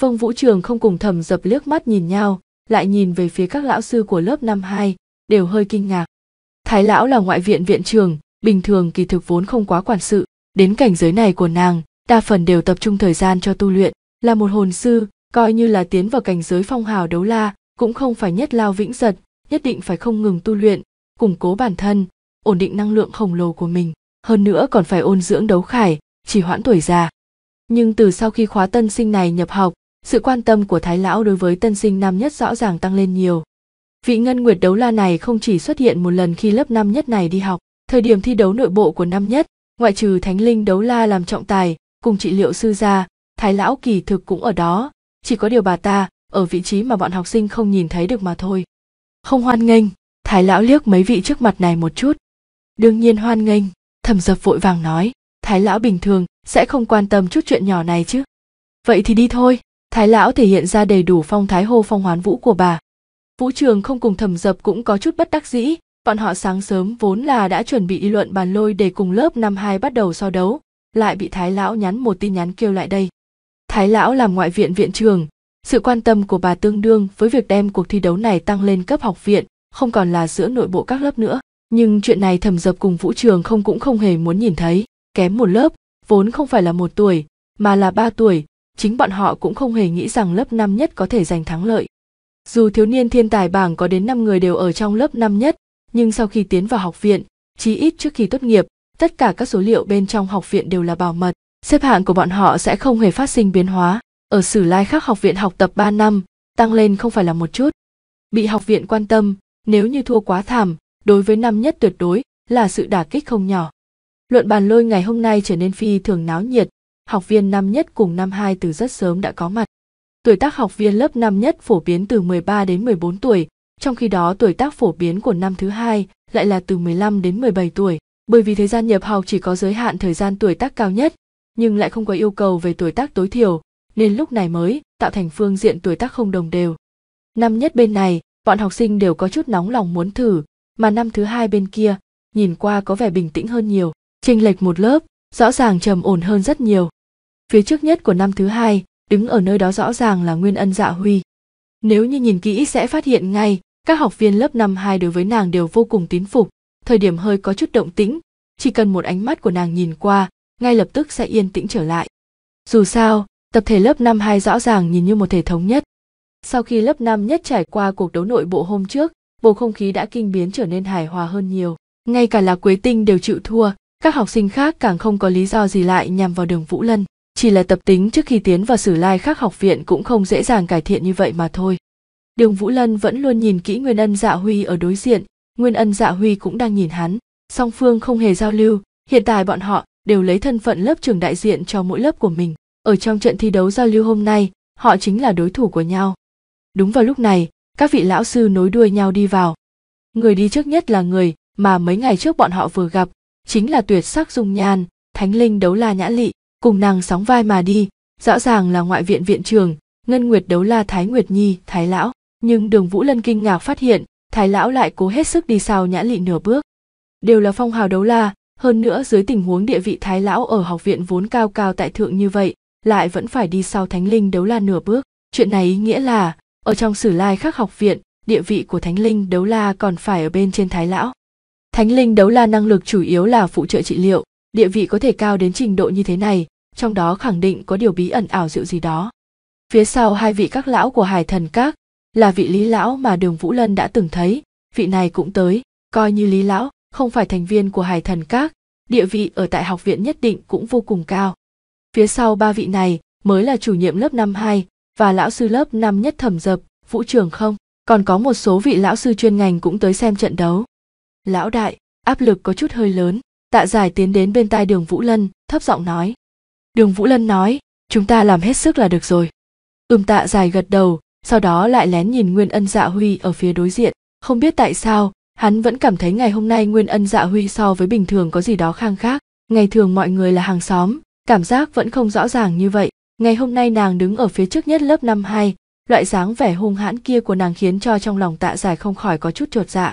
Vâng Vũ Trường không cùng thầm Dập liếc mắt nhìn nhau, lại nhìn về phía các lão sư của lớp năm hai đều hơi kinh ngạc thái lão là ngoại viện viện trường bình thường kỳ thực vốn không quá quản sự đến cảnh giới này của nàng đa phần đều tập trung thời gian cho tu luyện là một hồn sư coi như là tiến vào cảnh giới phong hào đấu la cũng không phải nhất lao vĩnh giật nhất định phải không ngừng tu luyện củng cố bản thân ổn định năng lượng khổng lồ của mình hơn nữa còn phải ôn dưỡng đấu khải chỉ hoãn tuổi già nhưng từ sau khi khóa tân sinh này nhập học sự quan tâm của thái lão đối với tân sinh năm nhất rõ ràng tăng lên nhiều vị ngân nguyệt đấu la này không chỉ xuất hiện một lần khi lớp năm nhất này đi học thời điểm thi đấu nội bộ của năm nhất ngoại trừ thánh linh đấu la làm trọng tài cùng trị liệu sư gia thái lão kỳ thực cũng ở đó chỉ có điều bà ta ở vị trí mà bọn học sinh không nhìn thấy được mà thôi không hoan nghênh thái lão liếc mấy vị trước mặt này một chút đương nhiên hoan nghênh thẩm dập vội vàng nói thái lão bình thường sẽ không quan tâm chút chuyện nhỏ này chứ vậy thì đi thôi thái lão thể hiện ra đầy đủ phong thái hô phong hoán vũ của bà vũ trường không cùng thẩm dập cũng có chút bất đắc dĩ bọn họ sáng sớm vốn là đã chuẩn bị đi luận bàn lôi để cùng lớp năm hai bắt đầu so đấu lại bị thái lão nhắn một tin nhắn kêu lại đây thái lão làm ngoại viện viện trường sự quan tâm của bà tương đương với việc đem cuộc thi đấu này tăng lên cấp học viện không còn là giữa nội bộ các lớp nữa nhưng chuyện này thẩm dập cùng vũ trường không cũng không hề muốn nhìn thấy kém một lớp vốn không phải là một tuổi mà là ba tuổi chính bọn họ cũng không hề nghĩ rằng lớp năm nhất có thể giành thắng lợi. Dù thiếu niên thiên tài bảng có đến 5 người đều ở trong lớp năm nhất, nhưng sau khi tiến vào học viện, chí ít trước khi tốt nghiệp, tất cả các số liệu bên trong học viện đều là bảo mật, xếp hạng của bọn họ sẽ không hề phát sinh biến hóa. Ở Sử Lai khác học viện học tập 3 năm, tăng lên không phải là một chút. Bị học viện quan tâm, nếu như thua quá thảm, đối với năm nhất tuyệt đối là sự đả kích không nhỏ. Luận bàn lôi ngày hôm nay trở nên phi thường náo nhiệt, học viên năm nhất cùng năm hai từ rất sớm đã có mặt. Tuổi tác học viên lớp năm nhất phổ biến từ 13 đến 14 tuổi, trong khi đó tuổi tác phổ biến của năm thứ hai lại là từ 15 đến 17 tuổi. Bởi vì thời gian nhập học chỉ có giới hạn thời gian tuổi tác cao nhất, nhưng lại không có yêu cầu về tuổi tác tối thiểu, nên lúc này mới tạo thành phương diện tuổi tác không đồng đều. Năm nhất bên này, bọn học sinh đều có chút nóng lòng muốn thử, mà năm thứ hai bên kia, nhìn qua có vẻ bình tĩnh hơn nhiều. Chênh lệch một lớp, rõ ràng trầm ổn hơn rất nhiều phía trước nhất của năm thứ hai đứng ở nơi đó rõ ràng là nguyên ân dạ huy nếu như nhìn kỹ sẽ phát hiện ngay các học viên lớp năm hai đối với nàng đều vô cùng tín phục thời điểm hơi có chút động tĩnh chỉ cần một ánh mắt của nàng nhìn qua ngay lập tức sẽ yên tĩnh trở lại dù sao tập thể lớp năm hai rõ ràng nhìn như một thể thống nhất sau khi lớp năm nhất trải qua cuộc đấu nội bộ hôm trước bầu không khí đã kinh biến trở nên hài hòa hơn nhiều ngay cả là quế tinh đều chịu thua các học sinh khác càng không có lý do gì lại nhằm vào đường vũ lân chỉ là tập tính trước khi tiến vào sử lai khác học viện cũng không dễ dàng cải thiện như vậy mà thôi đường vũ lân vẫn luôn nhìn kỹ nguyên ân dạ huy ở đối diện nguyên ân dạ huy cũng đang nhìn hắn song phương không hề giao lưu hiện tại bọn họ đều lấy thân phận lớp trưởng đại diện cho mỗi lớp của mình ở trong trận thi đấu giao lưu hôm nay họ chính là đối thủ của nhau đúng vào lúc này các vị lão sư nối đuôi nhau đi vào người đi trước nhất là người mà mấy ngày trước bọn họ vừa gặp chính là tuyệt sắc dung nhan thánh linh đấu la nhã lị cùng nàng sóng vai mà đi rõ ràng là ngoại viện viện trưởng ngân nguyệt đấu la thái nguyệt nhi thái lão nhưng đường vũ lân kinh ngạc phát hiện thái lão lại cố hết sức đi sau nhã lị nửa bước đều là phong hào đấu la hơn nữa dưới tình huống địa vị thái lão ở học viện vốn cao cao tại thượng như vậy lại vẫn phải đi sau thánh linh đấu la nửa bước chuyện này ý nghĩa là ở trong sử lai khác học viện địa vị của thánh linh đấu la còn phải ở bên trên thái lão thánh linh đấu la năng lực chủ yếu là phụ trợ trị liệu địa vị có thể cao đến trình độ như thế này trong đó khẳng định có điều bí ẩn ảo diệu gì đó phía sau hai vị các lão của hải thần các là vị lý lão mà đường vũ lân đã từng thấy vị này cũng tới coi như lý lão không phải thành viên của hải thần các địa vị ở tại học viện nhất định cũng vô cùng cao phía sau ba vị này mới là chủ nhiệm lớp năm hai và lão sư lớp năm nhất thẩm dập vũ trường không còn có một số vị lão sư chuyên ngành cũng tới xem trận đấu lão đại áp lực có chút hơi lớn tạ giải tiến đến bên tai đường vũ lân thấp giọng nói đường vũ lân nói chúng ta làm hết sức là được rồi ưm tạ dài gật đầu sau đó lại lén nhìn nguyên ân dạ huy ở phía đối diện không biết tại sao hắn vẫn cảm thấy ngày hôm nay nguyên ân dạ huy so với bình thường có gì đó khang khác ngày thường mọi người là hàng xóm cảm giác vẫn không rõ ràng như vậy ngày hôm nay nàng đứng ở phía trước nhất lớp năm hai loại dáng vẻ hung hãn kia của nàng khiến cho trong lòng tạ giải không khỏi có chút chột dạ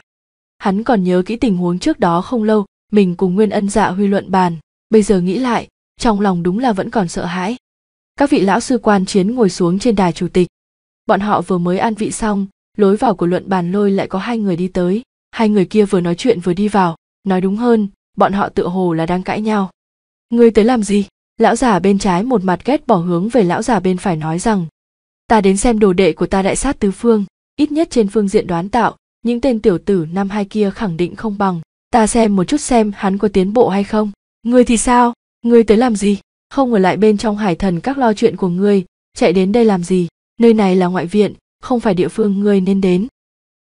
hắn còn nhớ kỹ tình huống trước đó không lâu mình cùng nguyên ân dạ huy luận bàn bây giờ nghĩ lại trong lòng đúng là vẫn còn sợ hãi các vị lão sư quan chiến ngồi xuống trên đài chủ tịch bọn họ vừa mới ăn vị xong lối vào của luận bàn lôi lại có hai người đi tới hai người kia vừa nói chuyện vừa đi vào nói đúng hơn bọn họ tựa hồ là đang cãi nhau ngươi tới làm gì lão giả bên trái một mặt ghét bỏ hướng về lão giả bên phải nói rằng ta đến xem đồ đệ của ta đại sát tứ phương ít nhất trên phương diện đoán tạo những tên tiểu tử năm hai kia khẳng định không bằng ta xem một chút xem hắn có tiến bộ hay không ngươi thì sao ngươi tới làm gì không ở lại bên trong hải thần các lo chuyện của ngươi chạy đến đây làm gì nơi này là ngoại viện không phải địa phương ngươi nên đến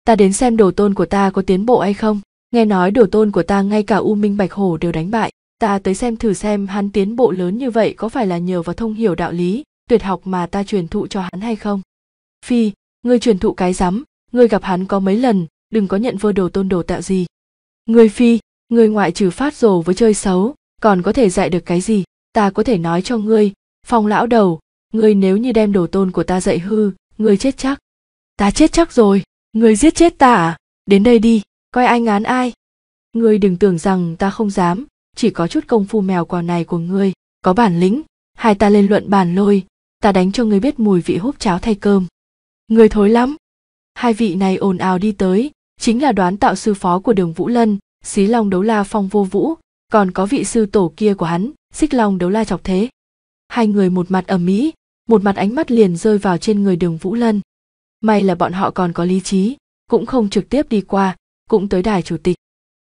ta đến xem đồ tôn của ta có tiến bộ hay không nghe nói đồ tôn của ta ngay cả u minh bạch hổ đều đánh bại ta tới xem thử xem hắn tiến bộ lớn như vậy có phải là nhờ vào thông hiểu đạo lý tuyệt học mà ta truyền thụ cho hắn hay không phi ngươi truyền thụ cái rắm ngươi gặp hắn có mấy lần đừng có nhận vơ đồ tôn đồ tạo gì ngươi phi ngươi ngoại trừ phát rồ với chơi xấu còn có thể dạy được cái gì ta có thể nói cho ngươi phong lão đầu ngươi nếu như đem đồ tôn của ta dạy hư ngươi chết chắc ta chết chắc rồi ngươi giết chết ta à đến đây đi coi ai ngán ai ngươi đừng tưởng rằng ta không dám chỉ có chút công phu mèo quà này của ngươi có bản lĩnh hai ta lên luận bàn lôi ta đánh cho ngươi biết mùi vị húp cháo thay cơm ngươi thối lắm hai vị này ồn ào đi tới chính là đoán tạo sư phó của đường vũ lân xí long đấu la phong vô vũ còn có vị sư tổ kia của hắn xích long đấu la chọc thế hai người một mặt ầm ĩ một mặt ánh mắt liền rơi vào trên người đường vũ lân may là bọn họ còn có lý trí cũng không trực tiếp đi qua cũng tới đài chủ tịch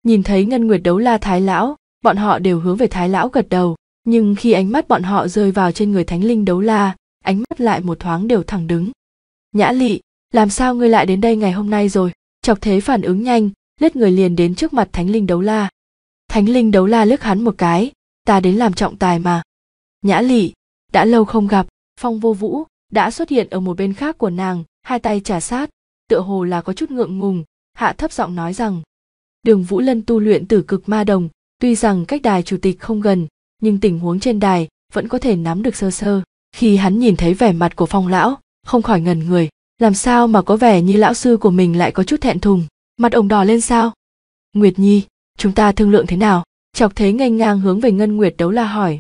nhìn thấy ngân nguyệt đấu la thái lão bọn họ đều hướng về thái lão gật đầu nhưng khi ánh mắt bọn họ rơi vào trên người thánh linh đấu la ánh mắt lại một thoáng đều thẳng đứng nhã lị làm sao ngươi lại đến đây ngày hôm nay rồi chọc thế phản ứng nhanh lết người liền đến trước mặt thánh linh đấu la thánh linh đấu la lướt hắn một cái ta đến làm trọng tài mà nhã lị đã lâu không gặp phong vô vũ đã xuất hiện ở một bên khác của nàng hai tay trả sát tựa hồ là có chút ngượng ngùng hạ thấp giọng nói rằng đường vũ lân tu luyện tử cực ma đồng tuy rằng cách đài chủ tịch không gần nhưng tình huống trên đài vẫn có thể nắm được sơ sơ khi hắn nhìn thấy vẻ mặt của phong lão không khỏi ngần người làm sao mà có vẻ như lão sư của mình lại có chút thẹn thùng mặt ông đỏ lên sao nguyệt nhi chúng ta thương lượng thế nào chọc thế nghênh ngang hướng về ngân nguyệt đấu la hỏi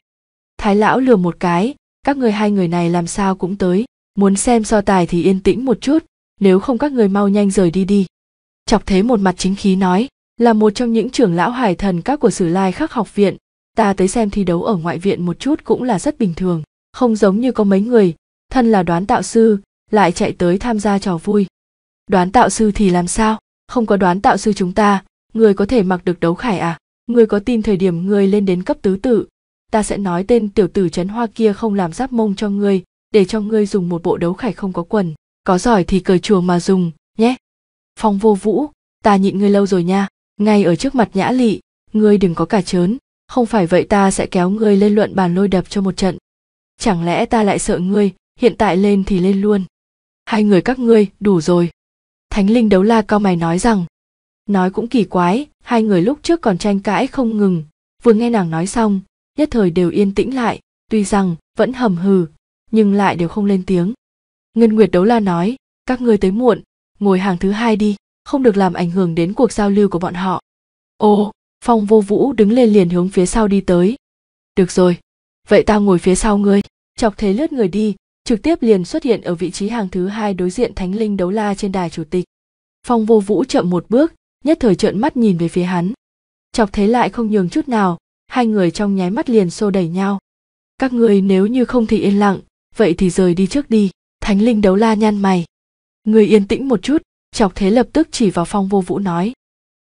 thái lão lừa một cái các người hai người này làm sao cũng tới muốn xem so tài thì yên tĩnh một chút nếu không các người mau nhanh rời đi đi chọc thế một mặt chính khí nói là một trong những trưởng lão hải thần các của sử lai khắc học viện ta tới xem thi đấu ở ngoại viện một chút cũng là rất bình thường không giống như có mấy người thân là đoán tạo sư lại chạy tới tham gia trò vui đoán tạo sư thì làm sao không có đoán tạo sư chúng ta người có thể mặc được đấu khải à người có tin thời điểm người lên đến cấp tứ tự ta sẽ nói tên tiểu tử trấn hoa kia không làm giáp mông cho ngươi để cho ngươi dùng một bộ đấu khải không có quần có giỏi thì cởi chùa mà dùng nhé phong vô vũ ta nhịn ngươi lâu rồi nha ngay ở trước mặt nhã lị ngươi đừng có cả chớn. không phải vậy ta sẽ kéo ngươi lên luận bàn lôi đập cho một trận chẳng lẽ ta lại sợ ngươi hiện tại lên thì lên luôn hai người các ngươi đủ rồi thánh linh đấu la cao mày nói rằng nói cũng kỳ quái hai người lúc trước còn tranh cãi không ngừng vừa nghe nàng nói xong nhất thời đều yên tĩnh lại tuy rằng vẫn hầm hừ nhưng lại đều không lên tiếng ngân nguyệt đấu la nói các ngươi tới muộn ngồi hàng thứ hai đi không được làm ảnh hưởng đến cuộc giao lưu của bọn họ ồ phong vô vũ đứng lên liền hướng phía sau đi tới được rồi vậy tao ngồi phía sau ngươi chọc thế lướt người đi trực tiếp liền xuất hiện ở vị trí hàng thứ hai đối diện thánh linh đấu la trên đài chủ tịch phong vô vũ chậm một bước nhất thời trợn mắt nhìn về phía hắn chọc thế lại không nhường chút nào hai người trong nháy mắt liền xô đẩy nhau các người nếu như không thì yên lặng vậy thì rời đi trước đi thánh linh đấu la nhăn mày người yên tĩnh một chút chọc thế lập tức chỉ vào phong vô vũ nói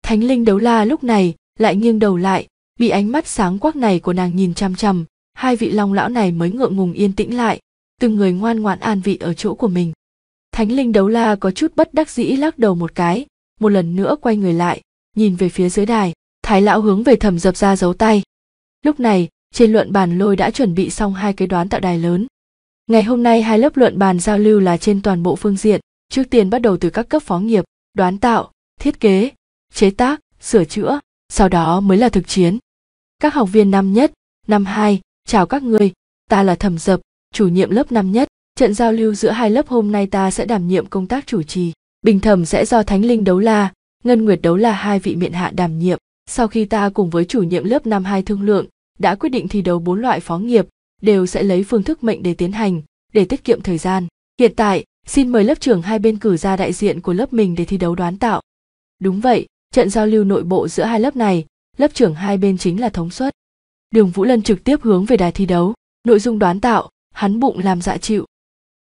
thánh linh đấu la lúc này lại nghiêng đầu lại bị ánh mắt sáng quắc này của nàng nhìn chằm chằm hai vị long lão này mới ngượng ngùng yên tĩnh lại từng người ngoan ngoãn an vị ở chỗ của mình thánh linh đấu la có chút bất đắc dĩ lắc đầu một cái một lần nữa quay người lại nhìn về phía dưới đài thái lão hướng về thẩm dập ra giấu tay lúc này trên luận bàn lôi đã chuẩn bị xong hai cái đoán tạo đài lớn ngày hôm nay hai lớp luận bàn giao lưu là trên toàn bộ phương diện trước tiên bắt đầu từ các cấp phó nghiệp đoán tạo thiết kế chế tác sửa chữa sau đó mới là thực chiến các học viên năm nhất năm hai chào các người ta là thẩm dập chủ nhiệm lớp năm nhất trận giao lưu giữa hai lớp hôm nay ta sẽ đảm nhiệm công tác chủ trì bình thẩm sẽ do thánh linh đấu la ngân nguyệt đấu la hai vị miện hạ đảm nhiệm sau khi ta cùng với chủ nhiệm lớp năm hai thương lượng đã quyết định thi đấu bốn loại phó nghiệp đều sẽ lấy phương thức mệnh để tiến hành để tiết kiệm thời gian hiện tại xin mời lớp trưởng hai bên cử ra đại diện của lớp mình để thi đấu đoán tạo đúng vậy trận giao lưu nội bộ giữa hai lớp này lớp trưởng hai bên chính là thống suất đường vũ lân trực tiếp hướng về đài thi đấu nội dung đoán tạo hắn bụng làm dạ chịu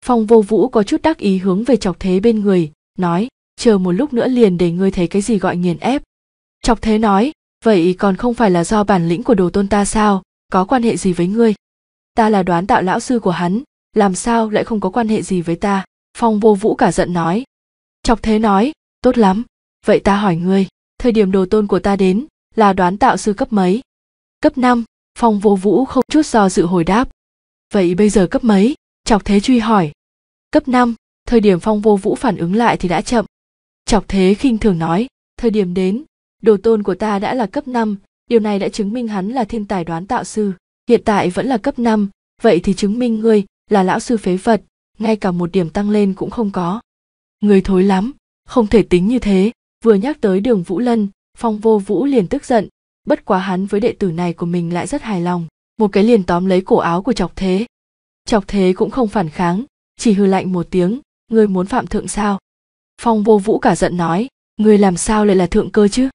phong vô vũ có chút đắc ý hướng về chọc thế bên người nói chờ một lúc nữa liền để ngươi thấy cái gì gọi nghiền ép chọc thế nói vậy còn không phải là do bản lĩnh của đồ tôn ta sao có quan hệ gì với ngươi ta là đoán tạo lão sư của hắn làm sao lại không có quan hệ gì với ta phong vô vũ cả giận nói chọc thế nói tốt lắm vậy ta hỏi ngươi thời điểm đồ tôn của ta đến là đoán tạo sư cấp mấy cấp năm. phong vô vũ không chút do dự hồi đáp vậy bây giờ cấp mấy chọc thế truy hỏi cấp năm thời điểm phong vô vũ phản ứng lại thì đã chậm chọc thế khinh thường nói thời điểm đến đồ tôn của ta đã là cấp năm, điều này đã chứng minh hắn là thiên tài đoán tạo sư hiện tại vẫn là cấp năm, vậy thì chứng minh ngươi là lão sư phế vật ngay cả một điểm tăng lên cũng không có người thối lắm không thể tính như thế vừa nhắc tới đường vũ lân phong vô vũ liền tức giận bất quá hắn với đệ tử này của mình lại rất hài lòng một cái liền tóm lấy cổ áo của chọc thế chọc thế cũng không phản kháng chỉ hư lạnh một tiếng ngươi muốn phạm thượng sao phong vô vũ cả giận nói ngươi làm sao lại là thượng cơ chứ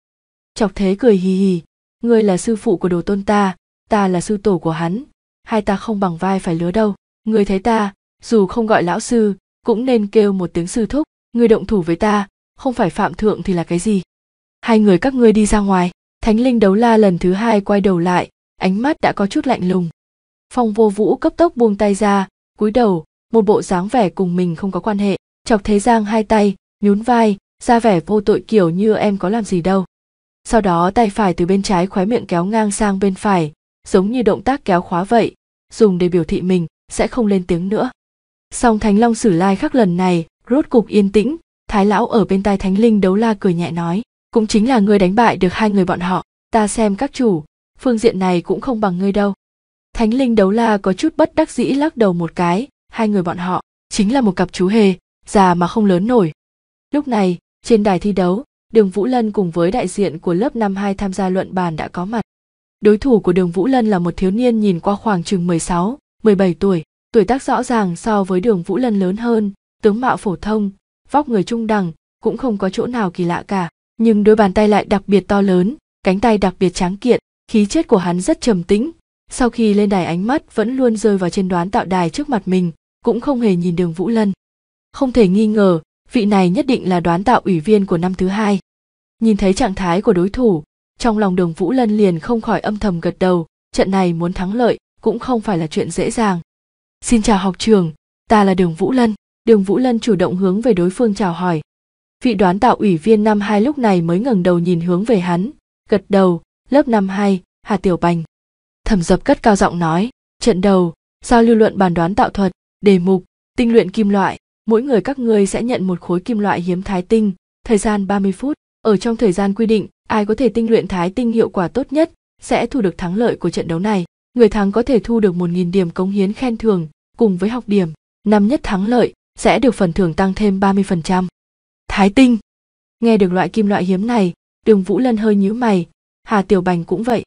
chọc thế cười hì hì ngươi là sư phụ của đồ tôn ta ta là sư tổ của hắn hai ta không bằng vai phải lứa đâu ngươi thấy ta dù không gọi lão sư cũng nên kêu một tiếng sư thúc ngươi động thủ với ta không phải phạm thượng thì là cái gì hai người các ngươi đi ra ngoài thánh linh đấu la lần thứ hai quay đầu lại ánh mắt đã có chút lạnh lùng phong vô vũ cấp tốc buông tay ra cúi đầu một bộ dáng vẻ cùng mình không có quan hệ chọc thế giang hai tay nhún vai ra vẻ vô tội kiểu như em có làm gì đâu sau đó tay phải từ bên trái khóe miệng kéo ngang sang bên phải giống như động tác kéo khóa vậy dùng để biểu thị mình sẽ không lên tiếng nữa song thánh long sử lai khắc lần này rốt cục yên tĩnh thái lão ở bên tai thánh linh đấu la cười nhẹ nói cũng chính là ngươi đánh bại được hai người bọn họ ta xem các chủ phương diện này cũng không bằng ngươi đâu thánh linh đấu la có chút bất đắc dĩ lắc đầu một cái hai người bọn họ chính là một cặp chú hề già mà không lớn nổi lúc này trên đài thi đấu đường vũ lân cùng với đại diện của lớp năm hai tham gia luận bàn đã có mặt đối thủ của đường vũ lân là một thiếu niên nhìn qua khoảng chừng 16, 17 tuổi tuổi tác rõ ràng so với đường vũ lân lớn hơn tướng mạo phổ thông vóc người trung đẳng cũng không có chỗ nào kỳ lạ cả nhưng đôi bàn tay lại đặc biệt to lớn cánh tay đặc biệt tráng kiện khí chất của hắn rất trầm tĩnh sau khi lên đài ánh mắt vẫn luôn rơi vào trên đoán tạo đài trước mặt mình cũng không hề nhìn đường Vũ Lân. Không thể nghi ngờ, vị này nhất định là đoán tạo ủy viên của năm thứ hai. Nhìn thấy trạng thái của đối thủ, trong lòng đường Vũ Lân liền không khỏi âm thầm gật đầu, trận này muốn thắng lợi cũng không phải là chuyện dễ dàng. Xin chào học trường, ta là đường Vũ Lân. Đường Vũ Lân chủ động hướng về đối phương chào hỏi. Vị đoán tạo ủy viên năm hai lúc này mới ngẩng đầu nhìn hướng về hắn, gật đầu, lớp năm hai, Hà Tiểu Bành. Thẩm dập cất cao giọng nói, trận đầu, giao lưu luận bàn đoán tạo thuật, đề mục tinh luyện kim loại mỗi người các ngươi sẽ nhận một khối kim loại hiếm thái tinh thời gian 30 phút ở trong thời gian quy định ai có thể tinh luyện thái tinh hiệu quả tốt nhất sẽ thu được thắng lợi của trận đấu này người thắng có thể thu được 1.000 điểm cống hiến khen thưởng cùng với học điểm năm nhất thắng lợi sẽ được phần thưởng tăng thêm 30%. Thái tinh Nghe được loại kim loại hiếm này, đường Vũ Lân hơi nhíu mày, Hà Tiểu Bành cũng vậy.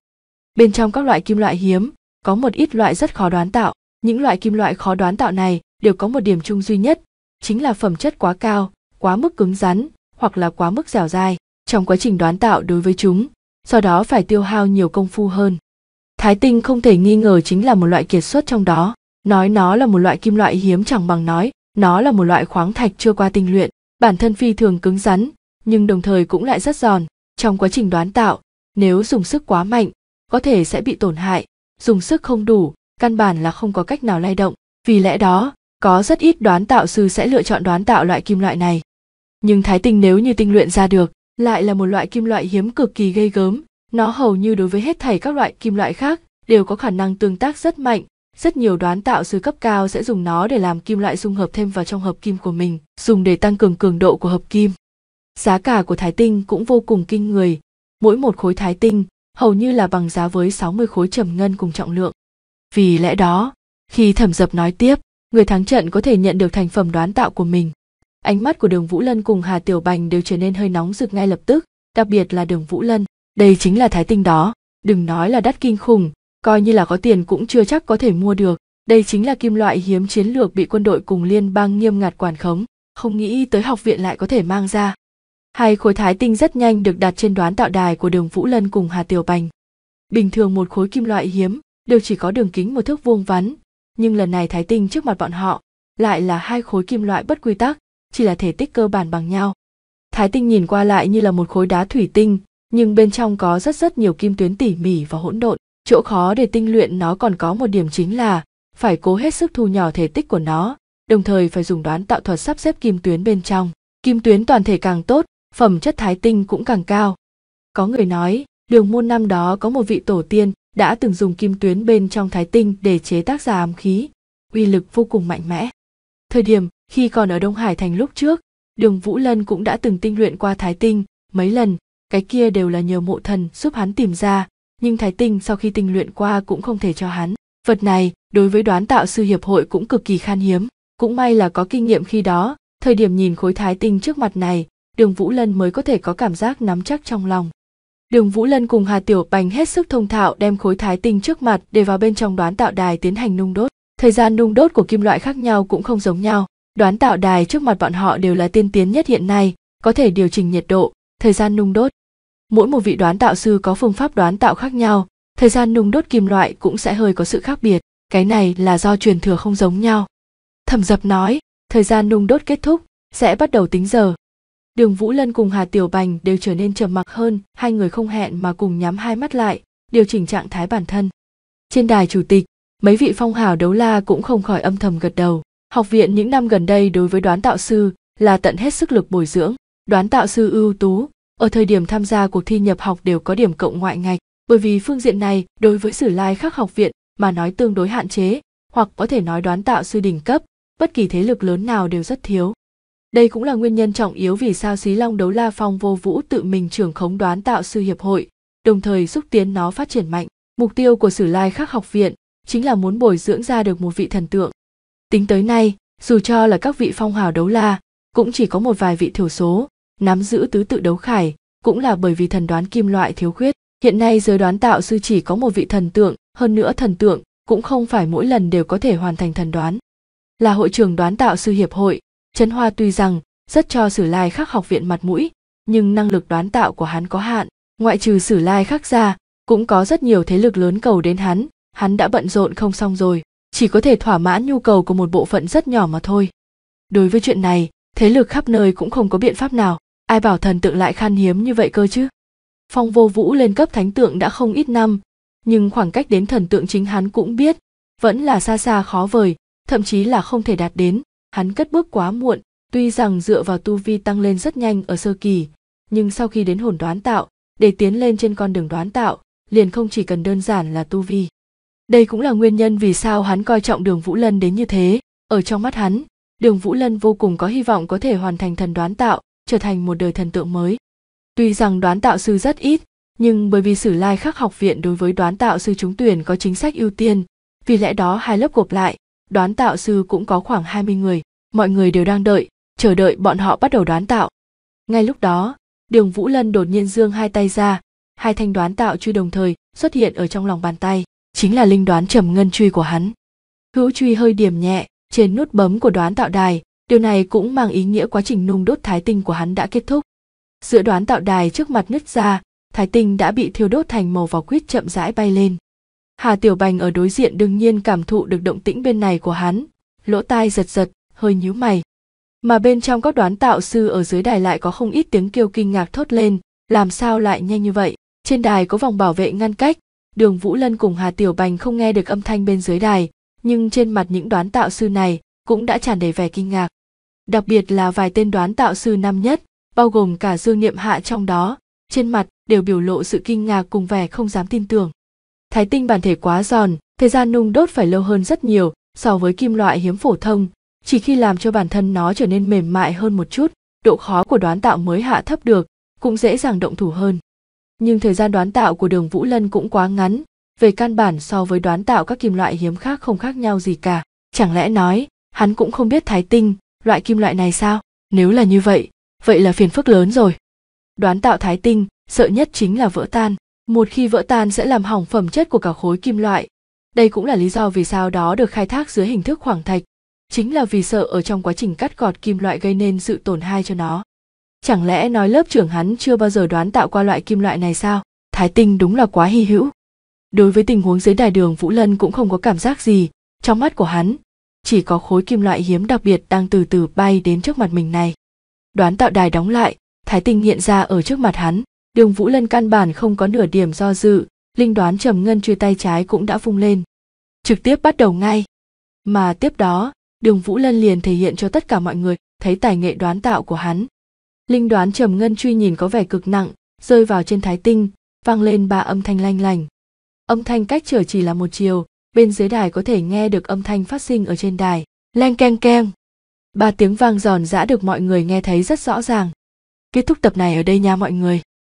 Bên trong các loại kim loại hiếm, có một ít loại rất khó đoán tạo, những loại kim loại khó đoán tạo này đều có một điểm chung duy nhất chính là phẩm chất quá cao quá mức cứng rắn hoặc là quá mức dẻo dai trong quá trình đoán tạo đối với chúng do đó phải tiêu hao nhiều công phu hơn thái tinh không thể nghi ngờ chính là một loại kiệt xuất trong đó nói nó là một loại kim loại hiếm chẳng bằng nói nó là một loại khoáng thạch chưa qua tinh luyện bản thân phi thường cứng rắn nhưng đồng thời cũng lại rất giòn trong quá trình đoán tạo nếu dùng sức quá mạnh có thể sẽ bị tổn hại dùng sức không đủ căn bản là không có cách nào lay động vì lẽ đó có rất ít đoán tạo sư sẽ lựa chọn đoán tạo loại kim loại này nhưng thái tinh nếu như tinh luyện ra được lại là một loại kim loại hiếm cực kỳ gây gớm nó hầu như đối với hết thảy các loại kim loại khác đều có khả năng tương tác rất mạnh rất nhiều đoán tạo sư cấp cao sẽ dùng nó để làm kim loại dung hợp thêm vào trong hợp kim của mình dùng để tăng cường cường độ của hợp kim giá cả của thái tinh cũng vô cùng kinh người mỗi một khối thái tinh hầu như là bằng giá với 60 khối trầm ngân cùng trọng lượng vì lẽ đó khi thẩm dập nói tiếp người thắng trận có thể nhận được thành phẩm đoán tạo của mình ánh mắt của đường vũ lân cùng hà tiểu bành đều trở nên hơi nóng rực ngay lập tức đặc biệt là đường vũ lân đây chính là thái tinh đó đừng nói là đắt kinh khủng coi như là có tiền cũng chưa chắc có thể mua được đây chính là kim loại hiếm chiến lược bị quân đội cùng liên bang nghiêm ngặt quản khống không nghĩ tới học viện lại có thể mang ra hai khối thái tinh rất nhanh được đặt trên đoán tạo đài của đường vũ lân cùng hà tiểu bành bình thường một khối kim loại hiếm đều chỉ có đường kính một thước vuông vắn nhưng lần này thái tinh trước mặt bọn họ lại là hai khối kim loại bất quy tắc chỉ là thể tích cơ bản bằng nhau thái tinh nhìn qua lại như là một khối đá thủy tinh nhưng bên trong có rất rất nhiều kim tuyến tỉ mỉ và hỗn độn chỗ khó để tinh luyện nó còn có một điểm chính là phải cố hết sức thu nhỏ thể tích của nó đồng thời phải dùng đoán tạo thuật sắp xếp kim tuyến bên trong kim tuyến toàn thể càng tốt phẩm chất thái tinh cũng càng cao có người nói đường môn năm đó có một vị tổ tiên đã từng dùng kim tuyến bên trong thái tinh để chế tác ra ám khí uy lực vô cùng mạnh mẽ thời điểm khi còn ở đông hải thành lúc trước đường vũ lân cũng đã từng tinh luyện qua thái tinh mấy lần cái kia đều là nhờ mộ thần giúp hắn tìm ra nhưng thái tinh sau khi tinh luyện qua cũng không thể cho hắn vật này đối với đoán tạo sư hiệp hội cũng cực kỳ khan hiếm cũng may là có kinh nghiệm khi đó thời điểm nhìn khối thái tinh trước mặt này đường vũ lân mới có thể có cảm giác nắm chắc trong lòng Đường Vũ Lân cùng Hà Tiểu Bành hết sức thông thạo đem khối thái tinh trước mặt để vào bên trong đoán tạo đài tiến hành nung đốt. Thời gian nung đốt của kim loại khác nhau cũng không giống nhau, đoán tạo đài trước mặt bọn họ đều là tiên tiến nhất hiện nay, có thể điều chỉnh nhiệt độ, thời gian nung đốt. Mỗi một vị đoán tạo sư có phương pháp đoán tạo khác nhau, thời gian nung đốt kim loại cũng sẽ hơi có sự khác biệt, cái này là do truyền thừa không giống nhau. Thẩm Dập nói, thời gian nung đốt kết thúc sẽ bắt đầu tính giờ, Đường Vũ Lân cùng Hà Tiểu Bành đều trở nên trầm mặc hơn, hai người không hẹn mà cùng nhắm hai mắt lại, điều chỉnh trạng thái bản thân. Trên đài chủ tịch, mấy vị phong hào đấu la cũng không khỏi âm thầm gật đầu. Học viện những năm gần đây đối với đoán tạo sư là tận hết sức lực bồi dưỡng, đoán tạo sư ưu tú, ở thời điểm tham gia cuộc thi nhập học đều có điểm cộng ngoại ngạch, bởi vì phương diện này đối với sử lai khác học viện mà nói tương đối hạn chế, hoặc có thể nói đoán tạo sư đỉnh cấp, bất kỳ thế lực lớn nào đều rất thiếu. Đây cũng là nguyên nhân trọng yếu vì sao Xí Long Đấu La Phong Vô Vũ tự mình trưởng khống đoán tạo sư hiệp hội, đồng thời xúc tiến nó phát triển mạnh. Mục tiêu của Sử Lai Khắc học viện chính là muốn bồi dưỡng ra được một vị thần tượng. Tính tới nay, dù cho là các vị phong hào đấu la, cũng chỉ có một vài vị thiểu số, nắm giữ tứ tự đấu khải, cũng là bởi vì thần đoán kim loại thiếu khuyết. Hiện nay giới đoán tạo sư chỉ có một vị thần tượng, hơn nữa thần tượng cũng không phải mỗi lần đều có thể hoàn thành thần đoán. Là hội trưởng đoán tạo sư hiệp hội, Trấn Hoa tuy rằng rất cho Sử Lai Khắc học viện mặt mũi, nhưng năng lực đoán tạo của hắn có hạn, ngoại trừ Sử Lai Khắc ra, cũng có rất nhiều thế lực lớn cầu đến hắn, hắn đã bận rộn không xong rồi, chỉ có thể thỏa mãn nhu cầu của một bộ phận rất nhỏ mà thôi. Đối với chuyện này, thế lực khắp nơi cũng không có biện pháp nào, ai bảo thần tượng lại khan hiếm như vậy cơ chứ. Phong vô vũ lên cấp thánh tượng đã không ít năm, nhưng khoảng cách đến thần tượng chính hắn cũng biết, vẫn là xa xa khó vời, thậm chí là không thể đạt đến hắn cất bước quá muộn tuy rằng dựa vào tu vi tăng lên rất nhanh ở sơ kỳ nhưng sau khi đến hồn đoán tạo để tiến lên trên con đường đoán tạo liền không chỉ cần đơn giản là tu vi đây cũng là nguyên nhân vì sao hắn coi trọng đường vũ lân đến như thế ở trong mắt hắn đường vũ lân vô cùng có hy vọng có thể hoàn thành thần đoán tạo trở thành một đời thần tượng mới tuy rằng đoán tạo sư rất ít nhưng bởi vì sử lai khắc học viện đối với đoán tạo sư trúng tuyển có chính sách ưu tiên vì lẽ đó hai lớp gộp lại đoán tạo sư cũng có khoảng 20 người, mọi người đều đang đợi, chờ đợi bọn họ bắt đầu đoán tạo. Ngay lúc đó, Đường Vũ Lân đột nhiên giương hai tay ra, hai thanh đoán tạo truy đồng thời xuất hiện ở trong lòng bàn tay, chính là linh đoán trầm ngân truy của hắn. Hữu truy hơi điểm nhẹ trên nút bấm của đoán tạo đài, điều này cũng mang ý nghĩa quá trình nung đốt thái tinh của hắn đã kết thúc. Giữa đoán tạo đài trước mặt nứt ra, thái tinh đã bị thiêu đốt thành màu vỏ quýt chậm rãi bay lên. Hà Tiểu Bành ở đối diện đương nhiên cảm thụ được động tĩnh bên này của hắn, lỗ tai giật giật, hơi nhíu mày. Mà bên trong các đoán tạo sư ở dưới đài lại có không ít tiếng kêu kinh ngạc thốt lên, làm sao lại nhanh như vậy? Trên đài có vòng bảo vệ ngăn cách, Đường Vũ Lân cùng Hà Tiểu Bành không nghe được âm thanh bên dưới đài, nhưng trên mặt những đoán tạo sư này cũng đã tràn đầy vẻ kinh ngạc. Đặc biệt là vài tên đoán tạo sư năm nhất, bao gồm cả Dương Niệm Hạ trong đó, trên mặt đều biểu lộ sự kinh ngạc cùng vẻ không dám tin tưởng thái tinh bản thể quá giòn thời gian nung đốt phải lâu hơn rất nhiều so với kim loại hiếm phổ thông chỉ khi làm cho bản thân nó trở nên mềm mại hơn một chút độ khó của đoán tạo mới hạ thấp được cũng dễ dàng động thủ hơn nhưng thời gian đoán tạo của đường vũ lân cũng quá ngắn về căn bản so với đoán tạo các kim loại hiếm khác không khác nhau gì cả chẳng lẽ nói hắn cũng không biết thái tinh loại kim loại này sao nếu là như vậy vậy là phiền phức lớn rồi đoán tạo thái tinh sợ nhất chính là vỡ tan một khi vỡ tan sẽ làm hỏng phẩm chất của cả khối kim loại. Đây cũng là lý do vì sao đó được khai thác dưới hình thức khoảng thạch, chính là vì sợ ở trong quá trình cắt gọt kim loại gây nên sự tổn hại cho nó. Chẳng lẽ nói lớp trưởng hắn chưa bao giờ đoán tạo qua loại kim loại này sao? Thái tinh đúng là quá hy hữu. Đối với tình huống dưới đài đường Vũ Lân cũng không có cảm giác gì, trong mắt của hắn, chỉ có khối kim loại hiếm đặc biệt đang từ từ bay đến trước mặt mình này. Đoán tạo đài đóng lại, Thái tinh hiện ra ở trước mặt hắn, Đường Vũ Lân căn bản không có nửa điểm do dự, linh đoán Trầm Ngân truy tay trái cũng đã vung lên. Trực tiếp bắt đầu ngay. Mà tiếp đó, Đường Vũ Lân liền thể hiện cho tất cả mọi người thấy tài nghệ đoán tạo của hắn. Linh đoán Trầm Ngân truy nhìn có vẻ cực nặng, rơi vào trên thái tinh, vang lên ba âm thanh lanh lành. Âm thanh cách trở chỉ là một chiều, bên dưới đài có thể nghe được âm thanh phát sinh ở trên đài, leng keng keng. Ba tiếng vang giòn giã được mọi người nghe thấy rất rõ ràng. Kết thúc tập này ở đây nha mọi người.